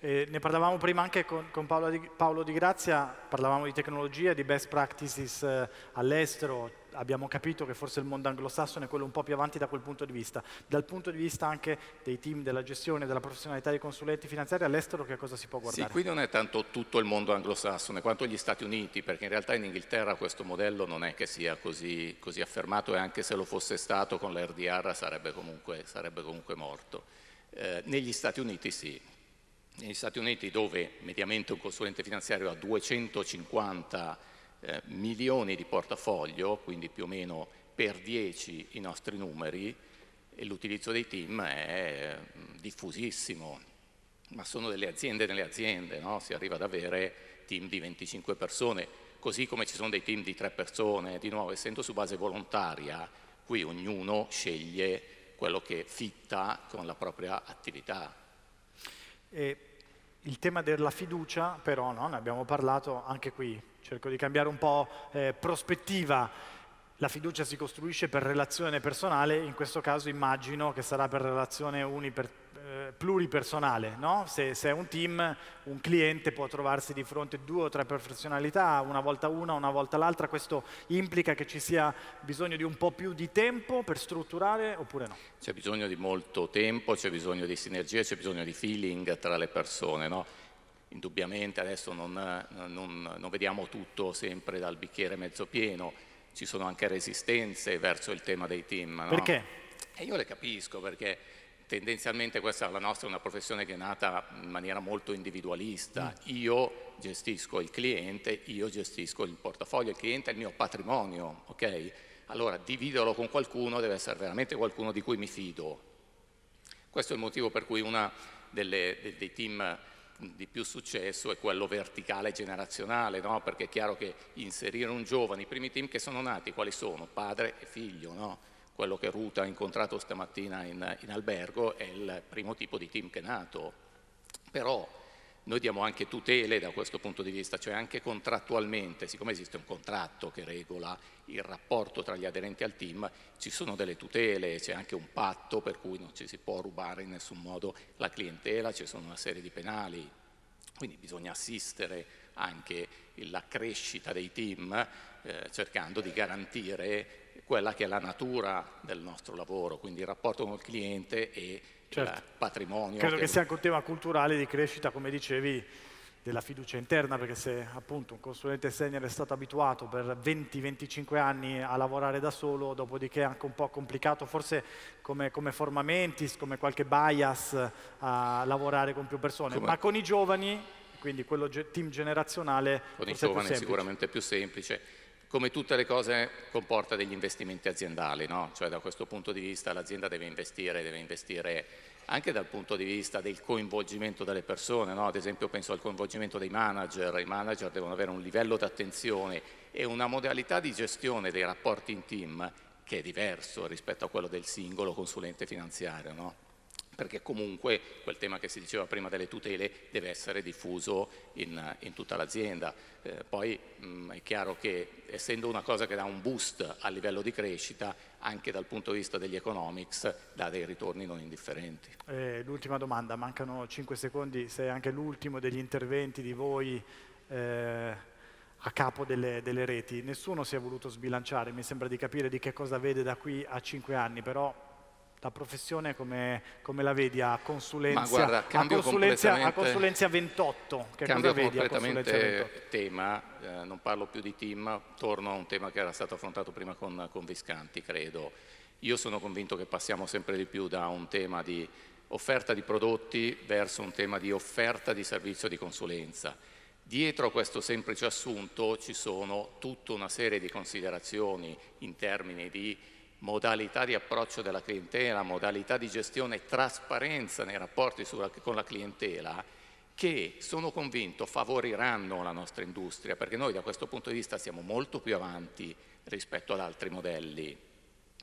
Eh, ne parlavamo prima anche con, con Paolo, di, Paolo, di, Grazia, parlavamo di tecnologia, di best practices eh, all'estero, abbiamo capito che forse il mondo anglosassone è quello un po' più avanti da quel punto di vista. Dal punto di vista anche dei team, della gestione, della professionalità dei consulenti finanziari all'estero che cosa si può guardare? Sì, qui non è tanto tutto il mondo anglosassone quanto gli Stati Uniti, perché in realtà in Inghilterra questo modello non è che sia così, così affermato e anche se lo fosse stato con l'RDR sarebbe comunque, sarebbe comunque morto. Eh, negli Stati Uniti sì. Negli Stati Uniti dove mediamente un consulente finanziario ha 250 eh, milioni di portafoglio, quindi più o meno per 10 i nostri numeri, l'utilizzo dei team è diffusissimo, ma sono delle aziende nelle aziende, no? si arriva ad avere team di 25 persone, così come ci sono dei team di 3 persone, di nuovo essendo su base volontaria, qui ognuno sceglie quello che fitta con la propria attività. E il tema della fiducia, però, no? ne abbiamo parlato anche qui, cerco di cambiare un po' eh, prospettiva. La fiducia si costruisce per relazione personale, in questo caso immagino che sarà per relazione unipersonale eh, pluripersonale, no? se, se, è un team, un cliente può trovarsi di fronte due o tre professionalità, una volta una, una volta l'altra, questo implica che ci sia bisogno di un po' più di tempo per strutturare oppure no? C'è bisogno di molto tempo, c'è bisogno di sinergie, c'è bisogno di feeling tra le persone, no? Indubbiamente adesso non, non, non vediamo tutto sempre dal bicchiere mezzo pieno, ci sono anche resistenze verso il tema dei team. No? Perché? E io le capisco perché tendenzialmente questa è la nostra una professione che è nata in maniera molto individualista, mm. io gestisco il cliente, io gestisco il portafoglio, il cliente è il mio patrimonio, ok? Allora dividerlo con qualcuno deve essere veramente qualcuno di cui mi fido. Questo è il motivo per cui uno dei team di più successo è quello verticale generazionale, no? perché è chiaro che inserire un giovane, i primi team che sono nati, quali sono? Padre e figlio, no? quello che Ruta ha incontrato stamattina in, in albergo è il primo tipo di team che è nato, però noi diamo anche tutele da questo punto di vista, cioè anche contrattualmente, siccome esiste un contratto che regola il rapporto tra gli aderenti al team, ci sono delle tutele, c'è anche un patto per cui non ci si può rubare in nessun modo la clientela, ci sono una serie di penali, quindi bisogna assistere anche la crescita dei team eh, cercando di garantire quella che è la natura del nostro lavoro, quindi il rapporto con il cliente e certo. il patrimonio. Credo che, che sia anche un tema culturale di crescita, come dicevi, della fiducia interna, perché se appunto un consulente senior è stato abituato per 20-25 anni a lavorare da solo, dopodiché è anche un po' complicato forse come, come forma mentis, come qualche bias a lavorare con più persone, come ma con i giovani, quindi quello team generazionale... Con i giovani è sicuramente più semplice come tutte le cose comporta degli investimenti aziendali, no? cioè da questo punto di vista l'azienda deve investire, deve investire anche dal punto di vista del coinvolgimento delle persone, no? ad esempio penso al coinvolgimento dei manager, i manager devono avere un livello di attenzione e una modalità di gestione dei rapporti in team che è diverso rispetto a quello del singolo consulente finanziario. No? perché comunque quel tema che si diceva prima delle tutele deve essere diffuso in, in tutta l'azienda. Eh, poi mh, mm, è chiaro che essendo una cosa che dà un boost a livello di crescita, anche dal punto di vista degli economics dà dei ritorni non indifferenti. Eh, l'ultima domanda, mancano 5 secondi, se anche l'ultimo degli interventi di voi... Eh a capo delle, delle, reti. Nessuno si è voluto sbilanciare, mi sembra di capire di che cosa vede da qui a 5 anni, però la professione come, come la vedi a consulenza, Ma guarda, a, consulenza a consulenza 28? Che cambio cosa vedi completamente tema, eh, non parlo più di team, torno a un tema che era stato affrontato prima con, con Viscanti, credo. Io sono convinto che passiamo sempre di più da un tema di offerta di prodotti verso un tema di offerta di servizio di consulenza. Dietro questo semplice assunto ci sono tutta una serie di considerazioni in termini di modalità di approccio della clientela, modalità di gestione e trasparenza nei rapporti sulla, con la clientela che sono convinto favoriranno la nostra industria, perché noi da questo punto di vista siamo molto più avanti rispetto ad altri modelli,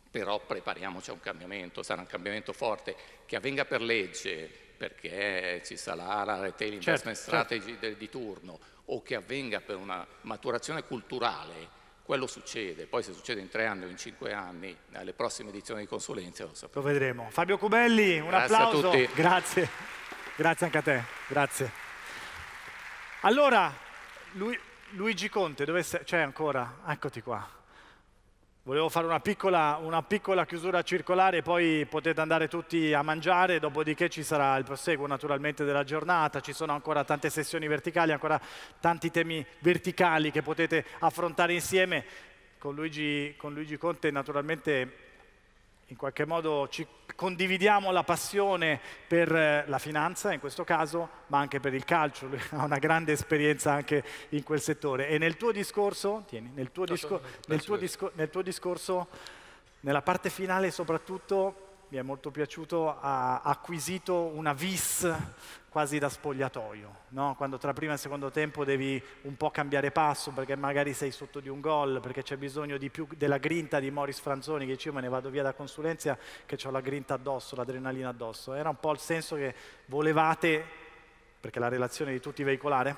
però prepariamoci a un cambiamento, sarà un cambiamento forte che avvenga per legge, perché ci sarà la retail certo, investment certo, strategy certo. Del, di turno, o che avvenga per una maturazione culturale quello succede, poi se succede in tre anni o in cinque anni, alle prossime edizioni di consulenza lo sapremo. Lo vedremo. Fabio Cubelli, un Grazie applauso. Grazie a tutti. Grazie. Grazie anche a te. Grazie. Allora, Lu Luigi Conte, dove sei? C'è ancora? Eccoti qua. Volevo fare una piccola, una piccola, chiusura circolare, poi potete andare tutti a mangiare, dopodiché ci sarà il proseguo naturalmente della giornata, ci sono ancora tante sessioni verticali, ancora tanti temi verticali che potete affrontare insieme. Con Luigi, con Luigi Conte naturalmente in qualche modo ci condividiamo la passione per eh, la finanza in questo caso, ma anche per il calcio, lui ha una grande esperienza anche in quel settore. E nel tuo discorso, tieni, nel, tuo disco, nel, tuo disco, nel tuo discorso, nella parte finale soprattutto, mi è molto piaciuto, ha acquisito una vis quasi da spogliatoio, no? quando tra primo e secondo tempo devi un po' cambiare passo perché magari sei sotto di un gol, perché c'è bisogno di più della grinta di Moris Franzoni che dice io me ne vado via da consulenza che ho la grinta addosso, l'adrenalina addosso. Era un po' il senso che volevate, perché la relazione di tutti veicolare?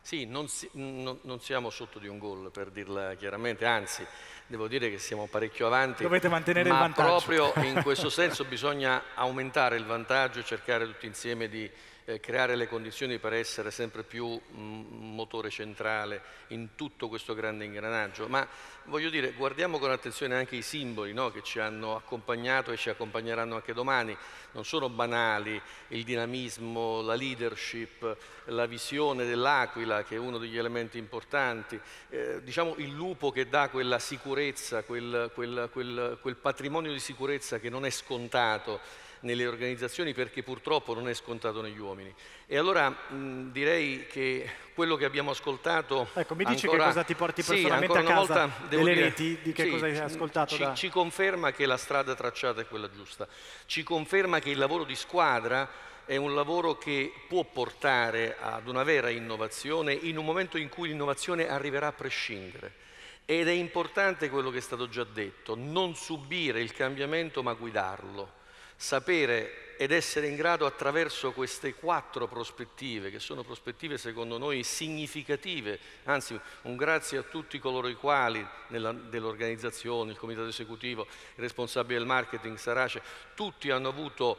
Sì, non, si, non, non siamo sotto di un gol per dirla chiaramente, anzi devo dire che siamo parecchio avanti. Dovete mantenere il vantaggio. proprio in questo senso bisogna aumentare il vantaggio e cercare tutti insieme di eh, creare le condizioni per essere sempre più un mm, motore centrale in tutto questo grande ingranaggio, ma voglio dire, guardiamo con attenzione anche i simboli no? che ci hanno accompagnato e ci accompagneranno anche domani, non sono banali il dinamismo, la leadership, la visione dell'aquila che è uno degli elementi importanti, eh, diciamo il lupo che dà quella sicurezza, quel, quel, quel, quel patrimonio di sicurezza che non è scontato nelle organizzazioni perché purtroppo non è scontato negli uomini. E allora mh, direi che quello che abbiamo ascoltato... Ecco, mi dici ancora, che cosa ti porti personalmente sì, a casa volta, delle dire, reti, di che sì, cosa hai ascoltato? Ci, da... ci conferma che la strada tracciata è quella giusta, ci conferma che il lavoro di squadra è un lavoro che può portare ad una vera innovazione in un momento in cui l'innovazione arriverà a prescindere. Ed è importante quello che è stato già detto, non subire il cambiamento ma guidarlo sapere ed essere in grado attraverso queste quattro prospettive, che sono prospettive secondo noi significative, anzi un grazie a tutti coloro i quali dell'organizzazione, il comitato esecutivo, il responsabile del marketing, Sarace, tutti hanno avuto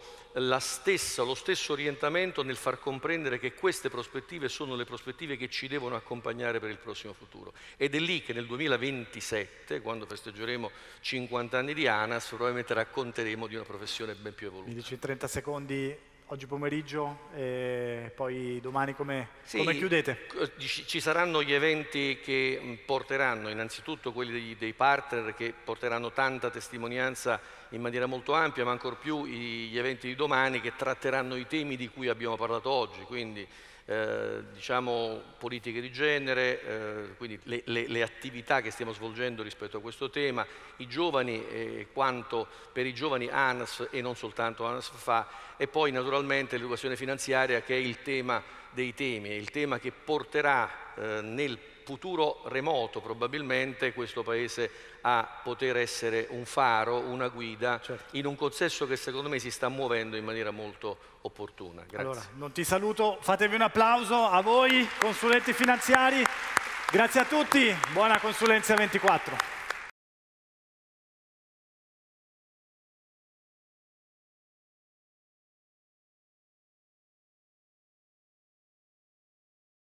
stessa, lo stesso orientamento nel far comprendere che queste prospettive sono le prospettive che ci devono accompagnare per il prossimo futuro. Ed è lì che nel 2027, quando festeggeremo 50 anni di ANAS, probabilmente racconteremo di una professione ben più evoluta. Mi dici 30 secondi oggi pomeriggio e poi domani come, sì, come chiudete? Ci saranno gli eventi che porteranno, innanzitutto quelli dei, dei partner che porteranno tanta testimonianza in maniera molto ampia, ma ancor più gli eventi di domani che tratteranno i temi di cui abbiamo parlato oggi, quindi eh, diciamo, politiche di genere, eh, quindi le, le, le, attività che stiamo svolgendo rispetto a questo tema, i giovani e eh, quanto per i giovani ANAS e non soltanto ANAS fa, e poi naturalmente l'educazione finanziaria che è il tema dei temi, è il tema che porterà eh, nel futuro remoto probabilmente questo Paese a poter essere un faro, una guida certo. in un consesso che secondo me si sta muovendo in maniera molto opportuna. Grazie. Allora, non ti saluto, fatevi un applauso a voi, consulenti finanziari. Grazie a tutti, buona consulenza 24.